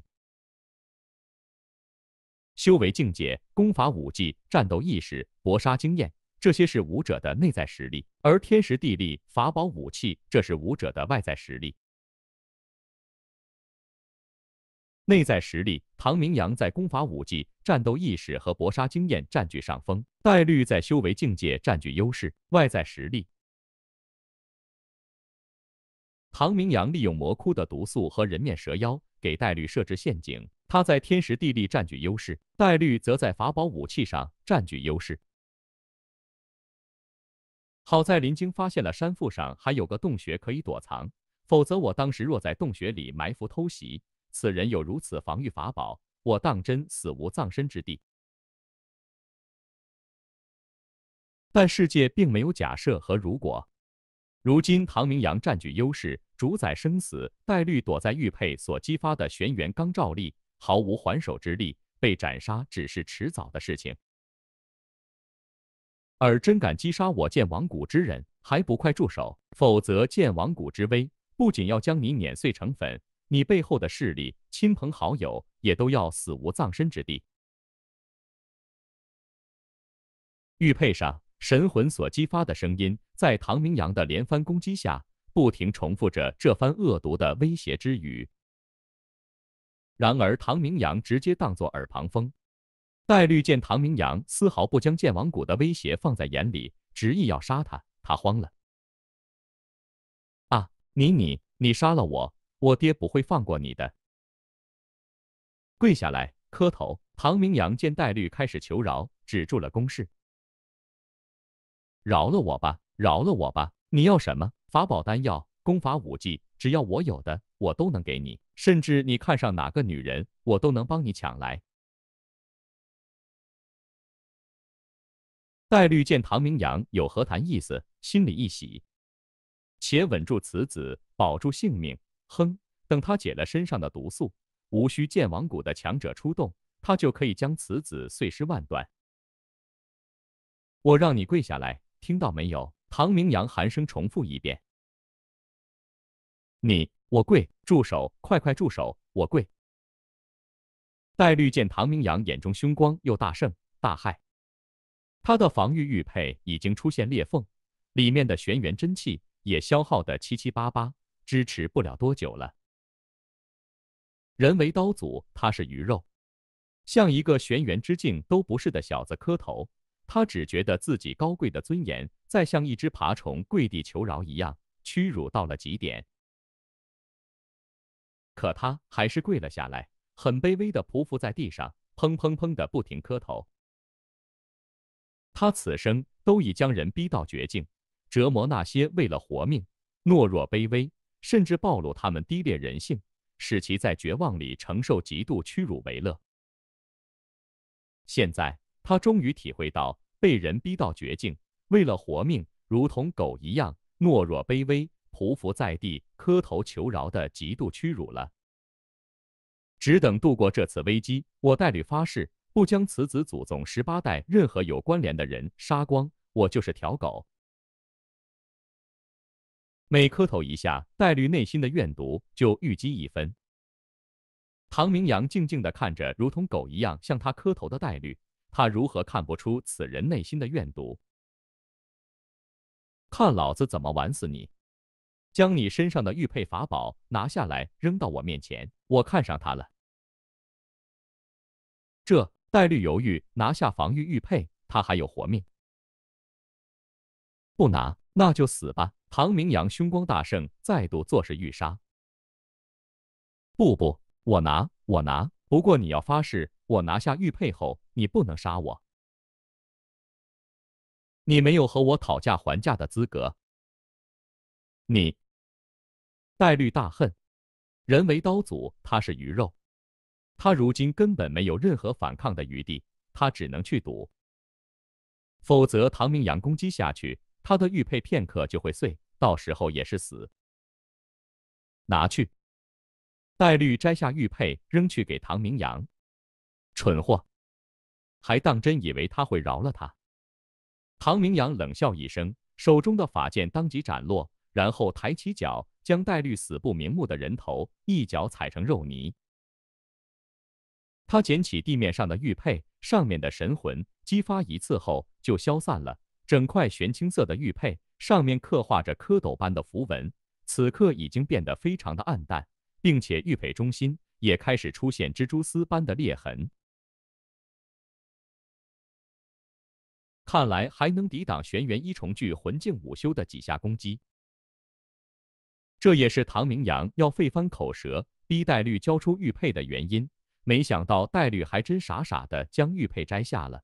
修为境界、功法武技、战斗意识、搏杀经验。这些是武者的内在实力，而天时地利、法宝武器，这是武者的外在实力。内在实力，唐明阳在功法武技、战斗意识和搏杀经验占据上风；戴绿在修为境界占据优势。外在实力，唐明阳利用魔窟的毒素和人面蛇妖给戴绿设置陷阱，他在天时地利占据优势；戴绿则在法宝武器上占据优势。好在林晶发现了山腹上还有个洞穴可以躲藏，否则我当时若在洞穴里埋伏偷袭，此人有如此防御法宝，我当真死无葬身之地。但世界并没有假设和如果，如今唐明阳占据优势，主宰生死，戴绿躲在玉佩所激发的玄元罡罩力，毫无还手之力，被斩杀只是迟早的事情。而真敢击杀我剑王谷之人，还不快住手！否则剑王谷之威不仅要将你碾碎成粉，你背后的势力、亲朋好友也都要死无葬身之地。玉佩上神魂所激发的声音，在唐明阳的连番攻击下，不停重复着这番恶毒的威胁之语。然而唐明阳直接当作耳旁风。戴绿见唐明阳丝毫不将剑王谷的威胁放在眼里，执意要杀他，他慌了。啊！你你你杀了我，我爹不会放过你的！跪下来，磕头。唐明阳见戴绿开始求饶，止住了攻势。饶了我吧，饶了我吧！你要什么？法宝、丹药、功法、武技，只要我有的，我都能给你。甚至你看上哪个女人，我都能帮你抢来。戴绿见唐明阳有何谈意思，心里一喜，且稳住此子，保住性命。哼，等他解了身上的毒素，无需剑王谷的强者出动，他就可以将此子碎尸万段。我让你跪下来，听到没有？唐明阳寒声重复一遍：“你，我跪，住手！快快住手！我跪。”戴绿见唐明阳眼中凶光又大盛，大骇。他的防御玉佩已经出现裂缝，里面的玄元真气也消耗得七七八八，支持不了多久了。人为刀俎，他是鱼肉，像一个玄元之境都不是的小子磕头，他只觉得自己高贵的尊严，在像一只爬虫跪地求饶一样，屈辱到了极点。可他还是跪了下来，很卑微地匍匐在地上，砰砰砰地不停磕头。他此生都已将人逼到绝境，折磨那些为了活命、懦弱卑微，甚至暴露他们低劣人性，使其在绝望里承受极度屈辱为乐。现在他终于体会到被人逼到绝境，为了活命，如同狗一样懦弱卑微，匍匐在地，磕头求饶的极度屈辱了。只等度过这次危机，我戴笠发誓。不将此子祖宗十八代任何有关联的人杀光，我就是条狗。每磕头一下，戴绿内心的怨毒就愈积一分。唐明阳静静地看着如同狗一样向他磕头的戴绿，他如何看不出此人内心的怨毒？看老子怎么玩死你！将你身上的玉佩法宝拿下来，扔到我面前。我看上他了。这。戴绿犹豫，拿下防御玉佩，他还有活命。不拿，那就死吧！唐明阳凶光大盛，再度作势欲杀。不不，我拿，我拿。不过你要发誓，我拿下玉佩后，你不能杀我。你没有和我讨价还价的资格。你，戴绿大恨，人为刀俎，他是鱼肉。他如今根本没有任何反抗的余地，他只能去赌，否则唐明阳攻击下去，他的玉佩片刻就会碎，到时候也是死。拿去，戴绿摘下玉佩扔去给唐明阳。蠢货，还当真以为他会饶了他？唐明阳冷笑一声，手中的法剑当即斩落，然后抬起脚将戴绿死不瞑目的人头一脚踩成肉泥。他捡起地面上的玉佩，上面的神魂激发一次后就消散了。整块玄青色的玉佩上面刻画着蝌蚪般的符文，此刻已经变得非常的暗淡，并且玉佩中心也开始出现蜘蛛丝般的裂痕。看来还能抵挡玄元一重聚魂境午休的几下攻击。这也是唐明阳要费翻口舌逼戴绿交出玉佩的原因。没想到戴绿还真傻傻的将玉佩摘下了，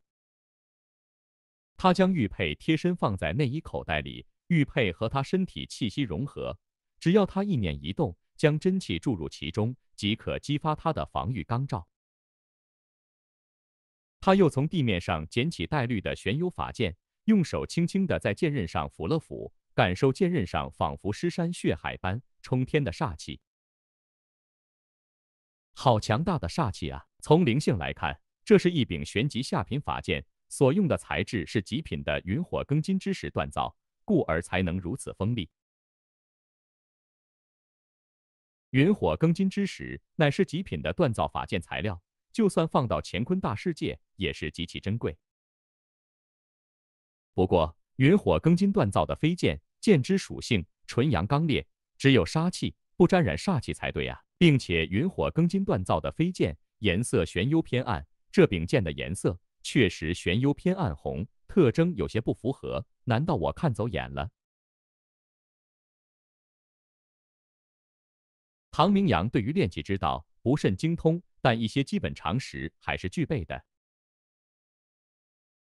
他将玉佩贴身放在内衣口袋里，玉佩和他身体气息融合，只要他意念一动，将真气注入其中，即可激发他的防御罡罩。他又从地面上捡起戴绿的玄幽法剑，用手轻轻的在剑刃上抚了抚，感受剑刃上仿佛尸山血海般冲天的煞气。好强大的煞气啊！从灵性来看，这是一柄玄级下品法剑，所用的材质是极品的云火庚金之石锻造，故而才能如此锋利。云火庚金之石乃是极品的锻造法剑材料，就算放到乾坤大世界，也是极其珍贵。不过，云火庚金锻造的飞剑，剑之属性纯阳刚烈，只有杀气，不沾染煞气才对啊。并且云火庚金锻造的飞剑颜色玄幽偏暗，这柄剑的颜色确实玄幽偏暗红，特征有些不符合。难道我看走眼了？唐明阳对于炼器之道不甚精通，但一些基本常识还是具备的。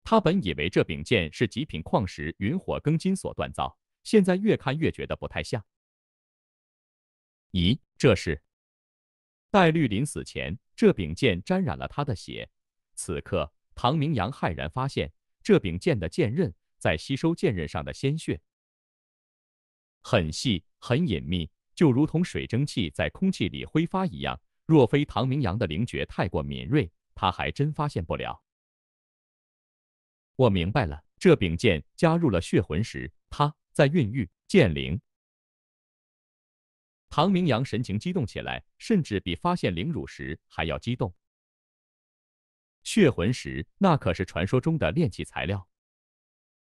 他本以为这柄剑是极品矿石云火庚金所锻造，现在越看越觉得不太像。咦，这是？戴绿临死前，这柄剑沾染了他的血。此刻，唐明阳骇然发现，这柄剑的剑刃在吸收剑刃上的鲜血，很细，很隐秘，就如同水蒸气在空气里挥发一样。若非唐明阳的灵觉太过敏锐，他还真发现不了。我明白了，这柄剑加入了血魂石，它在孕育剑灵。唐明阳神情激动起来，甚至比发现灵乳时还要激动。血魂石，那可是传说中的炼器材料。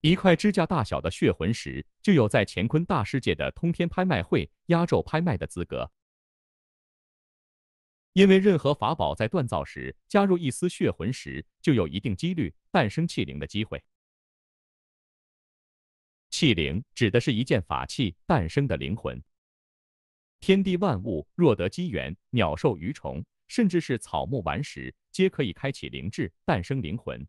一块指甲大小的血魂石，就有在乾坤大世界的通天拍卖会压轴拍卖的资格。因为任何法宝在锻造时加入一丝血魂石，就有一定几率诞生器灵的机会。器灵，指的是一件法器诞生的灵魂。天地万物若得机缘，鸟兽鱼虫，甚至是草木顽石，皆可以开启灵智，诞生灵魂。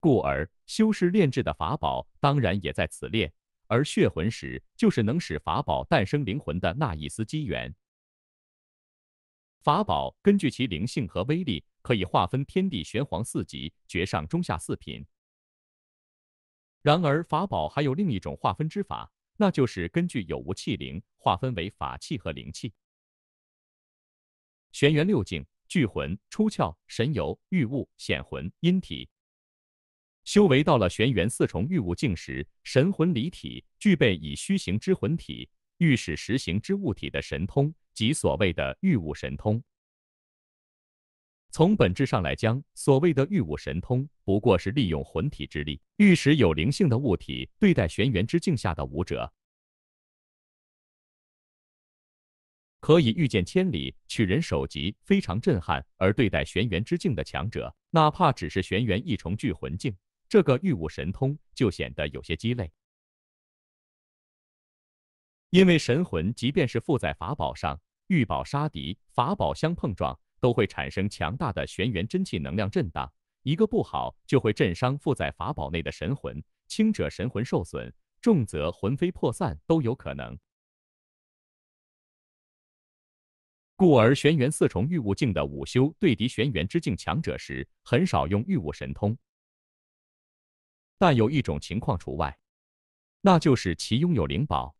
故而，修士炼制的法宝，当然也在此列。而血魂石，就是能使法宝诞生灵魂的那一丝机缘。法宝根据其灵性和威力，可以划分天地玄黄四级，绝上中下四品。然而，法宝还有另一种划分之法。那就是根据有无气灵，划分为法器和灵气。玄元六境：聚魂、出窍、神游、御物、显魂、阴体。修为到了玄元四重欲物境时，神魂离体，具备以虚形之魂体欲使实形之物体的神通，即所谓的御物神通。从本质上来讲，所谓的御武神通不过是利用魂体之力。玉石有灵性的物体，对待玄元之境下的武者，可以御剑千里，取人首级，非常震撼；而对待玄元之境的强者，哪怕只是玄元一重聚魂境，这个御武神通就显得有些鸡肋。因为神魂即便是附在法宝上，御宝杀敌，法宝相碰撞。都会产生强大的玄元真气能量震荡，一个不好就会震伤附在法宝内的神魂，轻者神魂受损，重则魂飞魄散都有可能。故而玄元四重御物境的武修对敌玄元之境强者时，很少用御物神通。但有一种情况除外，那就是其拥有灵宝。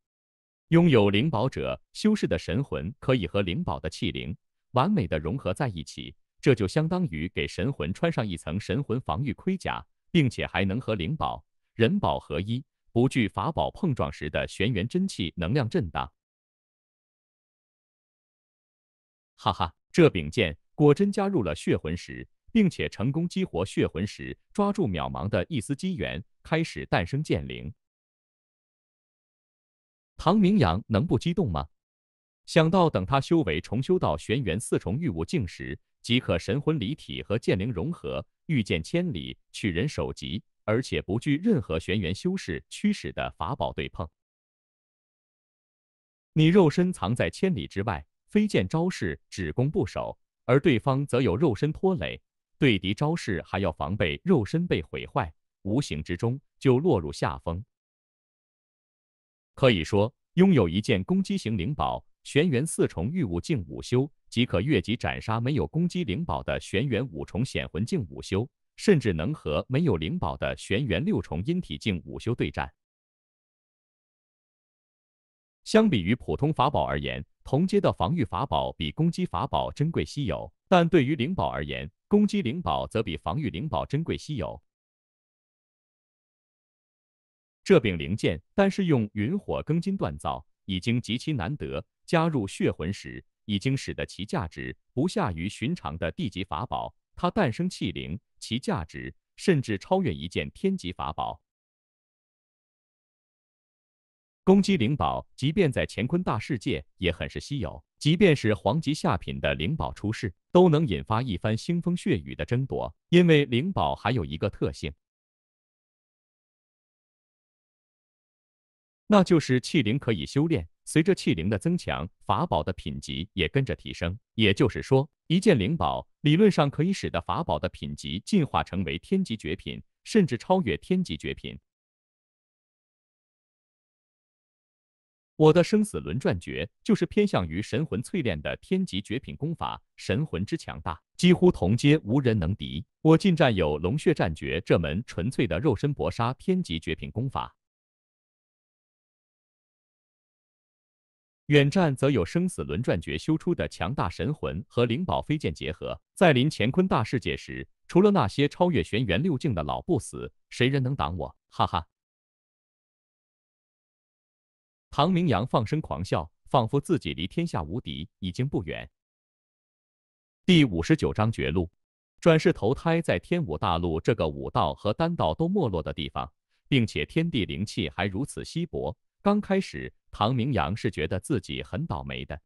拥有灵宝者，修士的神魂可以和灵宝的气灵。完美的融合在一起，这就相当于给神魂穿上一层神魂防御盔甲，并且还能和灵宝、人宝合一，不惧法宝碰撞时的玄元真气能量震荡。哈哈，这柄剑果真加入了血魂石，并且成功激活血魂石，抓住渺茫的一丝机缘，开始诞生剑灵。唐明阳能不激动吗？想到等他修为重修到玄元四重御物境时，即可神魂离体和剑灵融合，御剑千里，取人首级，而且不惧任何玄元修士驱使的法宝对碰。你肉身藏在千里之外，飞剑招式只攻不守，而对方则有肉身拖累，对敌招式还要防备肉身被毁坏，无形之中就落入下风。可以说，拥有一件攻击型灵宝。玄元四重御物镜五修即可越级斩杀没有攻击灵宝的玄元五重显魂镜五修，甚至能和没有灵宝的玄元六重阴体镜五修对战。相比于普通法宝而言，同阶的防御法宝比攻击法宝珍贵稀有，但对于灵宝而言，攻击灵宝则比防御灵宝珍贵稀有。这柄灵剑，单是用云火庚金锻造，已经极其难得。加入血魂石，已经使得其价值不下于寻常的地级法宝。它诞生器灵，其价值甚至超越一件天级法宝。攻击灵宝，即便在乾坤大世界也很是稀有。即便是皇级下品的灵宝出世，都能引发一番腥风血雨的争夺。因为灵宝还有一个特性，那就是气灵可以修炼。随着器灵的增强，法宝的品级也跟着提升。也就是说，一件灵宝理论上可以使得法宝的品级进化成为天级绝品，甚至超越天级绝品。我的生死轮转诀就是偏向于神魂淬炼的天级绝品功法，神魂之强大，几乎同阶无人能敌。我近战有龙血战诀这门纯粹的肉身搏杀天级绝品功法。远战则有生死轮转诀修出的强大神魂和灵宝飞剑结合，在临乾坤大世界时，除了那些超越玄元六境的老不死，谁人能挡我？哈哈！唐明阳放声狂笑，仿佛自己离天下无敌已经不远。第五十九章绝路，转世投胎在天武大陆这个武道和丹道都没落的地方，并且天地灵气还如此稀薄，刚开始。唐明阳是觉得自己很倒霉的，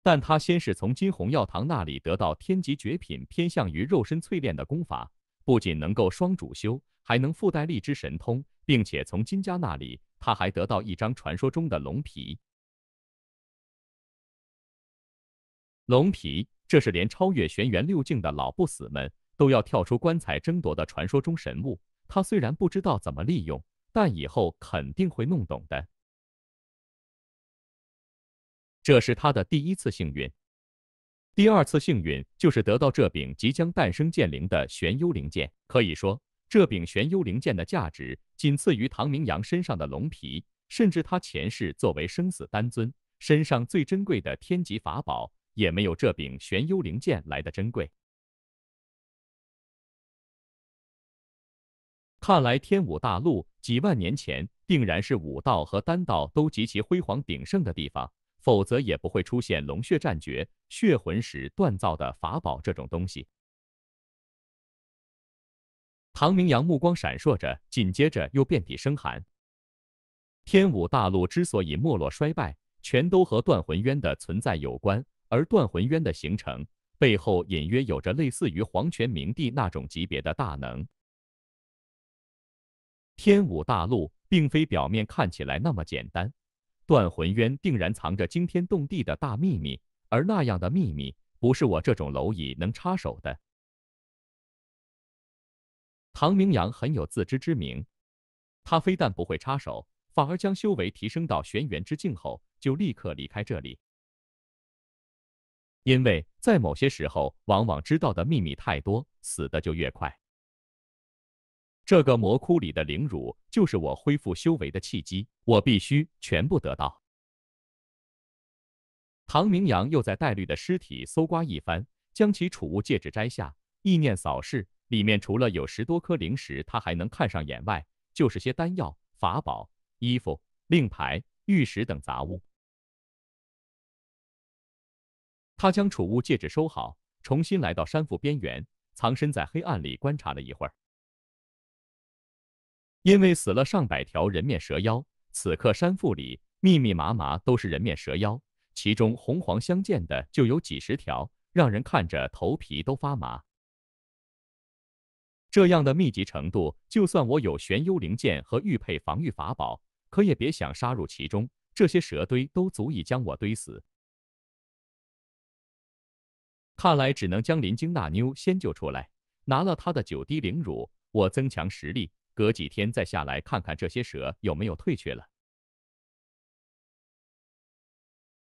但他先是从金鸿药堂那里得到天级绝品偏向于肉身淬炼的功法，不仅能够双主修，还能附带力之神通，并且从金家那里他还得到一张传说中的龙皮。龙皮，这是连超越玄元六境的老不死们都要跳出棺材争夺的传说中神物。他虽然不知道怎么利用。但以后肯定会弄懂的。这是他的第一次幸运，第二次幸运就是得到这柄即将诞生剑灵的玄幽灵剑。可以说，这柄玄幽灵剑的价值仅次于唐明阳身上的龙皮，甚至他前世作为生死丹尊身上最珍贵的天级法宝，也没有这柄玄幽灵剑来的珍贵。看来天武大陆。几万年前，定然是武道和丹道都极其辉煌鼎盛的地方，否则也不会出现龙血战诀、血魂石锻造的法宝这种东西。唐明阳目光闪烁着，紧接着又遍体生寒。天武大陆之所以没落衰败，全都和断魂渊的存在有关，而断魂渊的形成背后，隐约有着类似于皇权明帝那种级别的大能。天武大陆并非表面看起来那么简单，断魂渊定然藏着惊天动地的大秘密，而那样的秘密不是我这种蝼蚁能插手的。唐明阳很有自知之明，他非但不会插手，反而将修为提升到玄元之境后，就立刻离开这里。因为在某些时候，往往知道的秘密太多，死的就越快。这个魔窟里的灵乳就是我恢复修为的契机，我必须全部得到。唐明阳又在戴绿的尸体搜刮一番，将其储物戒指摘下，意念扫视，里面除了有十多颗灵石，他还能看上眼外，就是些丹药、法宝、衣服、令牌、玉石等杂物。他将储物戒指收好，重新来到山腹边缘，藏身在黑暗里观察了一会儿。因为死了上百条人面蛇妖，此刻山腹里密密麻麻都是人面蛇妖，其中红黄相间的就有几十条，让人看着头皮都发麻。这样的密集程度，就算我有玄幽灵剑和玉佩防御法宝，可也别想杀入其中。这些蛇堆都足以将我堆死。看来只能将林晶那妞先救出来，拿了她的九滴灵乳，我增强实力。隔几天再下来看看这些蛇有没有退却了。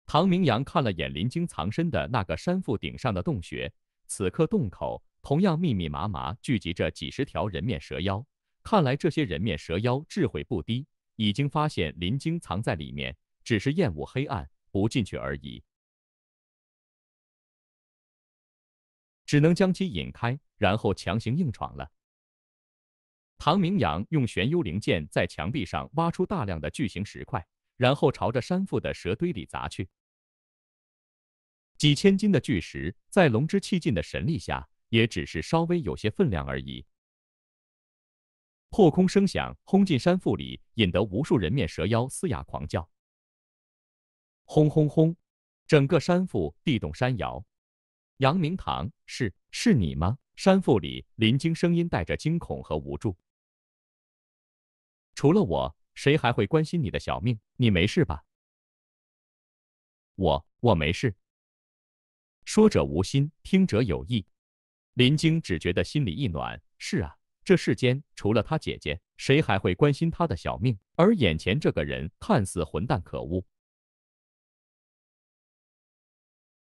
唐明阳看了眼林晶藏身的那个山腹顶上的洞穴，此刻洞口同样密密麻麻聚集着几十条人面蛇妖。看来这些人面蛇妖智慧不低，已经发现林晶藏在里面，只是厌恶黑暗，不进去而已。只能将其引开，然后强行硬闯了。唐明阳用玄幽灵剑在墙壁上挖出大量的巨型石块，然后朝着山腹的蛇堆里砸去。几千斤的巨石在龙之气劲的神力下，也只是稍微有些分量而已。破空声响，轰进山腹里，引得无数人面蛇妖嘶哑狂叫。轰轰轰！整个山腹地动山摇。杨明堂，是，是你吗？山腹里，林惊声音带着惊恐和无助。除了我，谁还会关心你的小命？你没事吧？我我没事。说者无心，听者有意。林晶只觉得心里一暖。是啊，这世间除了她姐姐，谁还会关心她的小命？而眼前这个人，看似混蛋可恶，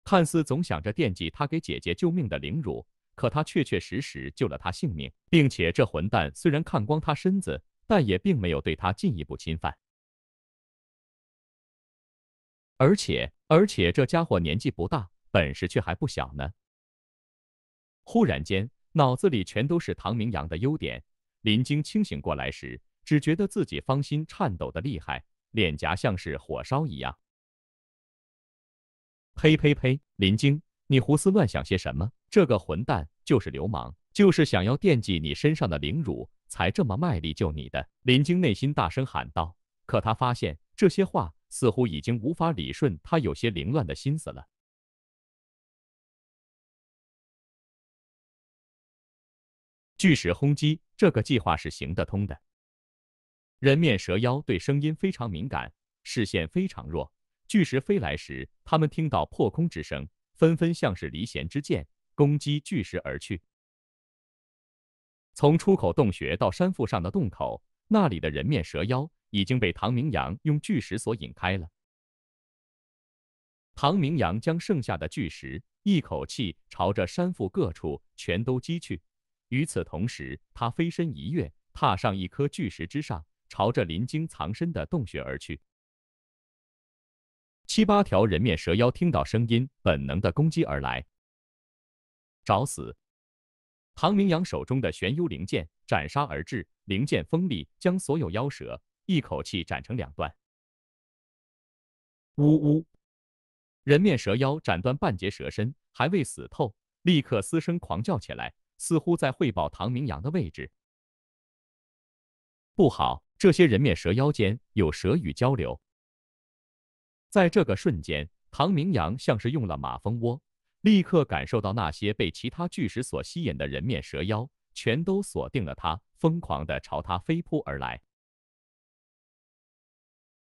看似总想着惦记他给姐姐救命的凌辱，可他确确实实救了他性命，并且这混蛋虽然看光他身子。但也并没有对他进一步侵犯，而且而且这家伙年纪不大，本事却还不小呢。忽然间，脑子里全都是唐明阳的优点。林晶清醒过来时，只觉得自己芳心颤抖的厉害，脸颊像是火烧一样。呸呸呸！林晶，你胡思乱想些什么？这个混蛋就是流氓，就是想要惦记你身上的灵辱，才这么卖力救你的，林晶内心大声喊道。可他发现这些话似乎已经无法理顺他有些凌乱的心思了。巨石轰击，这个计划是行得通的。人面蛇妖对声音非常敏感，视线非常弱。巨石飞来时，他们听到破空之声，纷纷像是离弦之箭，攻击巨石而去。从出口洞穴到山腹上的洞口，那里的人面蛇妖已经被唐明阳用巨石所引开了。唐明阳将剩下的巨石一口气朝着山腹各处全都击去。与此同时，他飞身一跃，踏上一颗巨石之上，朝着林晶藏身的洞穴而去。七八条人面蛇妖听到声音，本能的攻击而来，找死！唐明阳手中的玄幽灵剑斩杀而至，灵剑锋利，将所有妖蛇一口气斩成两段。呜呜！人面蛇妖斩断半截蛇身，还未死透，立刻嘶声狂叫起来，似乎在汇报唐明阳的位置。不好，这些人面蛇妖间有蛇语交流。在这个瞬间，唐明阳像是用了马蜂窝。立刻感受到那些被其他巨石所吸引的人面蛇妖，全都锁定了他，疯狂地朝他飞扑而来。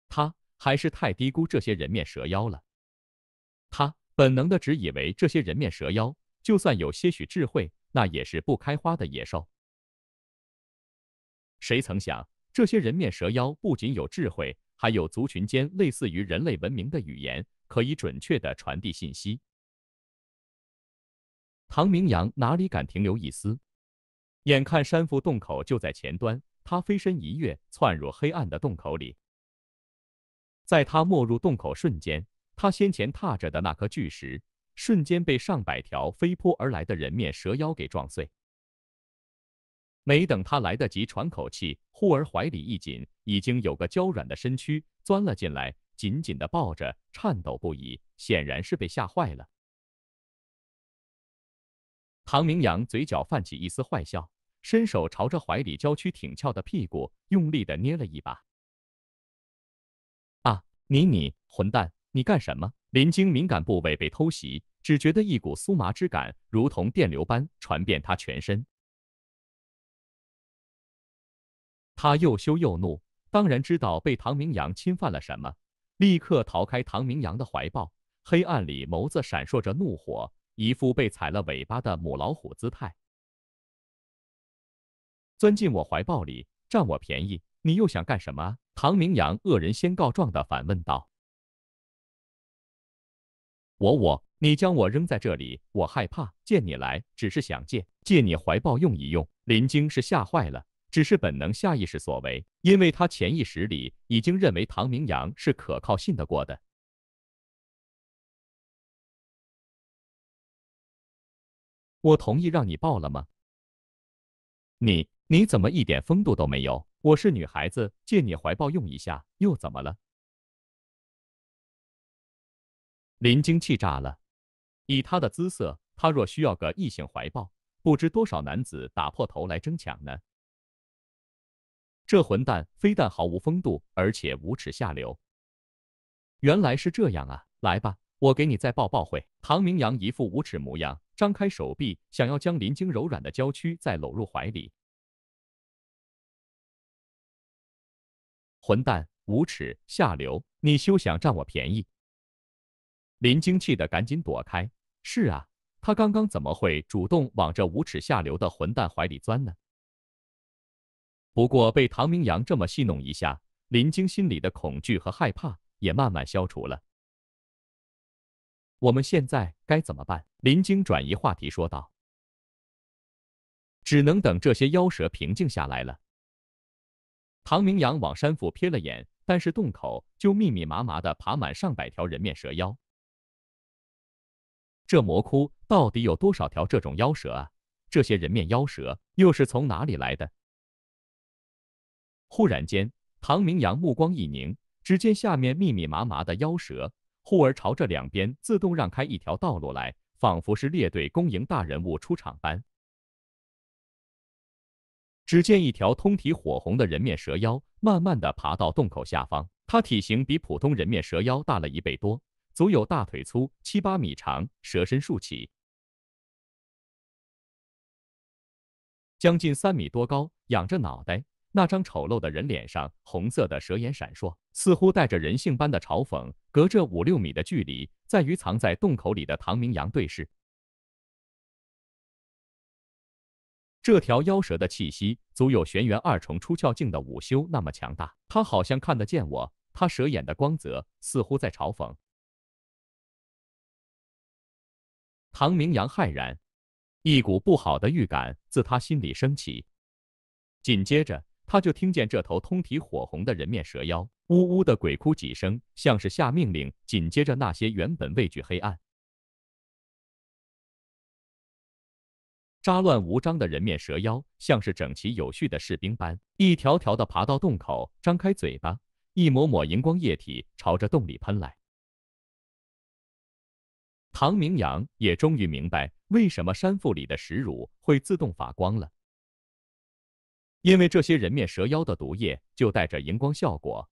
他还是太低估这些人面蛇妖了。他本能的只以为这些人面蛇妖，就算有些许智慧，那也是不开花的野兽。谁曾想，这些人面蛇妖不仅有智慧，还有族群间类似于人类文明的语言，可以准确地传递信息。唐明阳哪里敢停留一丝？眼看山腹洞口就在前端，他飞身一跃，窜入黑暗的洞口里。在他没入洞口瞬间，他先前踏着的那颗巨石，瞬间被上百条飞扑而来的人面蛇妖给撞碎。没等他来得及喘口气，忽而怀里一紧，已经有个娇软的身躯钻了进来，紧紧的抱着，颤抖不已，显然是被吓坏了。唐明阳嘴角泛起一丝坏笑，伸手朝着怀里娇躯挺翘的屁股用力的捏了一把。啊！你你混蛋，你干什么？林晶敏感部位被偷袭，只觉得一股酥麻之感，如同电流般传遍她全身。他又羞又怒，当然知道被唐明阳侵犯了什么，立刻逃开唐明阳的怀抱。黑暗里，眸子闪烁着怒火。一副被踩了尾巴的母老虎姿态，钻进我怀抱里占我便宜，你又想干什么啊？唐明阳恶人先告状的反问道。我我，你将我扔在这里，我害怕。见你来，只是想借借你怀抱用一用。林晶是吓坏了，只是本能下意识所为，因为他潜意识里已经认为唐明阳是可靠信得过的。我同意让你抱了吗？你你怎么一点风度都没有？我是女孩子，借你怀抱用一下，又怎么了？林惊气炸了，以她的姿色，她若需要个异性怀抱，不知多少男子打破头来争抢呢。这混蛋非但毫无风度，而且无耻下流。原来是这样啊！来吧，我给你再抱抱会。唐明阳一副无耻模样。张开手臂，想要将林晶柔软的娇躯再搂入怀里。混蛋，无耻，下流！你休想占我便宜！林晶气得赶紧躲开。是啊，他刚刚怎么会主动往这无耻下流的混蛋怀里钻呢？不过被唐明阳这么戏弄一下，林晶心里的恐惧和害怕也慢慢消除了。我们现在该怎么办？林晶转移话题说道：“只能等这些妖蛇平静下来了。”唐明阳往山腹瞥了眼，但是洞口就密密麻麻的爬满上百条人面蛇妖。这魔窟到底有多少条这种妖蛇啊？这些人面妖蛇又是从哪里来的？忽然间，唐明阳目光一凝，只见下面密密麻麻的妖蛇。忽而朝着两边自动让开一条道路来，仿佛是列队恭迎大人物出场般。只见一条通体火红的人面蛇妖，慢慢的爬到洞口下方。它体型比普通人面蛇妖大了一倍多，足有大腿粗，七八米长，蛇身竖起，将近三米多高，仰着脑袋。那张丑陋的人脸上，红色的蛇眼闪烁，似乎带着人性般的嘲讽。隔着五六米的距离，在与藏在洞口里的唐明阳对视。这条妖蛇的气息，足有玄元二重出窍境的武修那么强大。它好像看得见我，它蛇眼的光泽似乎在嘲讽。唐明阳骇然，一股不好的预感自他心里升起，紧接着。他就听见这头通体火红的人面蛇妖呜呜的鬼哭几声，像是下命令。紧接着，那些原本畏惧黑暗、杂乱无章的人面蛇妖，像是整齐有序的士兵般，一条条的爬到洞口，张开嘴巴，一抹抹荧光液体朝着洞里喷来。唐明阳也终于明白，为什么山腹里的石乳会自动发光了。因为这些人面蛇妖的毒液就带着荧光效果，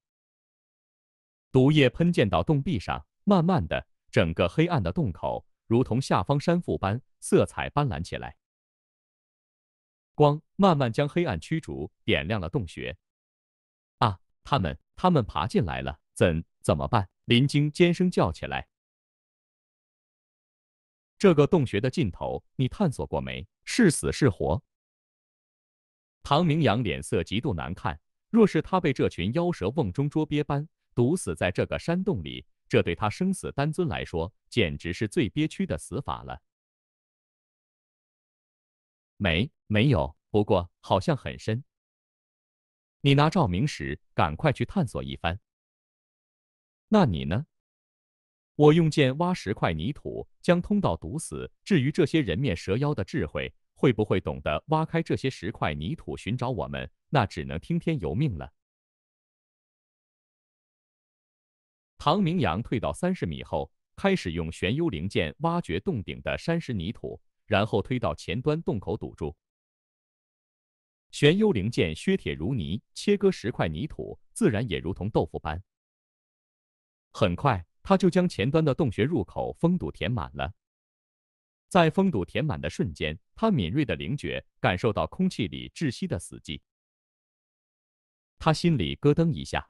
毒液喷溅到洞壁上，慢慢的，整个黑暗的洞口如同下方山腹般色彩斑斓起来，光慢慢将黑暗驱逐，点亮了洞穴。啊！他们，他们爬进来了，怎怎么办？林晶尖声叫起来。这个洞穴的尽头，你探索过没？是死是活？唐明阳脸色极度难看，若是他被这群妖蛇瓮中捉鳖般毒死在这个山洞里，这对他生死丹尊来说，简直是最憋屈的死法了。没没有，不过好像很深。你拿照明石，赶快去探索一番。那你呢？我用剑挖十块泥土，将通道堵死。至于这些人面蛇妖的智慧。会不会懂得挖开这些石块泥土寻找我们？那只能听天由命了。唐明阳退到三十米后，开始用玄幽灵剑挖掘洞顶的山石泥土，然后推到前端洞口堵住。玄幽灵剑削铁如泥，切割石块泥土，自然也如同豆腐般。很快，他就将前端的洞穴入口封堵填满了。在封堵填满的瞬间，他敏锐的灵觉感受到空气里窒息的死寂，他心里咯噔一下，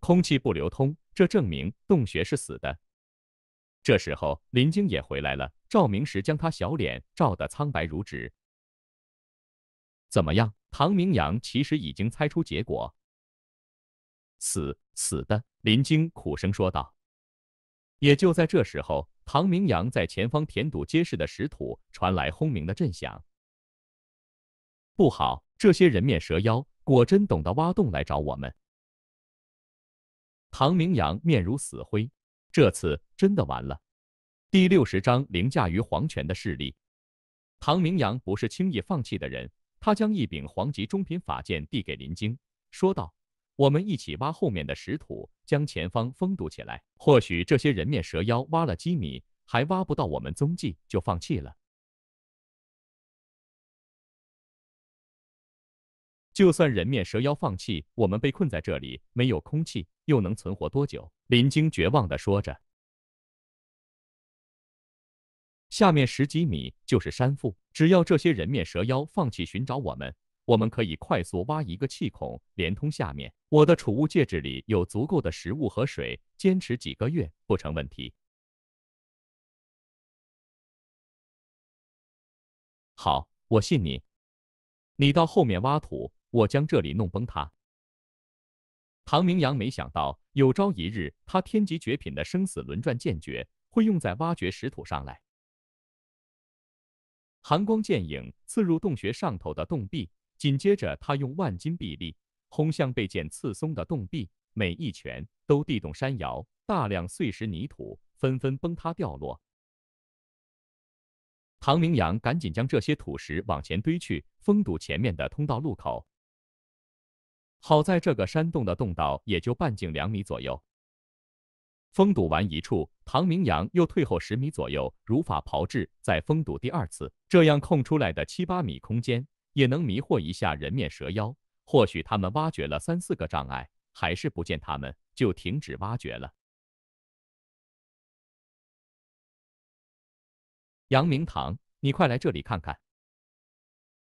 空气不流通，这证明洞穴是死的。这时候，林晶也回来了，照明时将他小脸照得苍白如纸。怎么样？唐明阳其实已经猜出结果，死死的。林晶苦声说道。也就在这时候。唐明阳在前方填堵结实的石土，传来轰鸣的震响。不好，这些人面蛇妖果真懂得挖洞来找我们。唐明阳面如死灰，这次真的完了。第六十章凌驾于皇权的势力。唐明阳不是轻易放弃的人，他将一柄黄级中品法剑递给林晶，说道。我们一起挖后面的石土，将前方封堵起来。或许这些人面蛇妖挖了几米，还挖不到我们踪迹，就放弃了。就算人面蛇妖放弃，我们被困在这里，没有空气，又能存活多久？林晶绝望地说着。下面十几米就是山腹，只要这些人面蛇妖放弃寻找我们。我们可以快速挖一个气孔，连通下面。我的储物戒指里有足够的食物和水，坚持几个月不成问题。好，我信你。你到后面挖土，我将这里弄崩塌。唐明阳没想到，有朝一日他天级绝品的生死轮转剑诀会用在挖掘石土上来。寒光剑影刺入洞穴上头的洞壁。紧接着，他用万斤臂力轰向被剑刺松的洞壁，每一拳都地动山摇，大量碎石泥土纷纷崩塌掉落。唐明阳赶紧将这些土石往前堆去，封堵前面的通道路口。好在这个山洞的洞道也就半径两米左右，封堵完一处，唐明阳又退后十米左右，如法炮制再封堵第二次，这样空出来的七八米空间。也能迷惑一下人面蛇妖，或许他们挖掘了三四个障碍，还是不见他们，就停止挖掘了。杨明堂，你快来这里看看！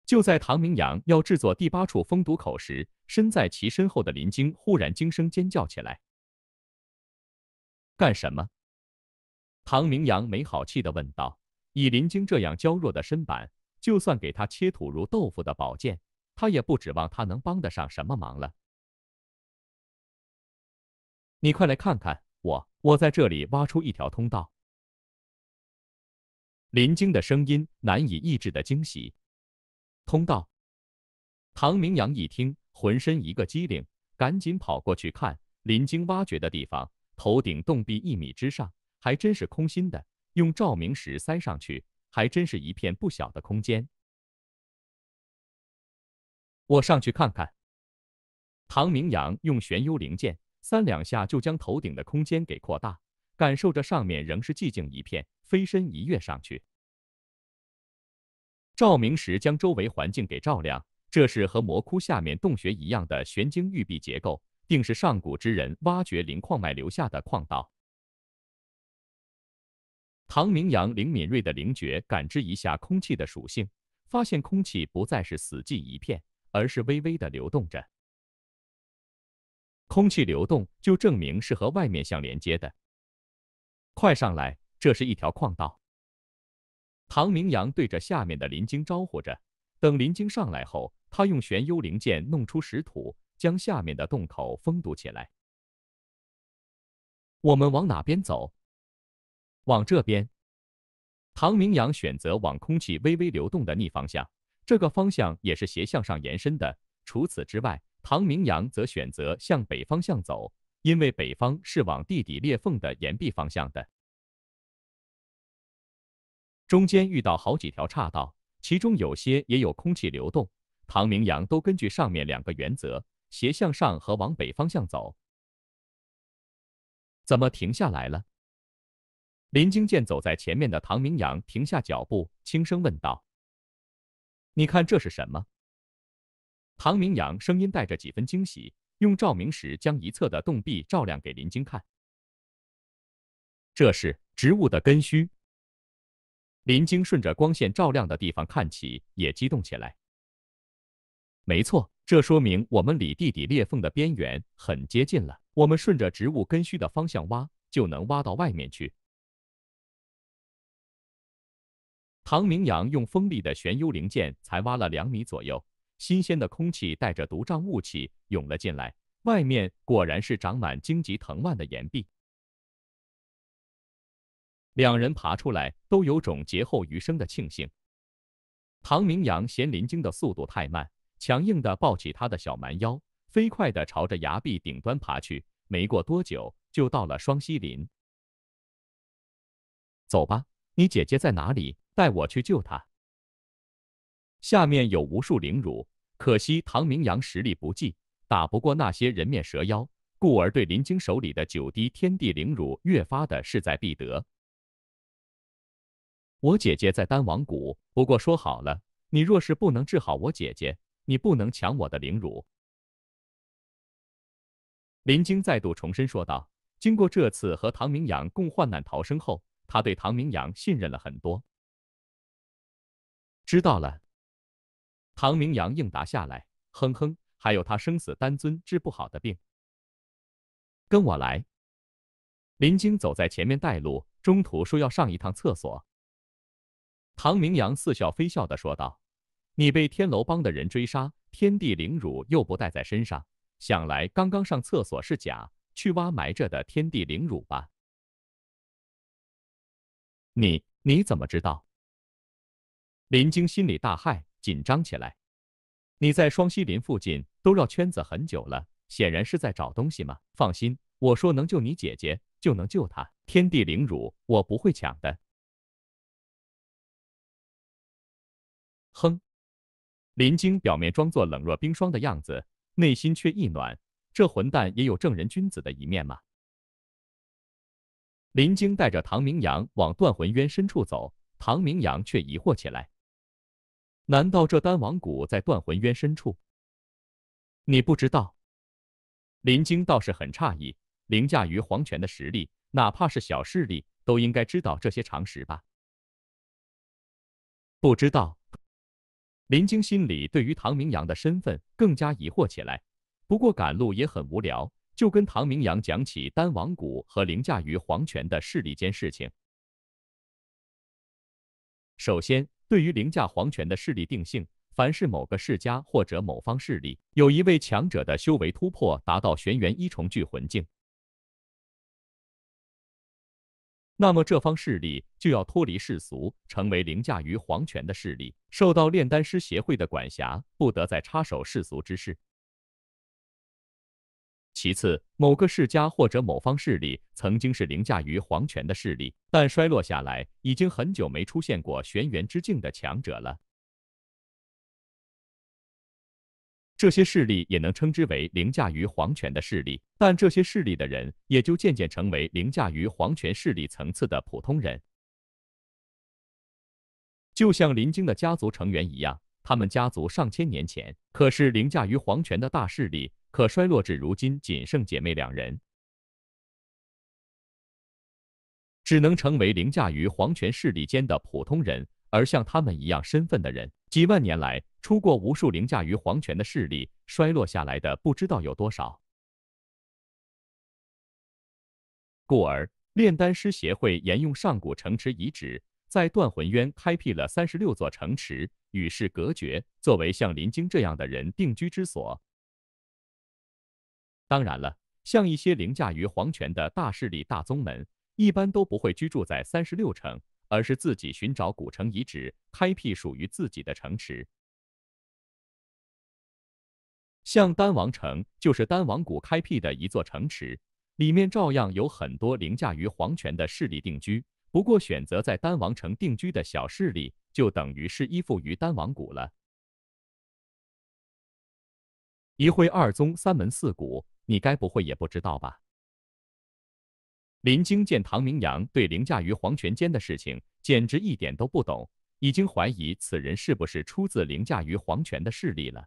就在唐明阳要制作第八处封堵口时，身在其身后的林晶忽然惊声尖叫起来：“干什么？”唐明阳没好气地问道：“以林晶这样娇弱的身板。”就算给他切土如豆腐的宝剑，他也不指望他能帮得上什么忙了。你快来看看，我我在这里挖出一条通道。林晶的声音难以抑制的惊喜。通道。唐明阳一听，浑身一个机灵，赶紧跑过去看林晶挖掘的地方，头顶洞壁一米之上，还真是空心的，用照明石塞上去。还真是一片不小的空间，我上去看看。唐明阳用玄幽灵剑，三两下就将头顶的空间给扩大，感受着上面仍是寂静一片，飞身一跃上去。照明时将周围环境给照亮，这是和魔窟下面洞穴一样的玄晶玉璧结构，定是上古之人挖掘灵矿脉留下的矿道。唐明阳灵敏锐的灵觉感知一下空气的属性，发现空气不再是死寂一片，而是微微的流动着。空气流动就证明是和外面相连接的。快上来，这是一条矿道。唐明阳对着下面的林晶招呼着。等林晶上来后，他用玄幽灵剑弄出石土，将下面的洞口封堵起来。我们往哪边走？往这边，唐明阳选择往空气微微流动的逆方向，这个方向也是斜向上延伸的。除此之外，唐明阳则选择向北方向走，因为北方是往地底裂缝的岩壁方向的。中间遇到好几条岔道，其中有些也有空气流动，唐明阳都根据上面两个原则，斜向上和往北方向走。怎么停下来了？林晶见走在前面的唐明阳停下脚步，轻声问道：“你看这是什么？”唐明阳声音带着几分惊喜，用照明石将一侧的洞壁照亮给林晶看：“这是植物的根须。”林晶顺着光线照亮的地方看起，也激动起来：“没错，这说明我们离地底裂缝的边缘很接近了。我们顺着植物根须的方向挖，就能挖到外面去。”唐明阳用锋利的玄幽灵剑，才挖了两米左右。新鲜的空气带着毒瘴雾气涌了进来，外面果然是长满荆棘藤蔓的岩壁。两人爬出来都有种劫后余生的庆幸。唐明阳嫌林晶的速度太慢，强硬的抱起他的小蛮腰，飞快的朝着崖壁顶端爬去。没过多久，就到了双溪林。走吧，你姐姐在哪里？带我去救他。下面有无数灵辱，可惜唐明阳实力不济，打不过那些人面蛇妖，故而对林惊手里的九滴天地灵乳越发的势在必得。我姐姐在丹王谷，不过说好了，你若是不能治好我姐姐，你不能抢我的灵乳。林惊再度重申说道。经过这次和唐明阳共患难逃生后，他对唐明阳信任了很多。知道了，唐明阳应答下来，哼哼，还有他生死丹尊治不好的病，跟我来。林晶走在前面带路，中途说要上一趟厕所。唐明阳似笑非笑的说道：“你被天楼帮的人追杀，天地灵辱又不带在身上，想来刚刚上厕所是假，去挖埋着的天地灵辱吧。”你你怎么知道？林晶心里大骇，紧张起来。你在双溪林附近都绕圈子很久了，显然是在找东西吗？放心，我说能救你姐姐，就能救她。天地凌辱，我不会抢的。哼！林晶表面装作冷若冰霜的样子，内心却一暖。这混蛋也有正人君子的一面吗？林晶带着唐明阳往断魂渊深处走，唐明阳却疑惑起来。难道这丹王谷在断魂渊深处？你不知道？林晶倒是很诧异，凌驾于黄泉的实力，哪怕是小势力，都应该知道这些常识吧？不知道。林晶心里对于唐明阳的身份更加疑惑起来。不过赶路也很无聊，就跟唐明阳讲起丹王谷和凌驾于黄泉的势力间事情。首先。对于凌驾皇权的势力定性，凡是某个世家或者某方势力有一位强者的修为突破达到玄元一重聚魂境，那么这方势力就要脱离世俗，成为凌驾于皇权的势力，受到炼丹师协会的管辖，不得再插手世俗之事。其次，某个世家或者某方势力曾经是凌驾于皇权的势力，但衰落下来，已经很久没出现过玄元之境的强者了。这些势力也能称之为凌驾于皇权的势力，但这些势力的人也就渐渐成为凌驾于皇权势力层次的普通人。就像林京的家族成员一样，他们家族上千年前可是凌驾于皇权的大势力。可衰落至如今，仅剩姐妹两人，只能成为凌驾于皇权势力间的普通人。而像他们一样身份的人，几万年来出过无数凌驾于皇权的势力，衰落下来的不知道有多少。故而，炼丹师协会沿用上古城池遗址，在断魂渊开辟了三十六座城池，与世隔绝，作为像林惊这样的人定居之所。当然了，像一些凌驾于皇权的大势力、大宗门，一般都不会居住在三十六城，而是自己寻找古城遗址，开辟属于自己的城池。像丹王城就是丹王谷开辟的一座城池，里面照样有很多凌驾于皇权的势力定居。不过，选择在丹王城定居的小势力，就等于是依附于丹王谷了。一会二宗、三门、四谷。你该不会也不知道吧？林惊见唐明阳对凌驾于皇权间的事情简直一点都不懂，已经怀疑此人是不是出自凌驾于皇权的势力了。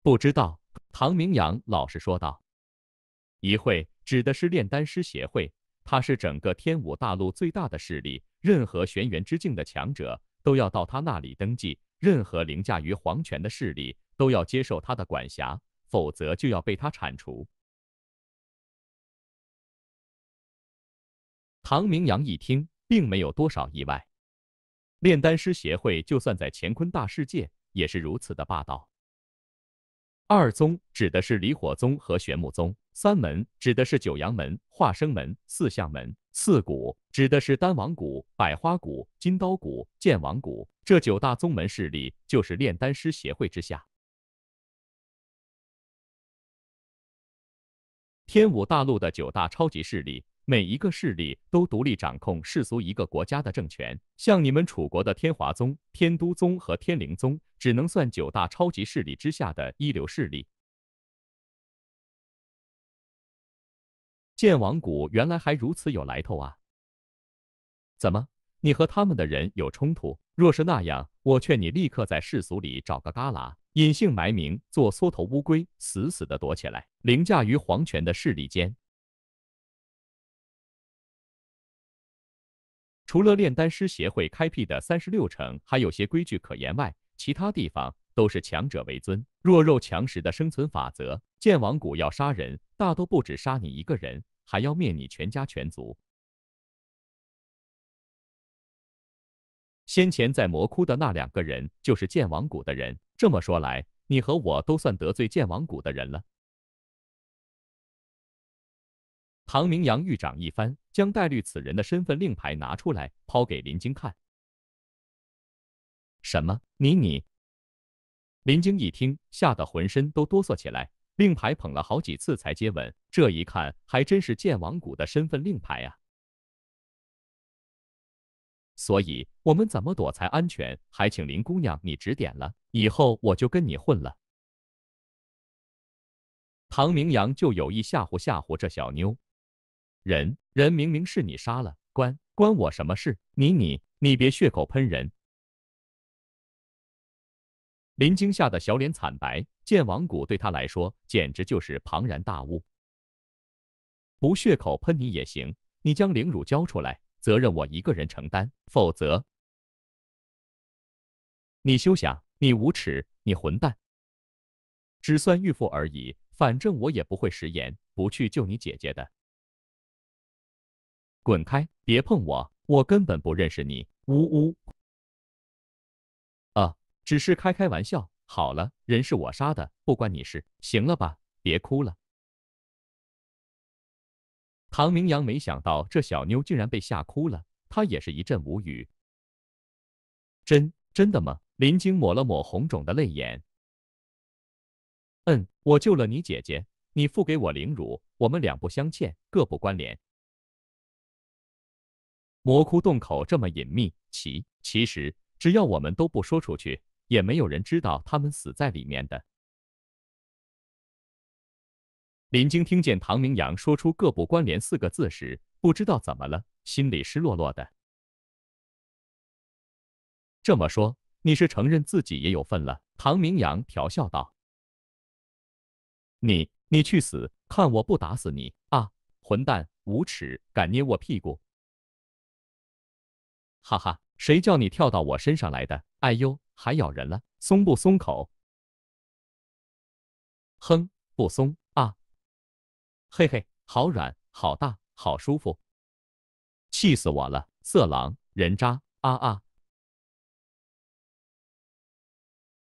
不知道，唐明阳老实说道：“一会指的是炼丹师协会，他是整个天武大陆最大的势力，任何玄元之境的强者都要到他那里登记，任何凌驾于皇权的势力都要接受他的管辖。”否则就要被他铲除。唐明阳一听，并没有多少意外。炼丹师协会就算在乾坤大世界，也是如此的霸道。二宗指的是离火宗和玄木宗，三门指的是九阳门、化生门、四象门，四谷指的是丹王谷、百花谷、金刀谷、剑王谷。这九大宗门势力，就是炼丹师协会之下。天武大陆的九大超级势力，每一个势力都独立掌控世俗一个国家的政权。像你们楚国的天华宗、天都宗和天灵宗，只能算九大超级势力之下的一流势力。剑王谷原来还如此有来头啊！怎么，你和他们的人有冲突？若是那样，我劝你立刻在世俗里找个旮旯。隐姓埋名，做缩头乌龟，死死的躲起来，凌驾于皇权的势力间。除了炼丹师协会开辟的三十六城还有些规矩可言外，其他地方都是强者为尊，弱肉强食的生存法则。剑王谷要杀人，大都不止杀你一个人，还要灭你全家全族。先前在魔窟的那两个人，就是剑王谷的人。这么说来，你和我都算得罪剑王谷的人了。唐明阳狱长一番，将戴绿此人的身份令牌拿出来，抛给林晶看。什么？你你？林晶一听，吓得浑身都哆嗦起来，令牌捧了好几次才接稳。这一看，还真是剑王谷的身份令牌啊。所以，我们怎么躲才安全？还请林姑娘你指点了，以后我就跟你混了。唐明阳就有意吓唬吓唬这小妞。人，人明明是你杀了，关关我什么事？你你你别血口喷人！林惊吓得小脸惨白，见王谷对他来说简直就是庞然大物。不血口喷你也行，你将灵乳交出来。责任我一个人承担，否则你休想！你无耻！你混蛋！只算预付而已，反正我也不会食言，不去救你姐姐的。滚开！别碰我！我根本不认识你。呜呜。啊，只是开开玩笑。好了，人是我杀的，不关你事。行了吧？别哭了。唐明阳没想到这小妞竟然被吓哭了，他也是一阵无语。真真的吗？林晶抹了抹红肿的泪眼。嗯，我救了你姐姐，你付给我凌辱，我们两不相欠，各不关联。魔窟洞口这么隐秘，其其实只要我们都不说出去，也没有人知道他们死在里面的。林晶听见唐明阳说出“各不关联”四个字时，不知道怎么了，心里失落落的。这么说，你是承认自己也有份了？唐明阳调笑道：“你你去死，看我不打死你啊！混蛋，无耻，敢捏我屁股！哈哈，谁叫你跳到我身上来的？哎呦，还咬人了，松不松口？哼，不松。”嘿嘿，好软，好大，好舒服。气死我了！色狼，人渣啊啊！